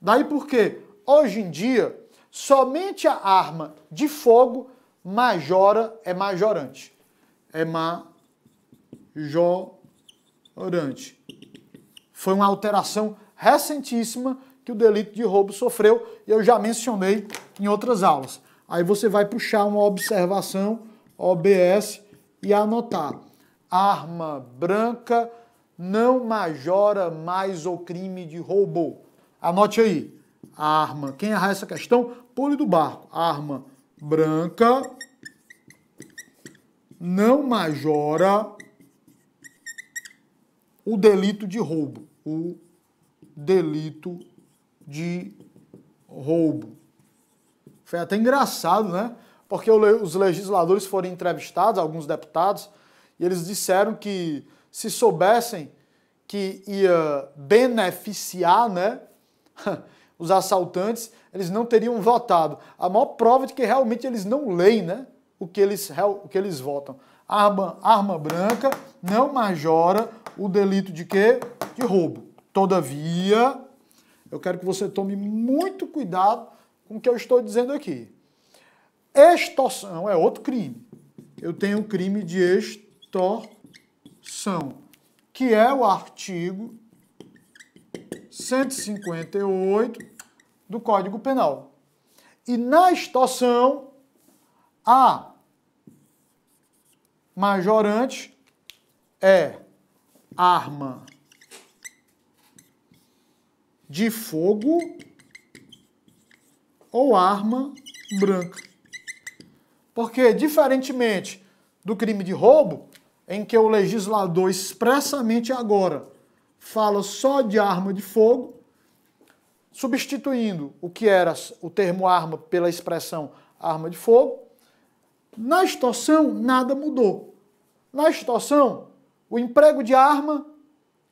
Daí porque hoje em dia somente a arma de fogo majora é majorante é majorante. Foi uma alteração recentíssima que o delito de roubo sofreu e eu já mencionei em outras aulas. Aí você vai puxar uma observação OBS e anotar. Arma branca não majora mais o crime de roubo. Anote aí. Arma. Quem errar essa questão, pule do barco. Arma branca não majora o delito de roubo. O delito de roubo. Foi até engraçado, né? Porque os legisladores foram entrevistados, alguns deputados, e eles disseram que se soubessem que ia beneficiar, né? os assaltantes, eles não teriam votado. A maior prova de que realmente eles não leem, né? o que eles, o que eles votam. Arma, arma branca não majora o delito de quê? De roubo. Todavia, eu quero que você tome muito cuidado com o que eu estou dizendo aqui. Extorsão é outro crime. Eu tenho o crime de extorsão, que é o artigo 158 do Código Penal. E na extorsão, a majorante é arma de fogo ou arma branca. Porque, diferentemente do crime de roubo, em que o legislador expressamente agora fala só de arma de fogo, substituindo o que era o termo arma pela expressão arma de fogo, na extorsão, nada mudou. Na extorsão, o emprego de arma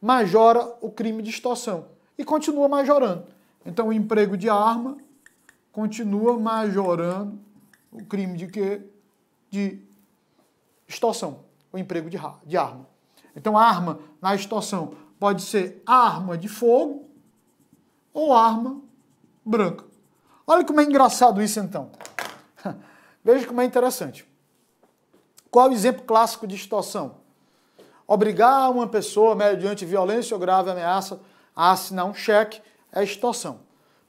majora o crime de extorsão e continua majorando. Então, o emprego de arma continua majorando o crime de quê? De extorsão, o emprego de, de arma. Então, arma na extorsão pode ser arma de fogo ou arma branca. Olha como é engraçado isso, então. Veja como é interessante. Qual é o exemplo clássico de extorsão? Obrigar uma pessoa, mediante violência ou grave ameaça, a assinar um cheque é extorsão.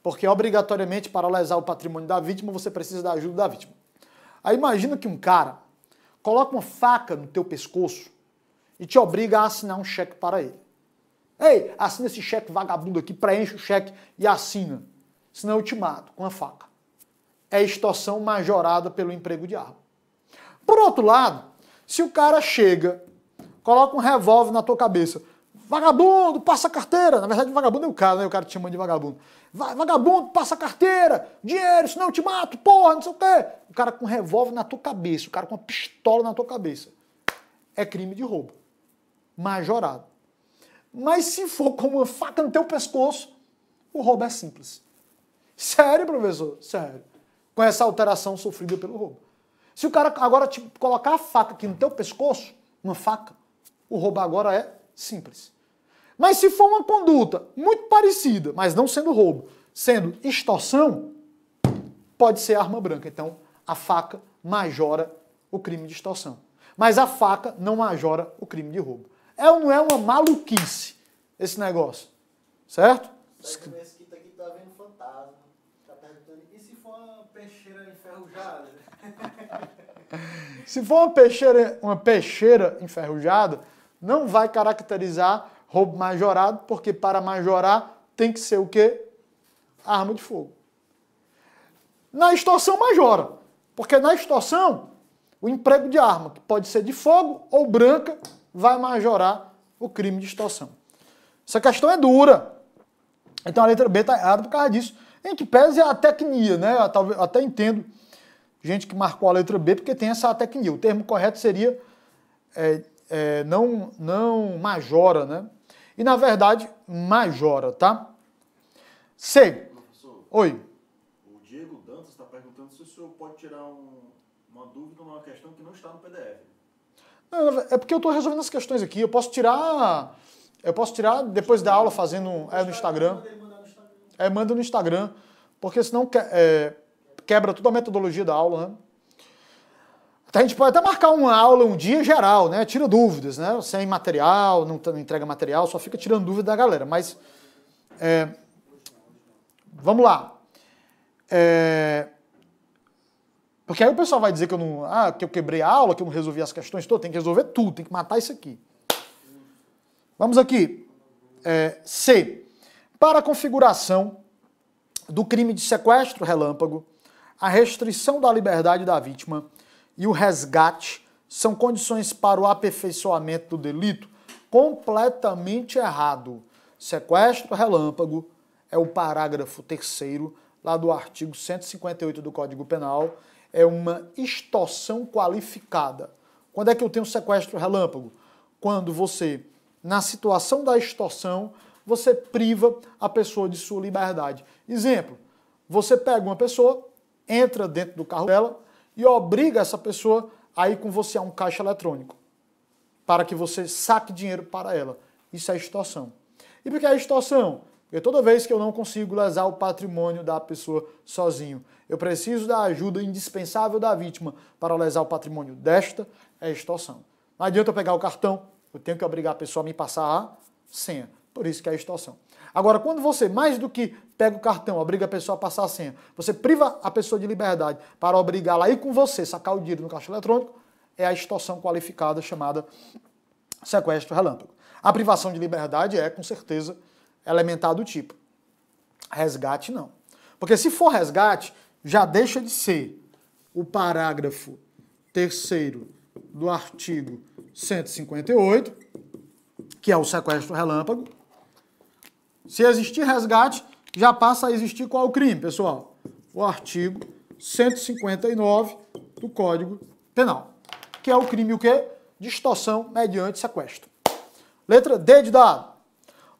Porque obrigatoriamente, para lesar o patrimônio da vítima, você precisa da ajuda da vítima. Aí imagina que um cara coloca uma faca no teu pescoço e te obriga a assinar um cheque para ele. Ei, assina esse cheque vagabundo aqui, preenche o cheque e assina. Senão eu te mato com a faca é extorsão majorada pelo emprego de arma. Por outro lado, se o cara chega, coloca um revólver na tua cabeça, vagabundo, passa a carteira. Na verdade, vagabundo é o cara, né? O cara te chama de vagabundo. Vagabundo, passa a carteira, dinheiro, senão eu te mato, porra, não sei o quê. O cara com um revólver na tua cabeça, o cara com uma pistola na tua cabeça. É crime de roubo. Majorado. Mas se for com uma faca no teu pescoço, o roubo é simples. Sério, professor? Sério com essa alteração sofrida pelo roubo. Se o cara agora te colocar a faca aqui no teu pescoço, uma faca, o roubo agora é simples. Mas se for uma conduta muito parecida, mas não sendo roubo, sendo extorsão, pode ser arma branca. Então, a faca majora o crime de extorsão. Mas a faca não majora o crime de roubo. É ou não é uma maluquice esse negócio? Certo? Certo. Se for uma peixeira, uma peixeira enferrujada, não vai caracterizar roubo majorado, porque para majorar tem que ser o quê? Arma de fogo. Na extorsão majora, porque na extorsão o emprego de arma, que pode ser de fogo ou branca, vai majorar o crime de extorsão. Essa questão é dura. Então a letra B está errada por causa disso. Em que pese a tecnia, né? Eu até entendo gente que marcou a letra B porque tem essa técnica. O termo correto seria é, é, não, não majora, né? E na verdade, majora, tá? C. Professor, Oi. O Diego Dantas está perguntando se o senhor pode tirar um, uma dúvida uma questão que não está no PDF. Não, é porque eu estou resolvendo as questões aqui. Eu posso tirar. Eu posso tirar depois da aula fazendo. É no Instagram. É, manda no Instagram. Porque senão. É, quebra toda a metodologia da aula, né? A gente pode até marcar uma aula um dia geral, né? Tira dúvidas, né? Sem material, não, entrega material, só fica tirando dúvida da galera. Mas é, vamos lá. É, porque aí o pessoal vai dizer que eu não. Ah, que eu quebrei a aula, que eu não resolvi as questões todas, tem que resolver tudo, tem que matar isso aqui. Vamos aqui. É, C. Para a configuração do crime de sequestro relâmpago a restrição da liberdade da vítima e o resgate são condições para o aperfeiçoamento do delito completamente errado. Sequestro relâmpago é o parágrafo terceiro lá do artigo 158 do Código Penal, é uma extorsão qualificada. Quando é que eu tenho sequestro relâmpago? Quando você, na situação da extorsão, você priva a pessoa de sua liberdade. Exemplo, você pega uma pessoa, entra dentro do carro dela e obriga essa pessoa a ir com você a um caixa eletrônico para que você saque dinheiro para ela. Isso é extorsão. E por que é extorsão? Porque toda vez que eu não consigo lesar o patrimônio da pessoa sozinho, eu preciso da ajuda indispensável da vítima para lesar o patrimônio desta, é extorsão. Não adianta eu pegar o cartão, eu tenho que obrigar a pessoa a me passar a senha. Por isso que é extorsão. Agora, quando você, mais do que pega o cartão, obriga a pessoa a passar a senha, você priva a pessoa de liberdade para obrigá-la a ir com você, sacar o dinheiro no caixa eletrônico, é a extorsão qualificada chamada sequestro relâmpago. A privação de liberdade é, com certeza, elementar do tipo. Resgate, não. Porque se for resgate, já deixa de ser o parágrafo terceiro do artigo 158, que é o sequestro relâmpago, se existir resgate, já passa a existir qual crime, pessoal? O artigo 159 do Código Penal, que é o crime o quê? De extorsão mediante sequestro. Letra D de dado.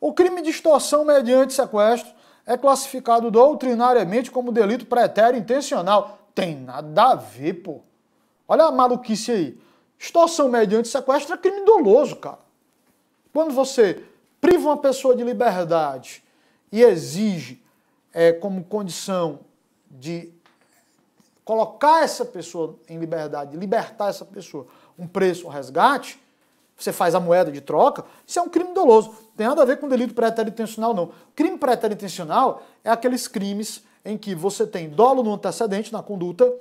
O crime de extorsão mediante sequestro é classificado doutrinariamente como delito pretérito intencional. Tem nada a ver, pô. Olha a maluquice aí. Extorsão mediante sequestro é crime doloso, cara. Quando você priva uma pessoa de liberdade e exige é, como condição de colocar essa pessoa em liberdade, libertar essa pessoa, um preço, um resgate, você faz a moeda de troca, isso é um crime doloso. Não tem nada a ver com delito pré-intencional, não. Crime pré-intencional é aqueles crimes em que você tem dolo no antecedente, na conduta,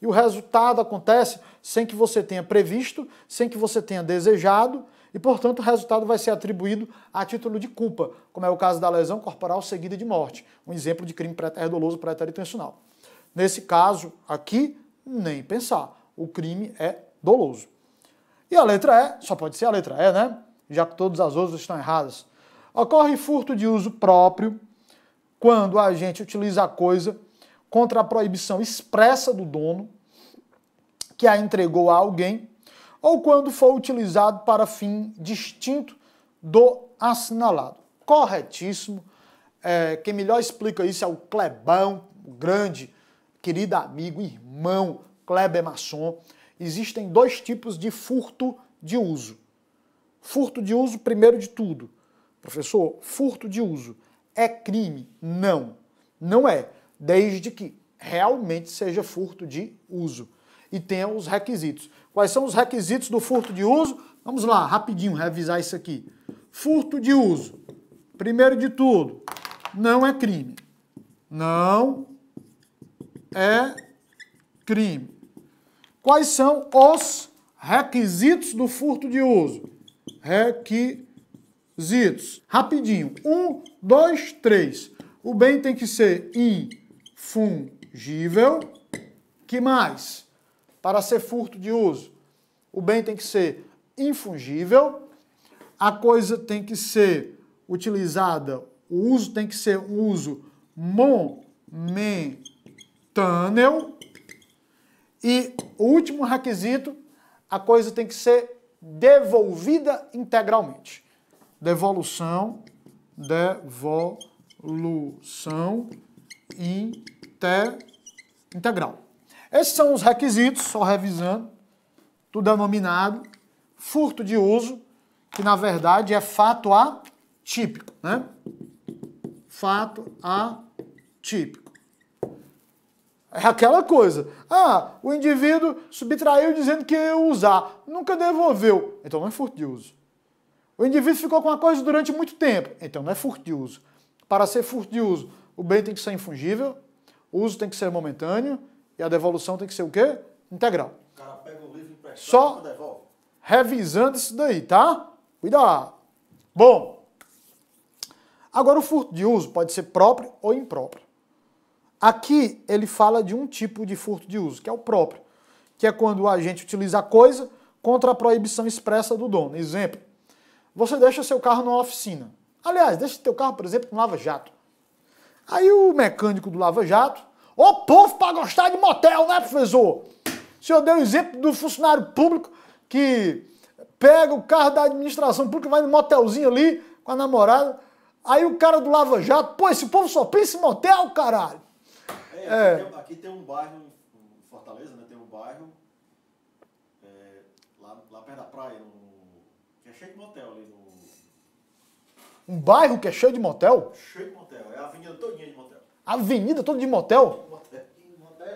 e o resultado acontece sem que você tenha previsto, sem que você tenha desejado, e, portanto, o resultado vai ser atribuído a título de culpa, como é o caso da lesão corporal seguida de morte, um exemplo de crime pré-doloso pré-intencional. Nesse caso aqui, nem pensar, o crime é doloso. E a letra E, só pode ser a letra E, né? Já que todas as outras estão erradas. Ocorre furto de uso próprio quando a gente utiliza a coisa contra a proibição expressa do dono que a entregou a alguém ou quando for utilizado para fim distinto do assinalado. Corretíssimo. É, quem melhor explica isso é o Clebão, o grande, querido amigo, irmão Kleber Masson. Existem dois tipos de furto de uso. Furto de uso, primeiro de tudo. Professor, furto de uso é crime? Não, não é, desde que realmente seja furto de uso e tenha os requisitos. Quais são os requisitos do furto de uso? Vamos lá, rapidinho, revisar isso aqui. Furto de uso. Primeiro de tudo, não é crime. Não é crime. Quais são os requisitos do furto de uso? Requisitos. Rapidinho. Um, dois, três. O bem tem que ser infungível. Que mais? para ser furto de uso, o bem tem que ser infungível, a coisa tem que ser utilizada, o uso tem que ser um uso momentâneo. E o último requisito, a coisa tem que ser devolvida integralmente. Devolução, devolução inte, integral. Esses são os requisitos, só revisando, do denominado furto de uso, que na verdade é fato atípico, né? Fato atípico. É aquela coisa. Ah, o indivíduo subtraiu dizendo que ia usar, nunca devolveu. Então não é furto de uso. O indivíduo ficou com uma coisa durante muito tempo. Então não é furto de uso. Para ser furto de uso, o bem tem que ser infungível, o uso tem que ser momentâneo, e a devolução tem que ser o quê? Integral. O cara pega o livro emprestado Só devolve. revisando isso daí, tá? Cuidado. Bom, agora o furto de uso pode ser próprio ou impróprio. Aqui ele fala de um tipo de furto de uso, que é o próprio, que é quando o agente utiliza a coisa contra a proibição expressa do dono. Exemplo, você deixa seu carro numa oficina. Aliás, deixa seu carro, por exemplo, no lava-jato. Aí o mecânico do lava-jato Ô povo para gostar de motel, né, professor? O senhor deu o exemplo do funcionário público que pega o carro da administração pública, vai no motelzinho ali com a namorada. Aí o cara do Lava Jato, pô, esse povo só pensa em motel, caralho. É, é. Aqui, tem, aqui, Tem, um bairro em Fortaleza, né? Tem um bairro é, lá, lá perto da praia, no, que é cheio de motel ali no... Um bairro que é cheio de motel? Cheio de motel, é a avenida todinha de motel avenida toda de motel.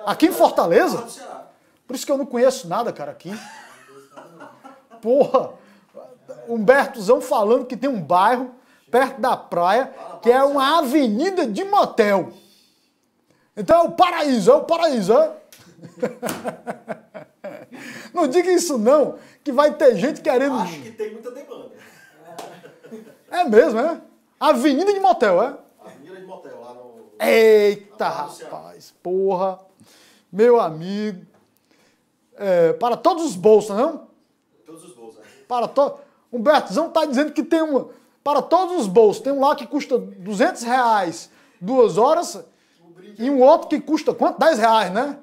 Aqui em Fortaleza? Por isso que eu não conheço nada, cara, aqui. Porra! Humbertozão falando que tem um bairro perto da praia que é uma avenida de motel. Então é o paraíso, é o paraíso, é? Não diga isso não, que vai ter gente querendo... Acho que tem muita demanda. É mesmo, é? Avenida de motel, é? Eita, rapaz, porra. Meu amigo. É, para todos os bolsos, não? Todos os bolsos. Para to... Humbertozão tá dizendo que tem um... Para todos os bolsos. Tem um lá que custa 200 reais duas horas e um outro que custa quanto? 10 reais, né?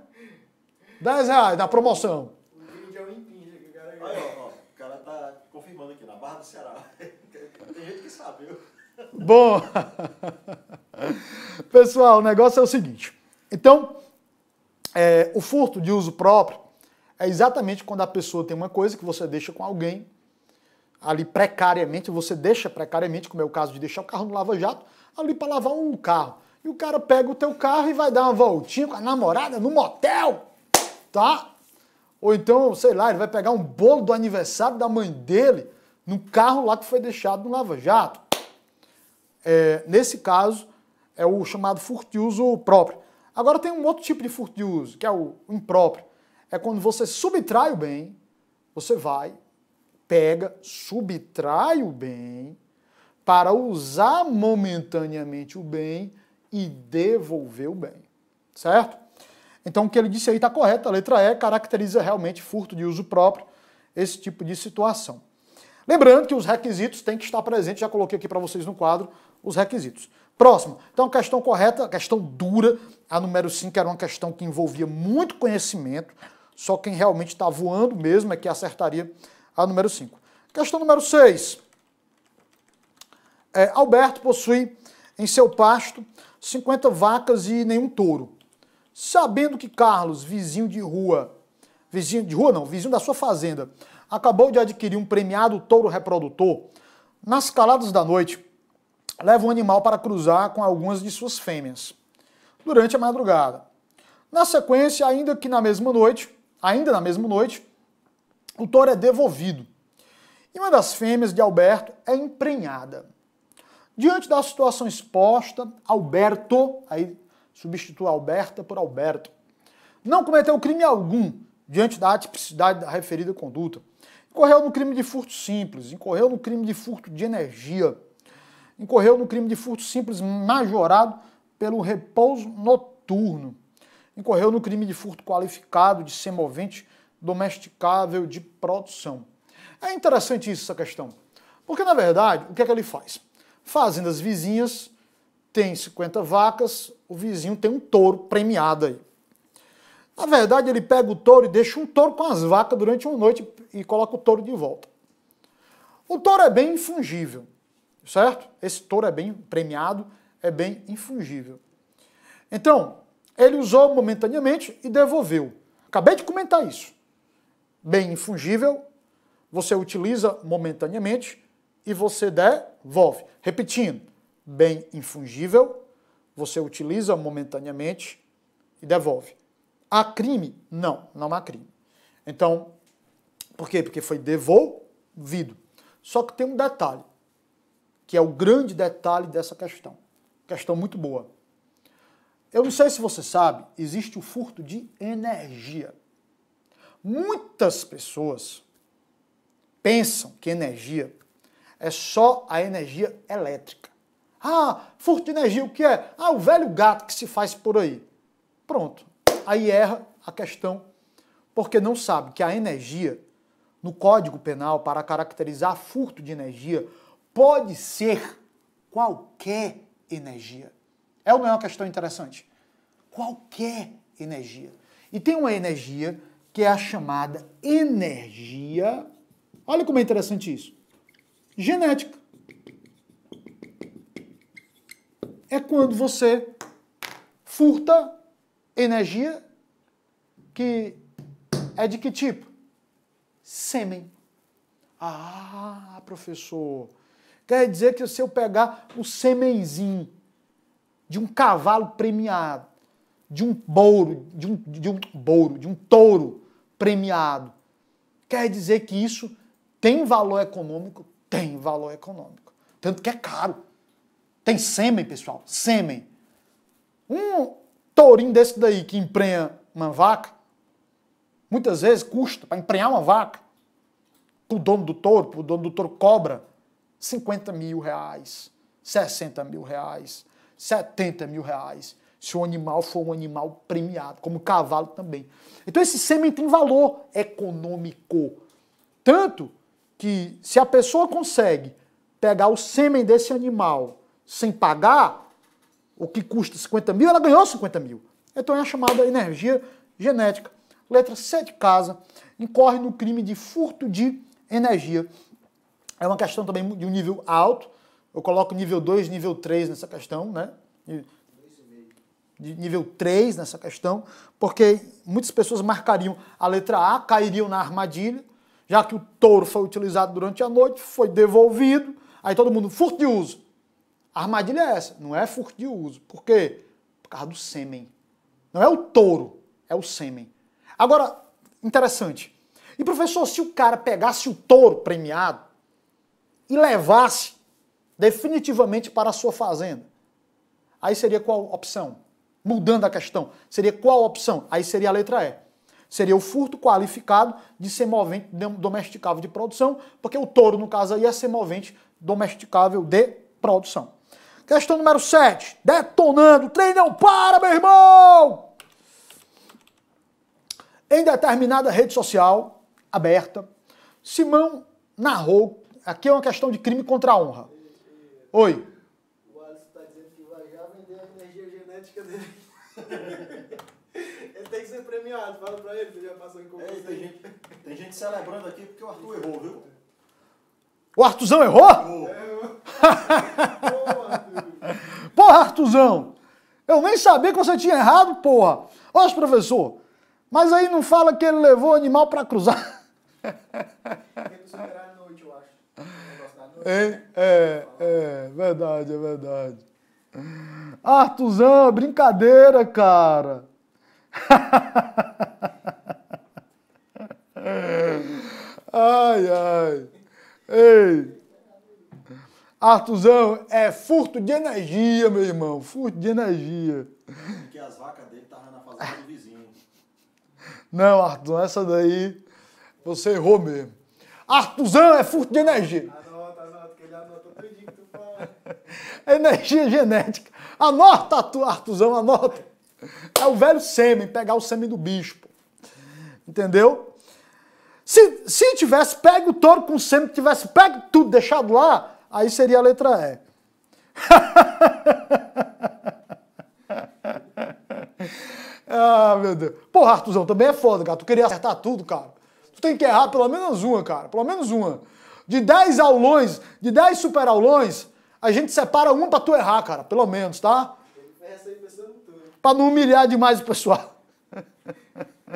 10 reais na promoção. Olha, é ó, o cara tá confirmando aqui, na Barra do Ceará. Tem gente que sabe, viu? Bom... Pessoal, o negócio é o seguinte. Então, é, o furto de uso próprio é exatamente quando a pessoa tem uma coisa que você deixa com alguém ali precariamente, você deixa precariamente, como é o caso de deixar o carro no lava-jato, ali para lavar um carro. E o cara pega o teu carro e vai dar uma voltinha com a namorada no motel, tá? Ou então, sei lá, ele vai pegar um bolo do aniversário da mãe dele no carro lá que foi deixado no lava-jato. É, nesse caso, é o chamado furto uso próprio. Agora tem um outro tipo de furto de uso, que é o impróprio. É quando você subtrai o bem, você vai, pega, subtrai o bem para usar momentaneamente o bem e devolver o bem. Certo? Então o que ele disse aí está correto, a letra E caracteriza realmente furto de uso próprio, esse tipo de situação. Lembrando que os requisitos têm que estar presentes, já coloquei aqui para vocês no quadro os requisitos. Próximo. Então, a questão correta, a questão dura, a número 5 era uma questão que envolvia muito conhecimento, só quem realmente está voando mesmo é que acertaria a número 5. Questão número 6. É, Alberto possui em seu pasto 50 vacas e nenhum touro. Sabendo que Carlos, vizinho de rua, vizinho de rua não, vizinho da sua fazenda, acabou de adquirir um premiado touro reprodutor, nas caladas da noite, leva o animal para cruzar com algumas de suas fêmeas durante a madrugada. Na sequência, ainda que na mesma noite, ainda na mesma noite, o touro é devolvido. E uma das fêmeas de Alberto é emprenhada. Diante da situação exposta, Alberto, aí substitua Alberta por Alberto, não cometeu crime algum diante da atipicidade da referida conduta. Incorreu no crime de furto simples, incorreu no crime de furto de energia, incorreu no crime de furto simples majorado pelo repouso noturno. Incorreu no crime de furto qualificado de semovente domesticável de produção. É interessante isso, essa questão. Porque, na verdade, o que é que ele faz? Fazendas vizinhas tem 50 vacas, o vizinho tem um touro premiado aí. Na verdade, ele pega o touro e deixa um touro com as vacas durante uma noite e coloca o touro de volta. O touro é bem infungível certo? Esse touro é bem premiado, é bem infungível. Então, ele usou momentaneamente e devolveu. Acabei de comentar isso. Bem infungível, você utiliza momentaneamente e você devolve. Repetindo, bem infungível, você utiliza momentaneamente e devolve. Há crime? Não, não há crime. Então, por quê? Porque foi devolvido. Só que tem um detalhe que é o grande detalhe dessa questão. Questão muito boa. Eu não sei se você sabe, existe o furto de energia. Muitas pessoas pensam que energia é só a energia elétrica. Ah, furto de energia, o que é? Ah, o velho gato que se faz por aí. Pronto. Aí erra a questão, porque não sabe que a energia, no Código Penal, para caracterizar furto de energia, pode ser qualquer energia. É ou não é uma questão interessante? Qualquer energia. E tem uma energia que é a chamada energia. Olha como é interessante isso. Genética. É quando você furta energia que é de que tipo? Sêmen. Ah, professor, Quer dizer que se eu pegar o semenzinho de um cavalo premiado, de um bouro, de um, de um bouro, de um touro premiado, quer dizer que isso tem valor econômico? Tem valor econômico. Tanto que é caro. Tem sêmen, pessoal, sêmen. Um tourinho desse daí que emprenha uma vaca, muitas vezes custa para emprenhar uma vaca. Para o dono do touro, para o dono do touro cobra 50 mil reais, 60 mil reais, 70 mil reais, se o animal for um animal premiado, como o cavalo também. Então esse sêmen tem valor econômico. Tanto que se a pessoa consegue pegar o sêmen desse animal sem pagar, o que custa 50 mil, ela ganhou 50 mil. Então é a chamada energia genética. Letra C de casa, incorre no crime de furto de energia é uma questão também de um nível alto. Eu coloco nível 2, nível 3 nessa questão, né? De nível 3 nessa questão, porque muitas pessoas marcariam a letra A, cairiam na armadilha, já que o touro foi utilizado durante a noite, foi devolvido, aí todo mundo, furto de uso. A armadilha é essa, não é furto de uso. Por quê? Por causa do sêmen. Não é o touro, é o sêmen. Agora, interessante. E professor, se o cara pegasse o touro premiado, e levasse definitivamente para a sua fazenda. Aí seria qual opção? Mudando a questão, seria qual opção? Aí seria a letra E. Seria o furto qualificado de semovente domesticável de produção, porque o touro, no caso, aí é semovente domesticável de produção. Questão número 7. Detonando. O trem não para, meu irmão! Em determinada rede social aberta, Simão narrou Aqui é uma questão de crime contra a honra. Oi. O Alisson está dizendo que vai já vender a energia genética dele. ele tem que ser premiado. Fala para ele, que já passou em concurso. É, tem, gente, tem gente celebrando aqui porque o Arthur errou, viu? O Artuzão errou? Errou. porra, Artuzão. Eu nem sabia que você tinha errado, porra. Olha, professor. Mas aí não fala que ele levou o animal para cruzar. Hein? É, é, verdade, é verdade. Artuzão, ah, é brincadeira, cara. ai, ai. Ei. Artuzão, ah, é furto de energia, meu irmão. Furto de energia. Porque as vacas dele estavam na fazenda do vizinho. Não, Artuzão, essa daí você errou mesmo. Artuzão é furto de energia. energia genética. Anota, Artuzão, anota. É o velho sêmen, pegar o sêmen do bicho. Pô. Entendeu? Se, se tivesse pego o touro com o sêmen, tivesse pego tudo, deixado lá, aí seria a letra E. ah, meu Deus. Porra, Artuzão, também é foda, cara. Tu queria acertar tudo, cara. Tu tem que errar pelo menos uma, cara. Pelo menos uma. De 10 aulões, de 10 super aulões, a gente separa uma pra tu errar, cara, pelo menos, tá? Pra não humilhar demais o pessoal.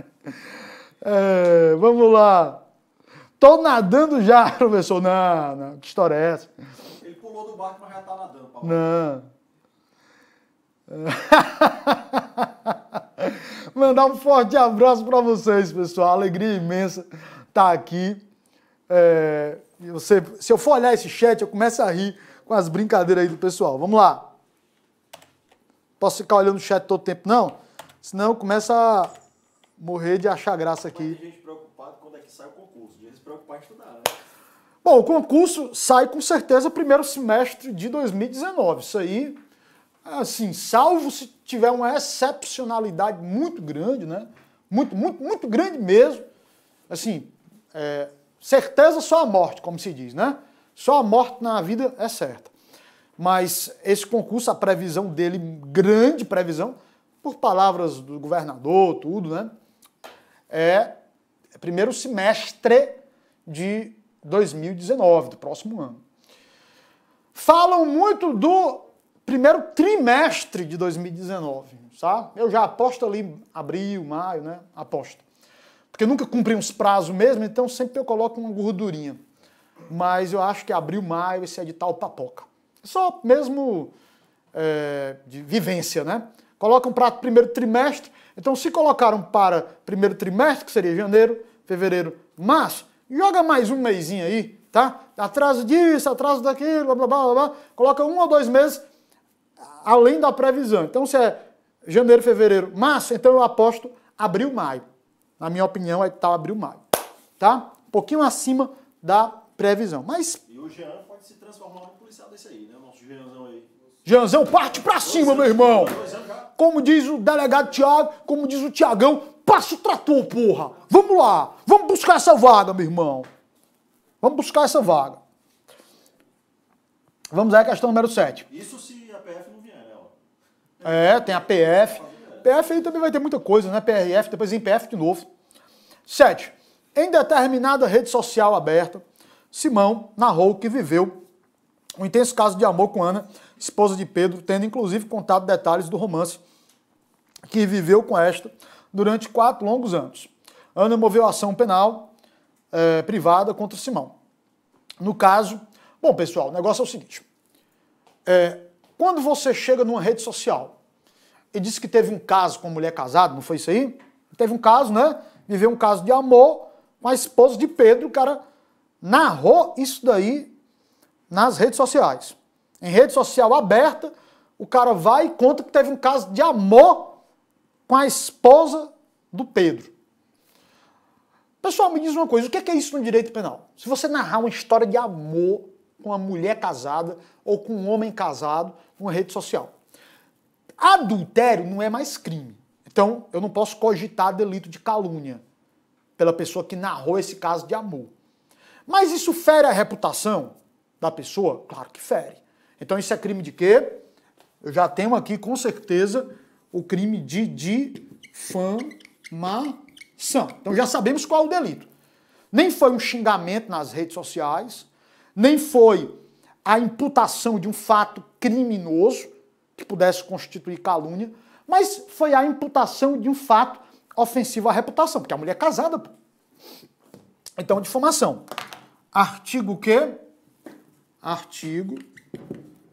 É, vamos lá. Tô nadando já, professor. Não, não, que história é essa? Ele pulou do barco, mas já tá nadando, Paulo. Não. Mandar um forte abraço para vocês, pessoal. Alegria imensa estar tá aqui. É, você, se eu for olhar esse chat, eu começo a rir com as brincadeiras aí do pessoal. Vamos lá. Posso ficar olhando o chat todo tempo, não? Senão começa a morrer de achar graça aqui. Tem gente preocupada quando é que sai o concurso. Tem gente se preocupar em estudar, né? Bom, o concurso sai com certeza primeiro semestre de 2019. Isso aí, assim, salvo se tiver uma excepcionalidade muito grande, né? Muito, muito, muito grande mesmo. Assim, é, certeza só a morte, como se diz, né? Só a morte na vida é certa. Mas esse concurso, a previsão dele, grande previsão, por palavras do governador, tudo, né? É primeiro semestre de 2019, do próximo ano. Falam muito do primeiro trimestre de 2019, sabe? Eu já aposto ali abril, maio, né? Aposto. Porque nunca cumpri uns prazos mesmo, então sempre eu coloco uma gordurinha mas eu acho que abril, maio, esse edital papoca. Só mesmo é, de vivência, né? Colocam para primeiro trimestre, então se colocaram para primeiro trimestre, que seria janeiro, fevereiro, março, joga mais um mêsinho aí, tá? Atraso disso, atraso daquilo, blá, blá, blá, blá, coloca um ou dois meses além da previsão. Então se é janeiro, fevereiro, março, então eu aposto abril, maio. Na minha opinião, é tal abril, maio, tá? Um pouquinho acima da previsão. Mas. E o Jean pode se transformar num policial desse aí, né? O nosso Jeanzão aí. Jeanzão, parte pra cima, meu irmão! Como diz o delegado Tiago, como diz o Tiagão, passa o trator, porra! Vamos lá! Vamos buscar essa vaga, meu irmão! Vamos buscar essa vaga. Vamos à questão número 7. Isso se a PF não vier, né? É, tem a PF. PF aí também vai ter muita coisa, né? PRF, depois em PF de novo. 7. Em determinada rede social aberta, Simão narrou que viveu um intenso caso de amor com Ana, esposa de Pedro, tendo inclusive contado detalhes do romance que viveu com esta durante quatro longos anos. Ana moveu ação penal eh, privada contra Simão. No caso, bom pessoal, o negócio é o seguinte: é, quando você chega numa rede social e diz que teve um caso com uma mulher casada, não foi isso aí? Teve um caso, né? Viveu um caso de amor com a esposa de Pedro, o cara narrou isso daí nas redes sociais. Em rede social aberta, o cara vai e conta que teve um caso de amor com a esposa do Pedro. Pessoal, me diz uma coisa, o é que é isso no direito penal? Se você narrar uma história de amor com uma mulher casada ou com um homem casado numa rede social. Adultério não é mais crime. Então, eu não posso cogitar delito de calúnia pela pessoa que narrou esse caso de amor. Mas isso fere a reputação da pessoa? Claro que fere. Então isso é crime de quê? Eu já tenho aqui com certeza o crime de difamação. Então já sabemos qual é o delito. Nem foi um xingamento nas redes sociais, nem foi a imputação de um fato criminoso que pudesse constituir calúnia, mas foi a imputação de um fato ofensivo à reputação, porque a mulher é casada. Então, difamação. Artigo que? Artigo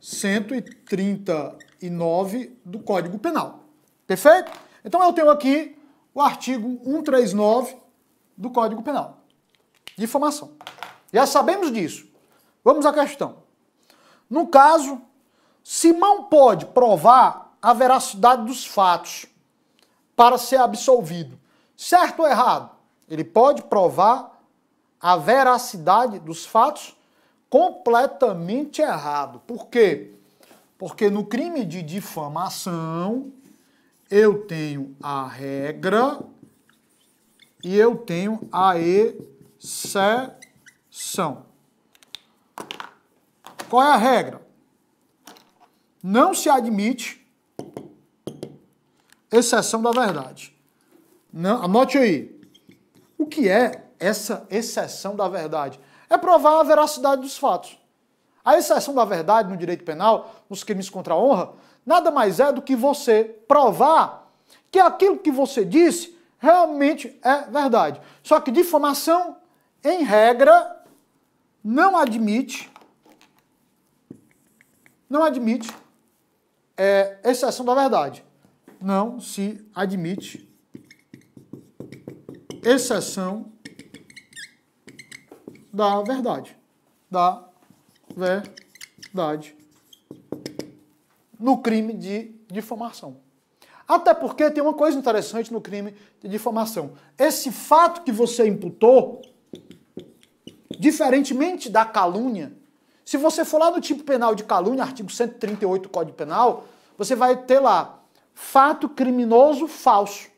139 do Código Penal. Perfeito? Então eu tenho aqui o artigo 139 do Código Penal. Difamação. Já sabemos disso. Vamos à questão. No caso, Simão pode provar a veracidade dos fatos para ser absolvido. Certo ou errado? Ele pode provar a veracidade dos fatos completamente errado. Por quê? Porque no crime de difamação eu tenho a regra e eu tenho a exceção. Qual é a regra? Não se admite exceção da verdade. Não, anote aí. O que é essa exceção da verdade é provar a veracidade dos fatos. A exceção da verdade no direito penal, nos crimes contra a honra, nada mais é do que você provar que aquilo que você disse realmente é verdade. Só que difamação, em regra, não admite, não admite é, exceção da verdade. Não se admite exceção da verdade. Da verdade. No crime de difamação. Até porque tem uma coisa interessante no crime de difamação. Esse fato que você imputou, diferentemente da calúnia, se você for lá no tipo penal de calúnia, artigo 138 do Código Penal, você vai ter lá fato criminoso falso.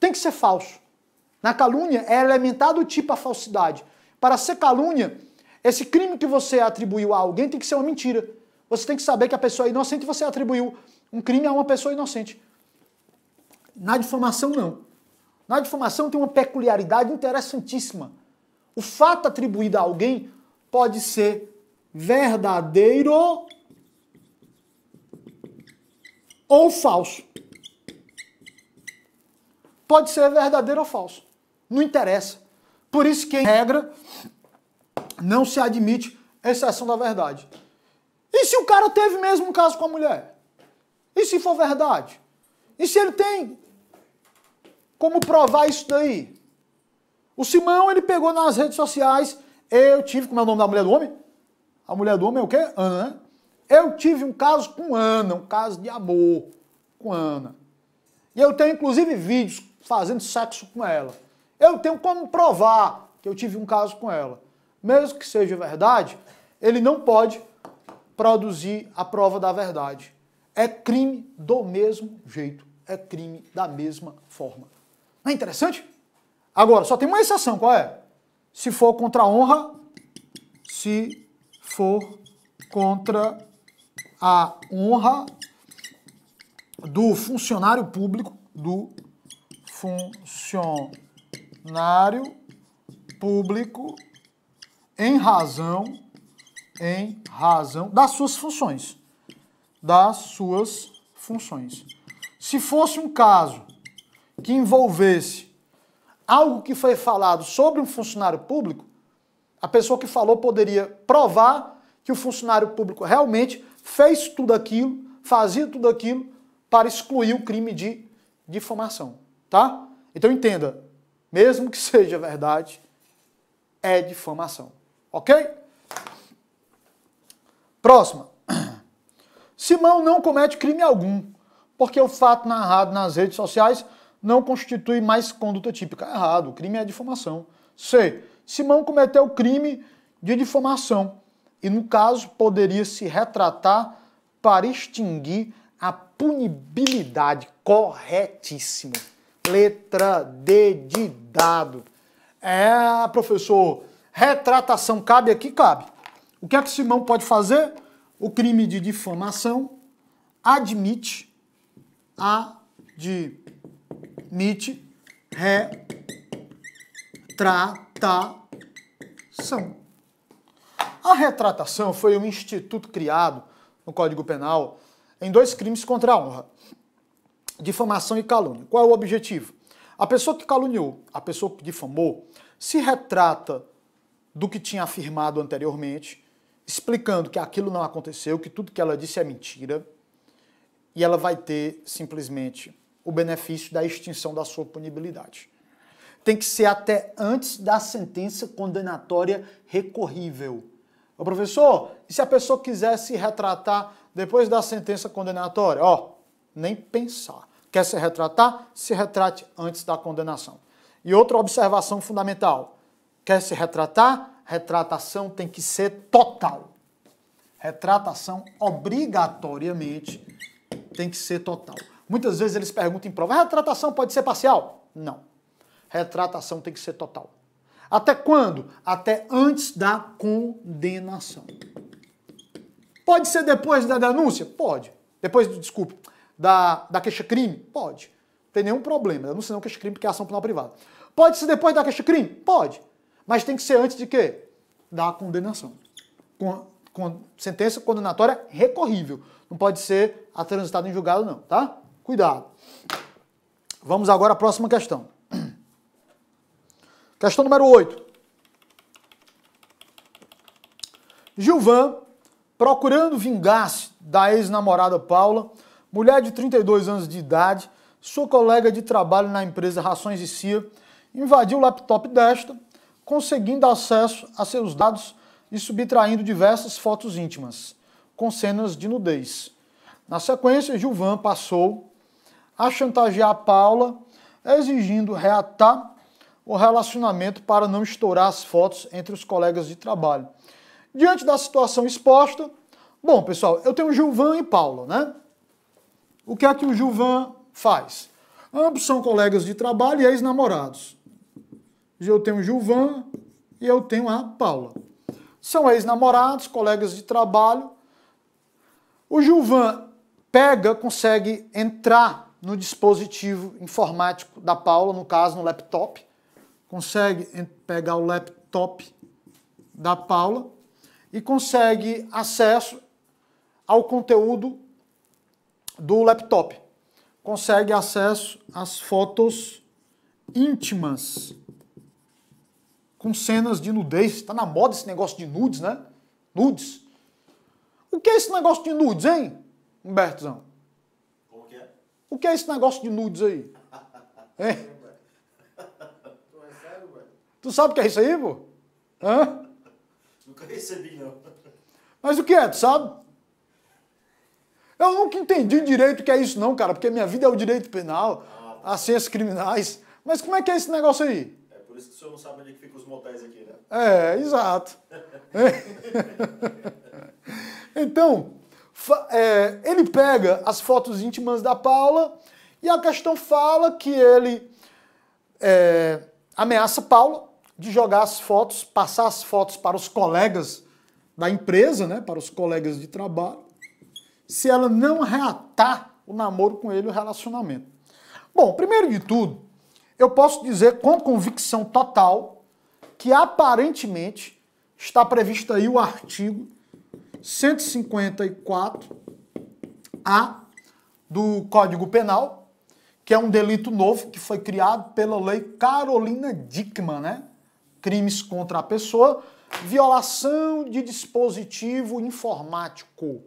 Tem que ser falso. Na calúnia é elementar do tipo a falsidade. Para ser calúnia, esse crime que você atribuiu a alguém tem que ser uma mentira. Você tem que saber que a pessoa é inocente e você atribuiu um crime a uma pessoa inocente. Na difamação, não. Na difamação tem uma peculiaridade interessantíssima. O fato atribuído a alguém pode ser verdadeiro ou falso. Pode ser verdadeiro ou falso. Não interessa. Por isso que, em regra, não se admite exceção da verdade. E se o cara teve mesmo um caso com a mulher? E se for verdade? E se ele tem como provar isso daí? O Simão, ele pegou nas redes sociais, eu tive, como é o nome da mulher do homem? A mulher do homem é o quê? Ana, né? Eu tive um caso com Ana, um caso de amor com Ana. E eu tenho, inclusive, vídeos fazendo sexo com ela. Eu tenho como provar que eu tive um caso com ela. Mesmo que seja verdade, ele não pode produzir a prova da verdade. É crime do mesmo jeito, é crime da mesma forma. Não é interessante? Agora, só tem uma exceção, qual é? Se for contra a honra, se for contra a honra do funcionário público, do funcionário funcionário público em razão em razão das suas funções, das suas funções. Se fosse um caso que envolvesse algo que foi falado sobre um funcionário público, a pessoa que falou poderia provar que o funcionário público realmente fez tudo aquilo, fazia tudo aquilo para excluir o crime de difamação, tá? Então entenda, mesmo que seja verdade, é difamação. Ok? Próxima. Simão não comete crime algum, porque o fato narrado nas redes sociais não constitui mais conduta típica. Errado, o crime é difamação. C. Simão cometeu crime de difamação e, no caso, poderia se retratar para extinguir a punibilidade. Corretíssimo. Letra D de dado. É, professor, retratação cabe aqui? Cabe. O que é que Simão pode fazer? O crime de difamação admite, admite, retratação. A retratação foi um instituto criado no Código Penal em dois crimes contra a honra difamação e calúnia. Qual é o objetivo? A pessoa que caluniou, a pessoa que difamou, se retrata do que tinha afirmado anteriormente, explicando que aquilo não aconteceu, que tudo que ela disse é mentira, e ela vai ter simplesmente o benefício da extinção da sua punibilidade. Tem que ser até antes da sentença condenatória recorrível. Ô professor, e se a pessoa quiser se retratar depois da sentença condenatória? Ó, nem pensar. Quer se retratar? Se retrate antes da condenação. E outra observação fundamental: quer se retratar? Retratação tem que ser total. Retratação obrigatoriamente tem que ser total. Muitas vezes eles perguntam em prova: a retratação pode ser parcial? Não. Retratação tem que ser total. Até quando? Até antes da condenação. Pode ser depois da denúncia? Pode. Depois, desculpe, da, da queixa-crime? Pode. Não tem nenhum problema. Eu não sei não queixa-crime porque é ação penal privada. Pode ser depois da queixa-crime? Pode. Mas tem que ser antes de quê? Da condenação. Com, com sentença condenatória recorrível. Não pode ser a transitada em julgado, não, tá? Cuidado. Vamos agora à próxima questão. Questão número 8. Gilvan, procurando vingar-se da ex-namorada Paula, Mulher de 32 anos de idade, sua colega de trabalho na empresa Rações e Cia, invadiu o laptop desta, conseguindo acesso a seus dados e subtraindo diversas fotos íntimas, com cenas de nudez. Na sequência, Gilvan passou a chantagear a Paula, exigindo reatar o relacionamento para não estourar as fotos entre os colegas de trabalho. Diante da situação exposta, bom, pessoal, eu tenho Gilvan e Paula, né? O que é que o Gilvan faz? Ambos são colegas de trabalho e ex-namorados. Eu tenho o Gilvan e eu tenho a Paula. São ex-namorados, colegas de trabalho. O Gilvan pega, consegue entrar no dispositivo informático da Paula, no caso, no laptop. Consegue pegar o laptop da Paula e consegue acesso ao conteúdo do laptop. Consegue acesso às fotos íntimas com cenas de nudez. Está na moda esse negócio de nudes, né? Nudes. O que é esse negócio de nudes, hein, Humbertozão? Como que é? O que é esse negócio de nudes aí? hein? Tu é sério, velho? Tu sabe o que é isso aí, pô? Hã? Nunca recebi, não. Mas o que é, tu sabe? Eu nunca entendi direito o que é isso, não, cara, porque minha vida é o direito penal, ah. as ciências criminais. Mas como é que é esse negócio aí? É por isso que o senhor não sabe onde é que ficam os motéis aqui, né? É, exato. então, é, ele pega as fotos íntimas da Paula e a questão fala que ele é, ameaça Paula de jogar as fotos, passar as fotos para os colegas da empresa, né, para os colegas de trabalho, se ela não reatar o namoro com ele, o relacionamento? Bom, primeiro de tudo, eu posso dizer com convicção total que aparentemente está previsto aí o artigo 154A do Código Penal, que é um delito novo que foi criado pela lei Carolina Dickmann, né? Crimes contra a pessoa, violação de dispositivo informático.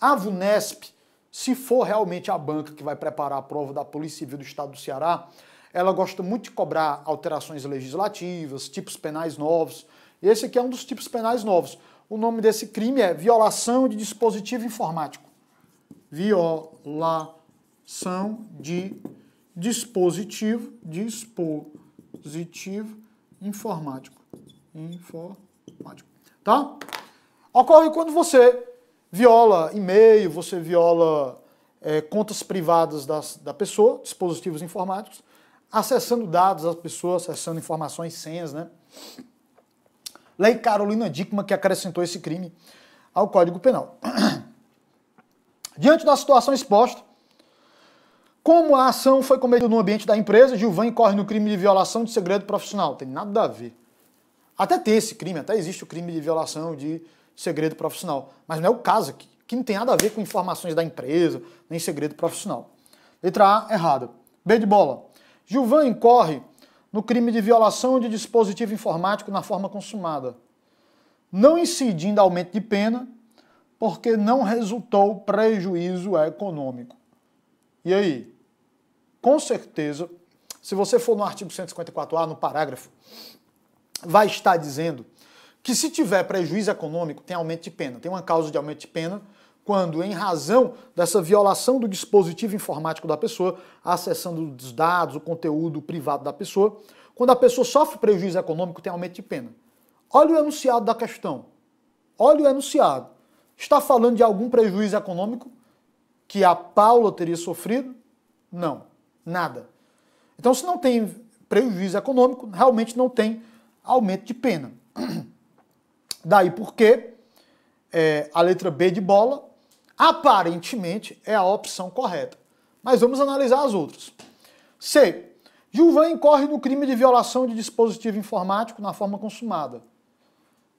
A VUNESP, se for realmente a banca que vai preparar a prova da Polícia Civil do Estado do Ceará, ela gosta muito de cobrar alterações legislativas, tipos penais novos. Esse aqui é um dos tipos penais novos. O nome desse crime é violação de dispositivo informático. Violação de dispositivo, dispositivo informático. Informático. Tá? Ocorre quando você Viola e-mail, você viola é, contas privadas das, da pessoa, dispositivos informáticos, acessando dados da pessoa, acessando informações, senhas, né? Lei Carolina Dickman que acrescentou esse crime ao Código Penal. Diante da situação exposta, como a ação foi cometida no ambiente da empresa, Gilvan incorre no crime de violação de segredo profissional. Tem nada a ver. Até tem esse crime, até existe o crime de violação de segredo profissional. Mas não é o caso aqui, que não tem nada a ver com informações da empresa, nem segredo profissional. Letra A, errada. B de bola. Gilvan incorre no crime de violação de dispositivo informático na forma consumada, não incidindo aumento de pena, porque não resultou prejuízo econômico. E aí? Com certeza, se você for no artigo 154A, no parágrafo, vai estar dizendo que se tiver prejuízo econômico, tem aumento de pena. Tem uma causa de aumento de pena quando, em razão dessa violação do dispositivo informático da pessoa, acessando os dados, o conteúdo privado da pessoa, quando a pessoa sofre prejuízo econômico, tem aumento de pena. Olha o enunciado da questão. Olha o enunciado. Está falando de algum prejuízo econômico que a Paula teria sofrido? Não, nada. Então, se não tem prejuízo econômico, realmente não tem aumento de pena. Daí porque é, a letra B de bola aparentemente é a opção correta. Mas vamos analisar as outras. C. Gilvan incorre no crime de violação de dispositivo informático na forma consumada,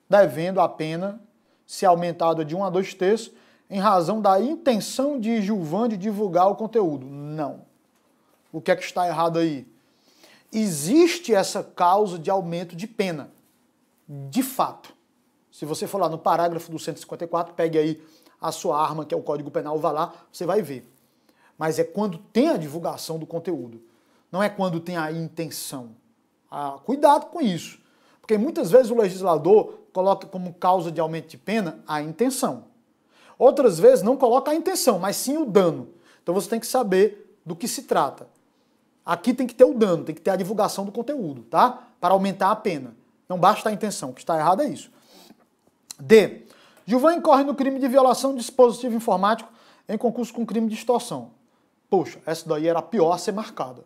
devendo a pena ser aumentada de 1 a 2 terços em razão da intenção de Gilvan de divulgar o conteúdo. Não. O que é que está errado aí? Existe essa causa de aumento de pena. De fato. Se você for lá no parágrafo do 154, pegue aí a sua arma, que é o Código Penal, vá lá, você vai ver. Mas é quando tem a divulgação do conteúdo, não é quando tem a intenção. Ah, cuidado com isso, porque muitas vezes o legislador coloca como causa de aumento de pena a intenção. Outras vezes não coloca a intenção, mas sim o dano. Então você tem que saber do que se trata. Aqui tem que ter o dano, tem que ter a divulgação do conteúdo, tá? Para aumentar a pena. Não basta a intenção, o que está errado é isso. D. Gilvan incorre no crime de violação de dispositivo informático em concurso com crime de extorsão. Poxa, essa daí era a pior a ser marcada.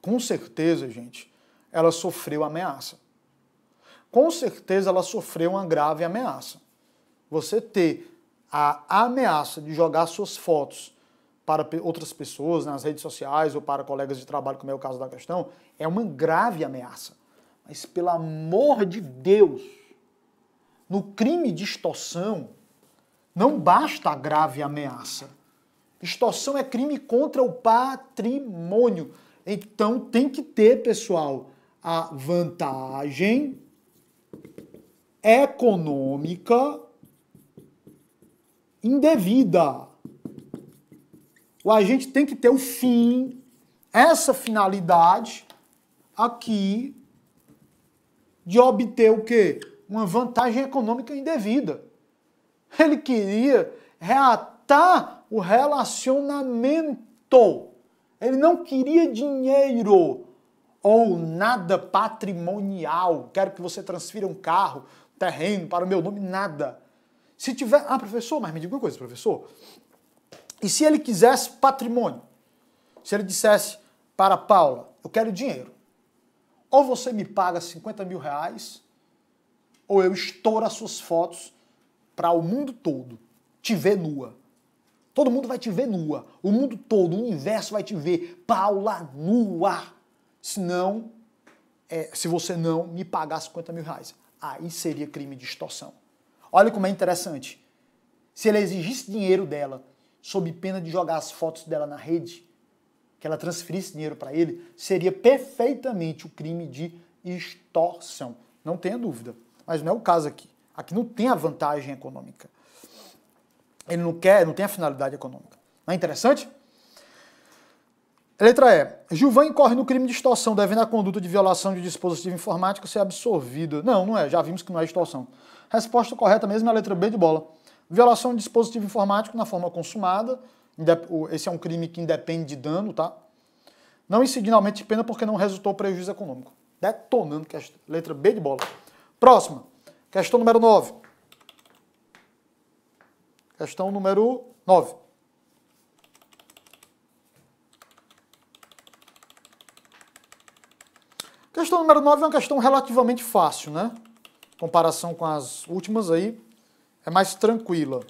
Com certeza, gente, ela sofreu ameaça. Com certeza ela sofreu uma grave ameaça. Você ter a ameaça de jogar suas fotos para outras pessoas nas redes sociais ou para colegas de trabalho, como é o caso da questão, é uma grave ameaça. Mas pelo amor de Deus, no crime de extorsão, não basta a grave ameaça. Extorsão é crime contra o patrimônio. Então tem que ter, pessoal, a vantagem econômica indevida. O agente tem que ter o fim, essa finalidade aqui de obter o quê? uma vantagem econômica indevida. Ele queria reatar o relacionamento. Ele não queria dinheiro ou nada patrimonial. Quero que você transfira um carro, terreno para o meu nome, nada. Se tiver. Ah, professor, mas me diga uma coisa, professor. E se ele quisesse patrimônio? Se ele dissesse para Paula, eu quero dinheiro. Ou você me paga 50 mil reais, ou eu estouro as suas fotos para o mundo todo te ver nua. Todo mundo vai te ver nua. O mundo todo, o universo vai te ver Paula nua. Se não, é, se você não me pagar 50 mil reais, aí seria crime de extorsão. Olha como é interessante. Se ele exigisse dinheiro dela, sob pena de jogar as fotos dela na rede, que ela transferisse dinheiro para ele, seria perfeitamente o crime de extorsão. Não tenha dúvida mas não é o caso aqui. Aqui não tem a vantagem econômica. Ele não quer, não tem a finalidade econômica. Não é interessante? Letra E. Gilvan incorre no crime de extorsão, devendo a conduta de violação de dispositivo informático ser absorvido. Não, não é. Já vimos que não é extorsão. Resposta correta mesmo é a letra B de bola. Violação de dispositivo informático na forma consumada. Esse é um crime que independe de dano, tá? Não incidindo aumento de pena porque não resultou prejuízo econômico. Detonando que é a letra B de bola. Próxima. Questão número 9. Questão número 9. Questão número 9 é uma questão relativamente fácil, né? Em comparação com as últimas aí, é mais tranquila.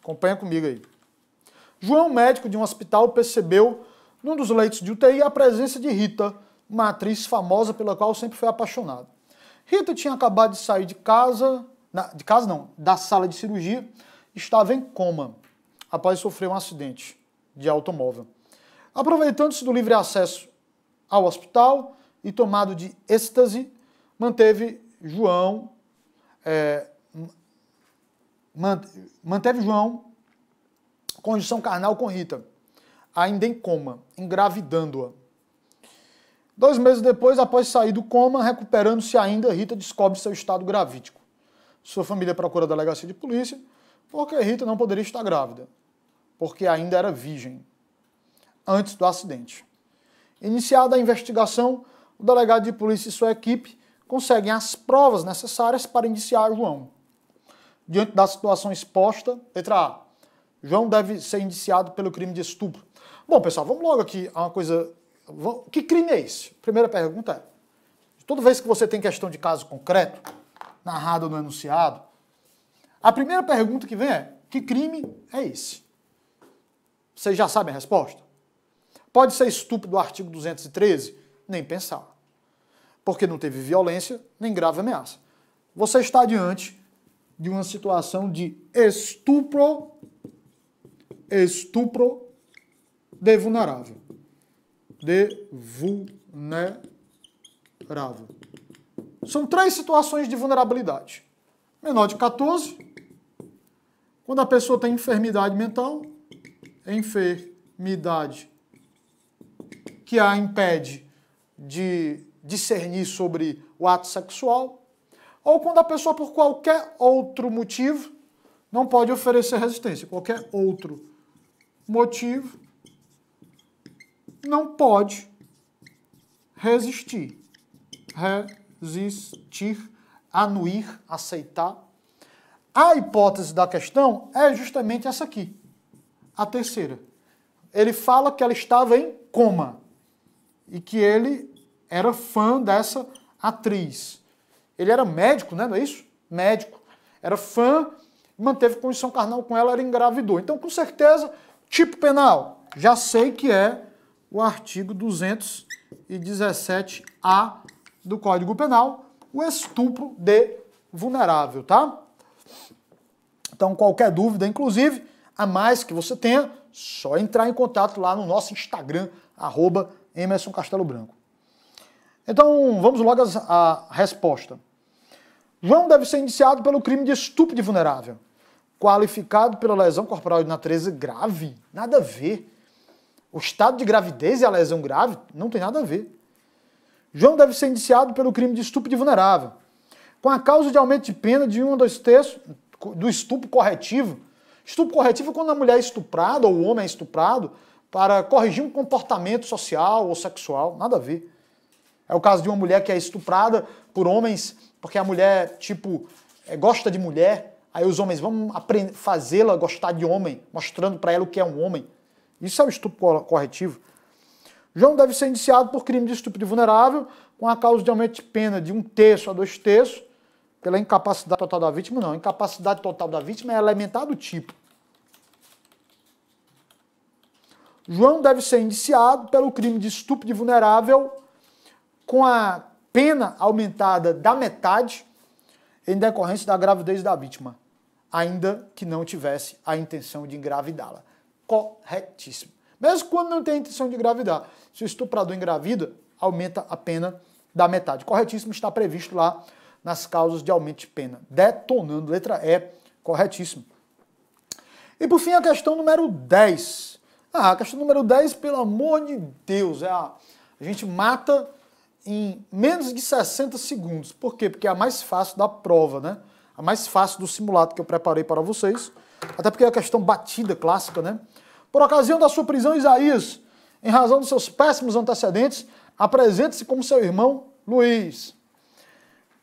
Acompanha comigo aí. João, médico de um hospital, percebeu num dos leitos de UTI a presença de Rita, uma atriz famosa pela qual sempre foi apaixonado. Rita tinha acabado de sair de casa, na, de casa não, da sala de cirurgia, estava em coma após sofrer um acidente de automóvel. Aproveitando-se do livre acesso ao hospital e tomado de êxtase, manteve João é, manteve João condição carnal com Rita, ainda em coma, engravidando-a. Dois meses depois, após sair do coma, recuperando-se ainda, Rita descobre seu estado gravítico. Sua família procura a delegacia de polícia porque Rita não poderia estar grávida, porque ainda era virgem, antes do acidente. Iniciada a investigação, o delegado de polícia e sua equipe conseguem as provas necessárias para indiciar João. Diante da situação exposta, letra A, João deve ser indiciado pelo crime de estupro. Bom, pessoal, vamos logo aqui a uma coisa que crime é esse? Primeira pergunta é: toda vez que você tem questão de caso concreto, narrado no enunciado, a primeira pergunta que vem é: que crime é esse? Vocês já sabem a resposta? Pode ser estupro do artigo 213? Nem pensar. Porque não teve violência nem grave ameaça. Você está diante de uma situação de estupro, estupro de vulnerável de vulnerável. São três situações de vulnerabilidade. Menor de 14, quando a pessoa tem enfermidade mental, enfermidade que a impede de discernir sobre o ato sexual, ou quando a pessoa, por qualquer outro motivo, não pode oferecer resistência, qualquer outro motivo, não pode resistir. Resistir, anuir, aceitar. A hipótese da questão é justamente essa aqui, a terceira. Ele fala que ela estava em coma e que ele era fã dessa atriz. Ele era médico, né? não é isso? Médico. Era fã, manteve condição carnal com ela, ela engravidou. Então, com certeza, tipo penal. Já sei que é o artigo 217A do Código Penal, o estupro de vulnerável, tá? Então, qualquer dúvida, inclusive, a mais que você tenha, só entrar em contato lá no nosso Instagram, arroba Emerson Castelo Branco. Então, vamos logo à resposta. João deve ser indiciado pelo crime de estupro de vulnerável, qualificado pela lesão corporal de natureza grave, nada a ver o estado de gravidez e a lesão grave não tem nada a ver. João deve ser indiciado pelo crime de estupro de vulnerável, com a causa de aumento de pena de um ou dois terços do estupro corretivo. Estupro corretivo é quando a mulher é estuprada ou o homem é estuprado para corrigir um comportamento social ou sexual, nada a ver. É o caso de uma mulher que é estuprada por homens, porque a mulher, tipo, é, gosta de mulher, aí os homens vão fazê-la gostar de homem, mostrando para ela o que é um homem. Isso é o estupro corretivo. João deve ser indiciado por crime de estupro de vulnerável com a causa de aumento de pena de um terço a dois terços pela incapacidade total da vítima. Não, incapacidade total da vítima é elementar do tipo. João deve ser indiciado pelo crime de estupro de vulnerável com a pena aumentada da metade em decorrência da gravidez da vítima, ainda que não tivesse a intenção de engravidá-la corretíssimo. Mesmo quando não tem intenção de engravidar. Se o estuprador engravida, aumenta a pena da metade. Corretíssimo está previsto lá nas causas de aumento de pena. Detonando, letra E, corretíssimo. E por fim, a questão número 10. Ah, a questão número 10, pelo amor de Deus, é a, a gente mata em menos de 60 segundos. Por quê? Porque é a mais fácil da prova, né? A mais fácil do simulado que eu preparei para vocês. Até porque é a questão batida clássica, né? Por ocasião da sua prisão, Isaías, em razão dos seus péssimos antecedentes, apresenta-se como seu irmão Luiz.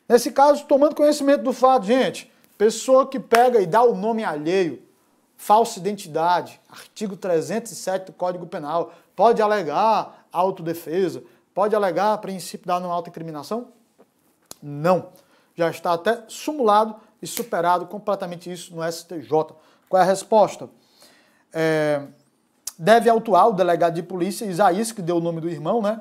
Nesse caso, tomando conhecimento do fato, gente, pessoa que pega e dá o nome alheio, falsa identidade, artigo 307 do Código Penal, pode alegar autodefesa, pode alegar princípio da não autoincriminação? Não. Já está até sumulado e superado completamente isso no STJ. Qual é a resposta? É, deve autuar o delegado de polícia, Isaías, que deu o nome do irmão, né?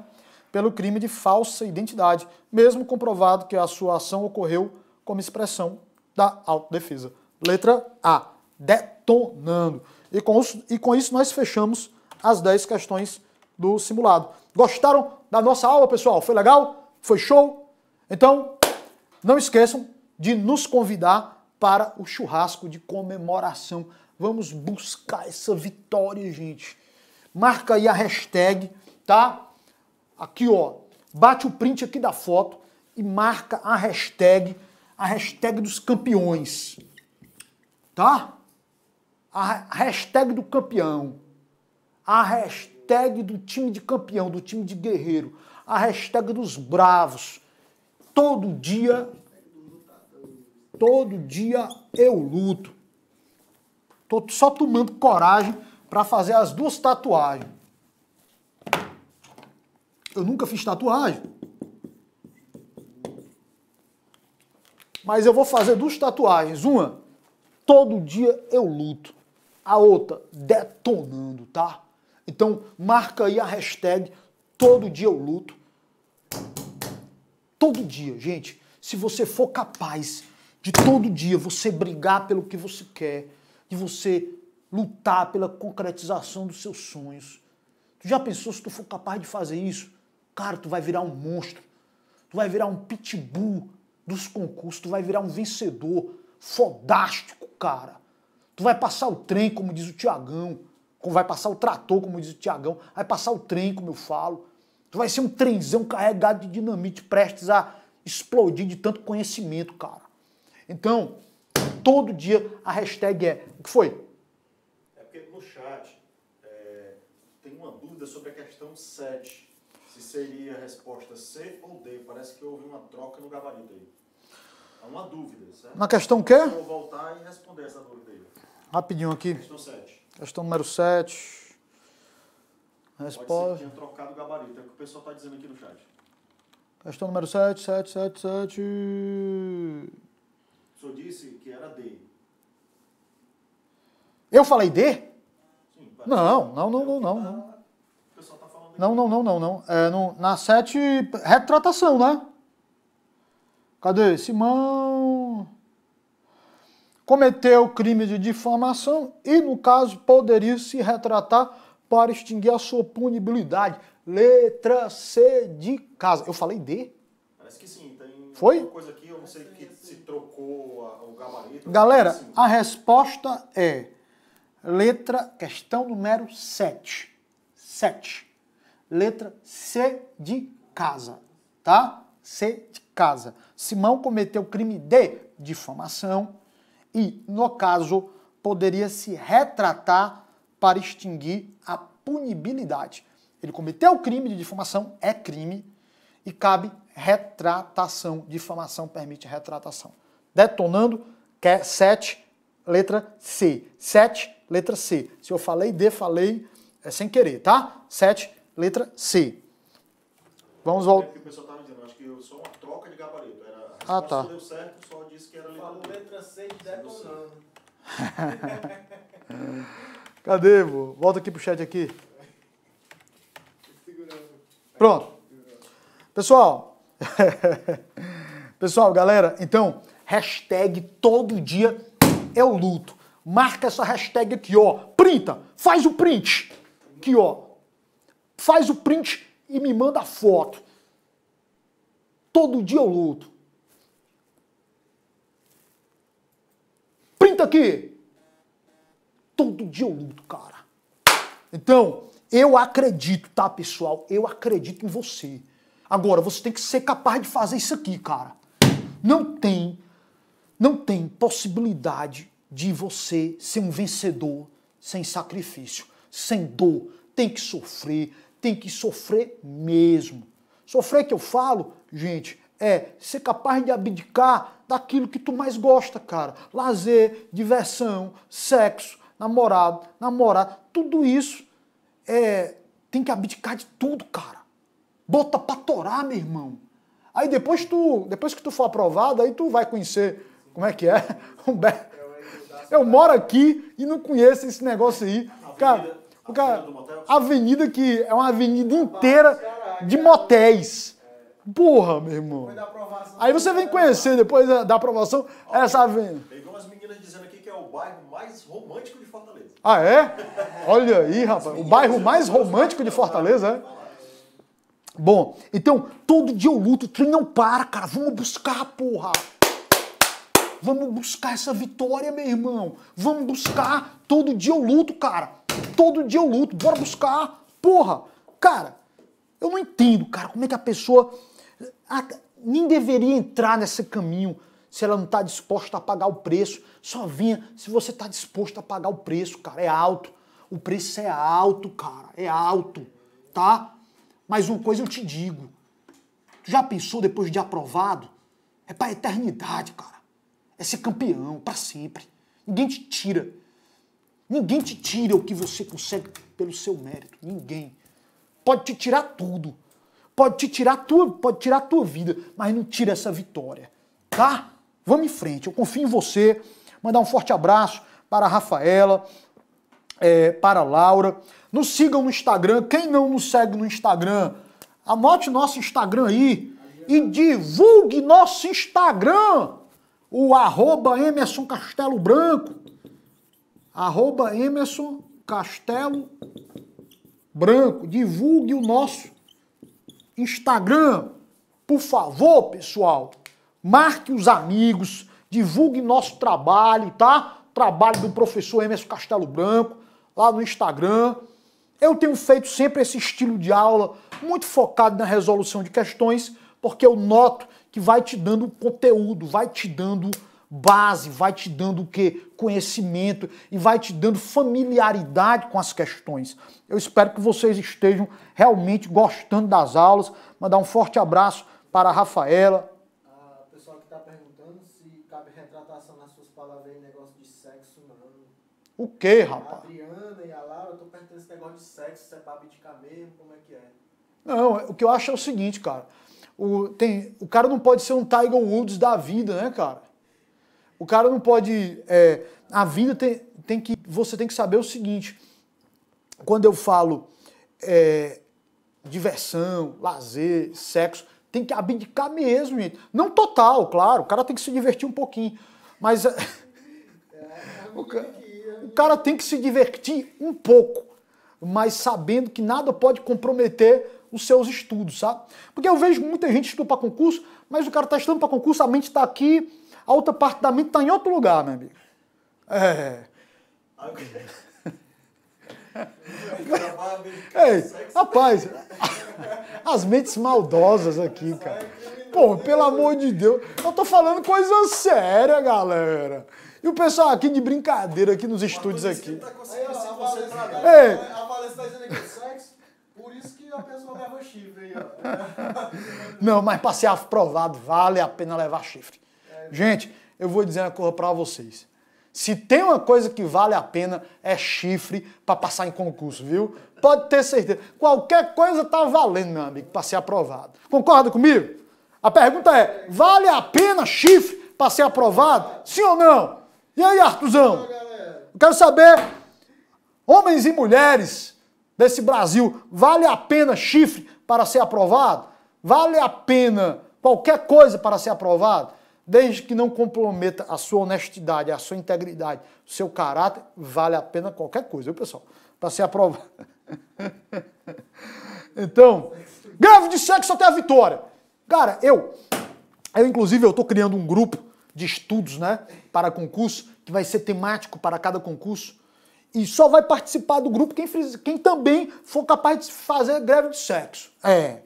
Pelo crime de falsa identidade, mesmo comprovado que a sua ação ocorreu como expressão da autodefesa. Letra A, detonando. E com, isso, e com isso nós fechamos as 10 questões do simulado. Gostaram da nossa aula, pessoal? Foi legal? Foi show? Então, não esqueçam de nos convidar para o churrasco de comemoração Vamos buscar essa vitória, gente. Marca aí a hashtag, tá? Aqui, ó. Bate o print aqui da foto e marca a hashtag, a hashtag dos campeões. Tá? A hashtag do campeão. A hashtag do time de campeão, do time de guerreiro. A hashtag dos bravos. Todo dia todo dia eu luto. Tô só tomando coragem para fazer as duas tatuagens. Eu nunca fiz tatuagem. Mas eu vou fazer duas tatuagens. Uma, todo dia eu luto. A outra, detonando, tá? Então, marca aí a hashtag todo dia eu luto. Todo dia, gente. Se você for capaz de todo dia você brigar pelo que você quer, de você lutar pela concretização dos seus sonhos. Tu já pensou se tu for capaz de fazer isso? Cara, tu vai virar um monstro. Tu vai virar um pitbull dos concursos, tu vai virar um vencedor fodástico, cara. Tu vai passar o trem, como diz o Tiagão, vai passar o trator, como diz o Tiagão, vai passar o trem, como eu falo. Tu vai ser um trenzão carregado de dinamite, prestes a explodir de tanto conhecimento, cara. Então, todo dia a hashtag é. O que foi? É porque no chat é, tem uma dúvida sobre a questão 7. Se seria a resposta C ou D. Parece que houve uma troca no gabarito aí. Há é uma dúvida, certo? Na questão o quê? vou voltar e responder essa dúvida aí. Rapidinho aqui. Questão 7. Questão número 7. Resposta. Pode ser que tinha trocado o gabarito. É o que o pessoal está dizendo aqui no chat. Questão número 7, 7, 7, 7 senhor disse que era D. Eu falei D? Sim, não, não, não, é não, tá- não, tá não. Não, não, não, não, não. É no, na 7, retratação, né? Cadê? Simão cometeu crime de difamação e, no caso, poderia se retratar para extinguir a sua punibilidade. Letra C de casa. Eu falei D? Parece que sim. Tem tá Foi? coisa aqui gabarito. Galera, a resposta é letra, questão número 7. 7. Letra C de casa, tá? C de casa. Simão cometeu crime de difamação e, no caso, poderia se retratar para extinguir a punibilidade. Ele cometeu o crime de difamação, é crime, e cabe retratação. Difamação permite retratação. Detonando, quer 7, é letra C. 7, letra C. Se eu falei D, falei é sem querer, tá? 7, letra C. Vamos voltar. É o pessoal estava dizendo, acho que eu sou uma troca de gabarito. Era, ah, tá. deu certo, só disse que era letra Falou letra C detonando. Cadê, vô? Volta aqui pro chat aqui. Pronto. Pessoal. Pessoal, galera, então, Hashtag todo dia eu luto. Marca essa hashtag aqui, ó. Printa, faz o print. Aqui, ó. Faz o print e me manda a foto. Todo dia eu luto. Printa aqui. Todo dia eu luto, cara. Então, eu acredito, tá, pessoal? Eu acredito em você. Agora, você tem que ser capaz de fazer isso aqui, cara. Não tem não tem possibilidade de você ser um vencedor sem sacrifício, sem dor. Tem que sofrer, tem que sofrer mesmo. Sofrer é que eu falo, gente, é ser capaz de abdicar daquilo que tu mais gosta, cara. Lazer, diversão, sexo, namorado, namorada, tudo isso é tem que abdicar de tudo, cara. Bota pra torar, meu irmão. Aí depois tu, depois que tu for aprovado, aí tu vai conhecer como é que é? Humberto. Eu moro aqui e não conheço esse negócio aí. Cara, o cara, avenida que é uma avenida inteira de motéis. É. Porra, meu irmão. Aí você vem conhecer depois da aprovação essa avenida. Teve umas meninas dizendo aqui que é o bairro mais romântico de Fortaleza. Ah, é? Olha aí, rapaz. O bairro é mais romântico de Fortaleza, é? Bom, então todo dia eu luto, o trem não para, cara. Vamos buscar, porra. Vamos buscar essa vitória, meu irmão. Vamos buscar. Todo dia eu luto, cara. Todo dia eu luto. Bora buscar. Porra, cara, eu não entendo, cara, como é que a pessoa a, nem deveria entrar nesse caminho se ela não está disposta a pagar o preço. Só vinha se você está disposto a pagar o preço, cara. É alto. O preço é alto, cara. É alto, tá? Mas uma coisa eu te digo. Tu já pensou depois de aprovado? É pra eternidade, cara é ser campeão para tá sempre. Ninguém te tira. Ninguém te tira o que você consegue pelo seu mérito. Ninguém. Pode te tirar tudo. Pode te tirar tua, pode tirar a tua vida, mas não tira essa vitória. Tá? Vamos em frente. Eu confio em você. Mandar um forte abraço para a Rafaela, é, para a Laura. Nos sigam no Instagram. Quem não nos segue no Instagram, anote nosso Instagram aí e divulgue nosso Instagram o arroba Emerson Castelo Branco, arroba Emerson Castelo Branco, divulgue o nosso Instagram, por favor, pessoal, marque os amigos, divulgue nosso trabalho, tá? Trabalho do professor Emerson Castelo Branco, lá no Instagram. Eu tenho feito sempre esse estilo de aula muito focado na resolução de questões, porque eu noto que vai te dando conteúdo, vai te dando base, vai te dando o que? Conhecimento e vai te dando familiaridade com as questões. Eu espero que vocês estejam realmente gostando das aulas. Mandar um forte abraço para a Rafaela. que está perguntando se cabe retratação nas suas palavras negócio de sexo, O que, rapaz? A Adriana e a Laura, estão perguntando esse negócio de sexo, se é pra abdicar mesmo, como é que é? Não, o que eu acho é o seguinte, cara. O, tem, o cara não pode ser um Tiger Woods da vida, né, cara? O cara não pode. É, a vida tem, tem que. Você tem que saber o seguinte: quando eu falo é, diversão, lazer, sexo, tem que abdicar mesmo, gente. Não total, claro. O cara tem que se divertir um pouquinho. Mas. É, o, o cara tem que se divertir um pouco, mas sabendo que nada pode comprometer os seus estudos, sabe? Porque eu vejo muita gente estudando para concurso, mas o cara está estudando para concurso, a mente está aqui, a outra parte da mente está em outro lugar, meu amigo. É. Ei, rapaz, as mentes maldosas aqui, cara. Pô, pelo amor de Deus, eu tô falando coisa séria, galera. E o pessoal aqui de brincadeira aqui nos estúdios aqui. Tá né? Ei, a pessoa leva chifre aí, ó. Não, mas passear aprovado vale a pena levar chifre. É. Gente, eu vou dizer uma coisa para vocês. Se tem uma coisa que vale a pena é chifre para passar em concurso, viu? Pode ter certeza. Qualquer coisa tá valendo, meu amigo, para ser aprovado. Concorda comigo? A pergunta é: vale a pena chifre para ser aprovado? Sim ou não? E aí, Artuzão? Eu quero saber, homens e mulheres nesse Brasil, vale a pena chifre para ser aprovado? Vale a pena qualquer coisa para ser aprovado? Desde que não comprometa a sua honestidade, a sua integridade, o seu caráter, vale a pena qualquer coisa, viu, pessoal? Para ser aprovado. então, greve de sexo até a vitória. Cara, eu, eu inclusive, eu estou criando um grupo de estudos, né, para concurso, que vai ser temático para cada concurso. E só vai participar do grupo quem, quem também for capaz de fazer greve de sexo. É.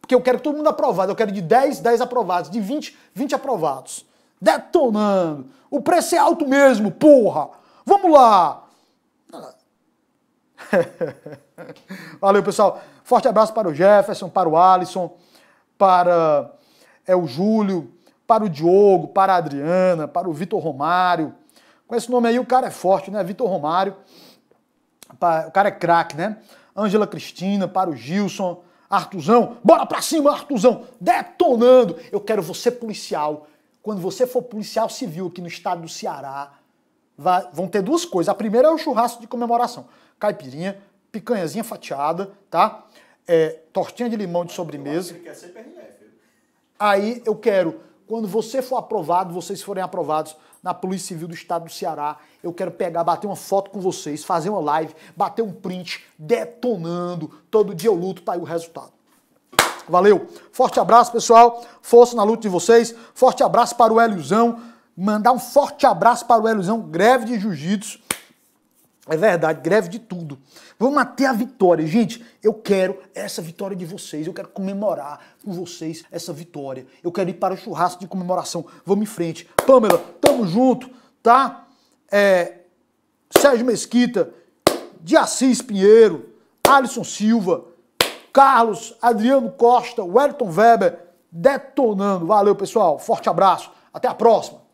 Porque eu quero todo mundo aprovado. Eu quero de 10, 10 aprovados. De 20, 20 aprovados. Detonando. O preço é alto mesmo, porra. Vamos lá. Valeu, pessoal. Forte abraço para o Jefferson, para o Alisson, para é, o Júlio, para o Diogo, para a Adriana, para o Vitor Romário. Com esse nome aí, o cara é forte, né? Vitor Romário, o cara é craque, né? Ângela Cristina, para o Gilson, Artuzão, bora pra cima, Artuzão, detonando. Eu quero você policial. Quando você for policial civil aqui no estado do Ceará, vai, vão ter duas coisas. A primeira é o churrasco de comemoração. Caipirinha, picanhazinha fatiada, tá? É, tortinha de limão de sobremesa. Eu que ele quer ser PRF. Aí eu quero, quando você for aprovado, vocês forem aprovados na Polícia Civil do Estado do Ceará. Eu quero pegar, bater uma foto com vocês, fazer uma live, bater um print, detonando. Todo dia eu luto, tá aí o resultado. Valeu. Forte abraço, pessoal. Força na luta de vocês. Forte abraço para o Heliozão. Mandar um forte abraço para o Heliozão, greve de jiu-jitsu. É verdade, greve de tudo. Vamos até a vitória. Gente, eu quero essa vitória de vocês. Eu quero comemorar com vocês essa vitória. Eu quero ir para o churrasco de comemoração. Vamos em frente. Pamela, tamo junto, tá? É, Sérgio Mesquita, de Assis Pinheiro, Alisson Silva, Carlos, Adriano Costa, Wellington Weber, detonando. Valeu, pessoal. Forte abraço. Até a próxima.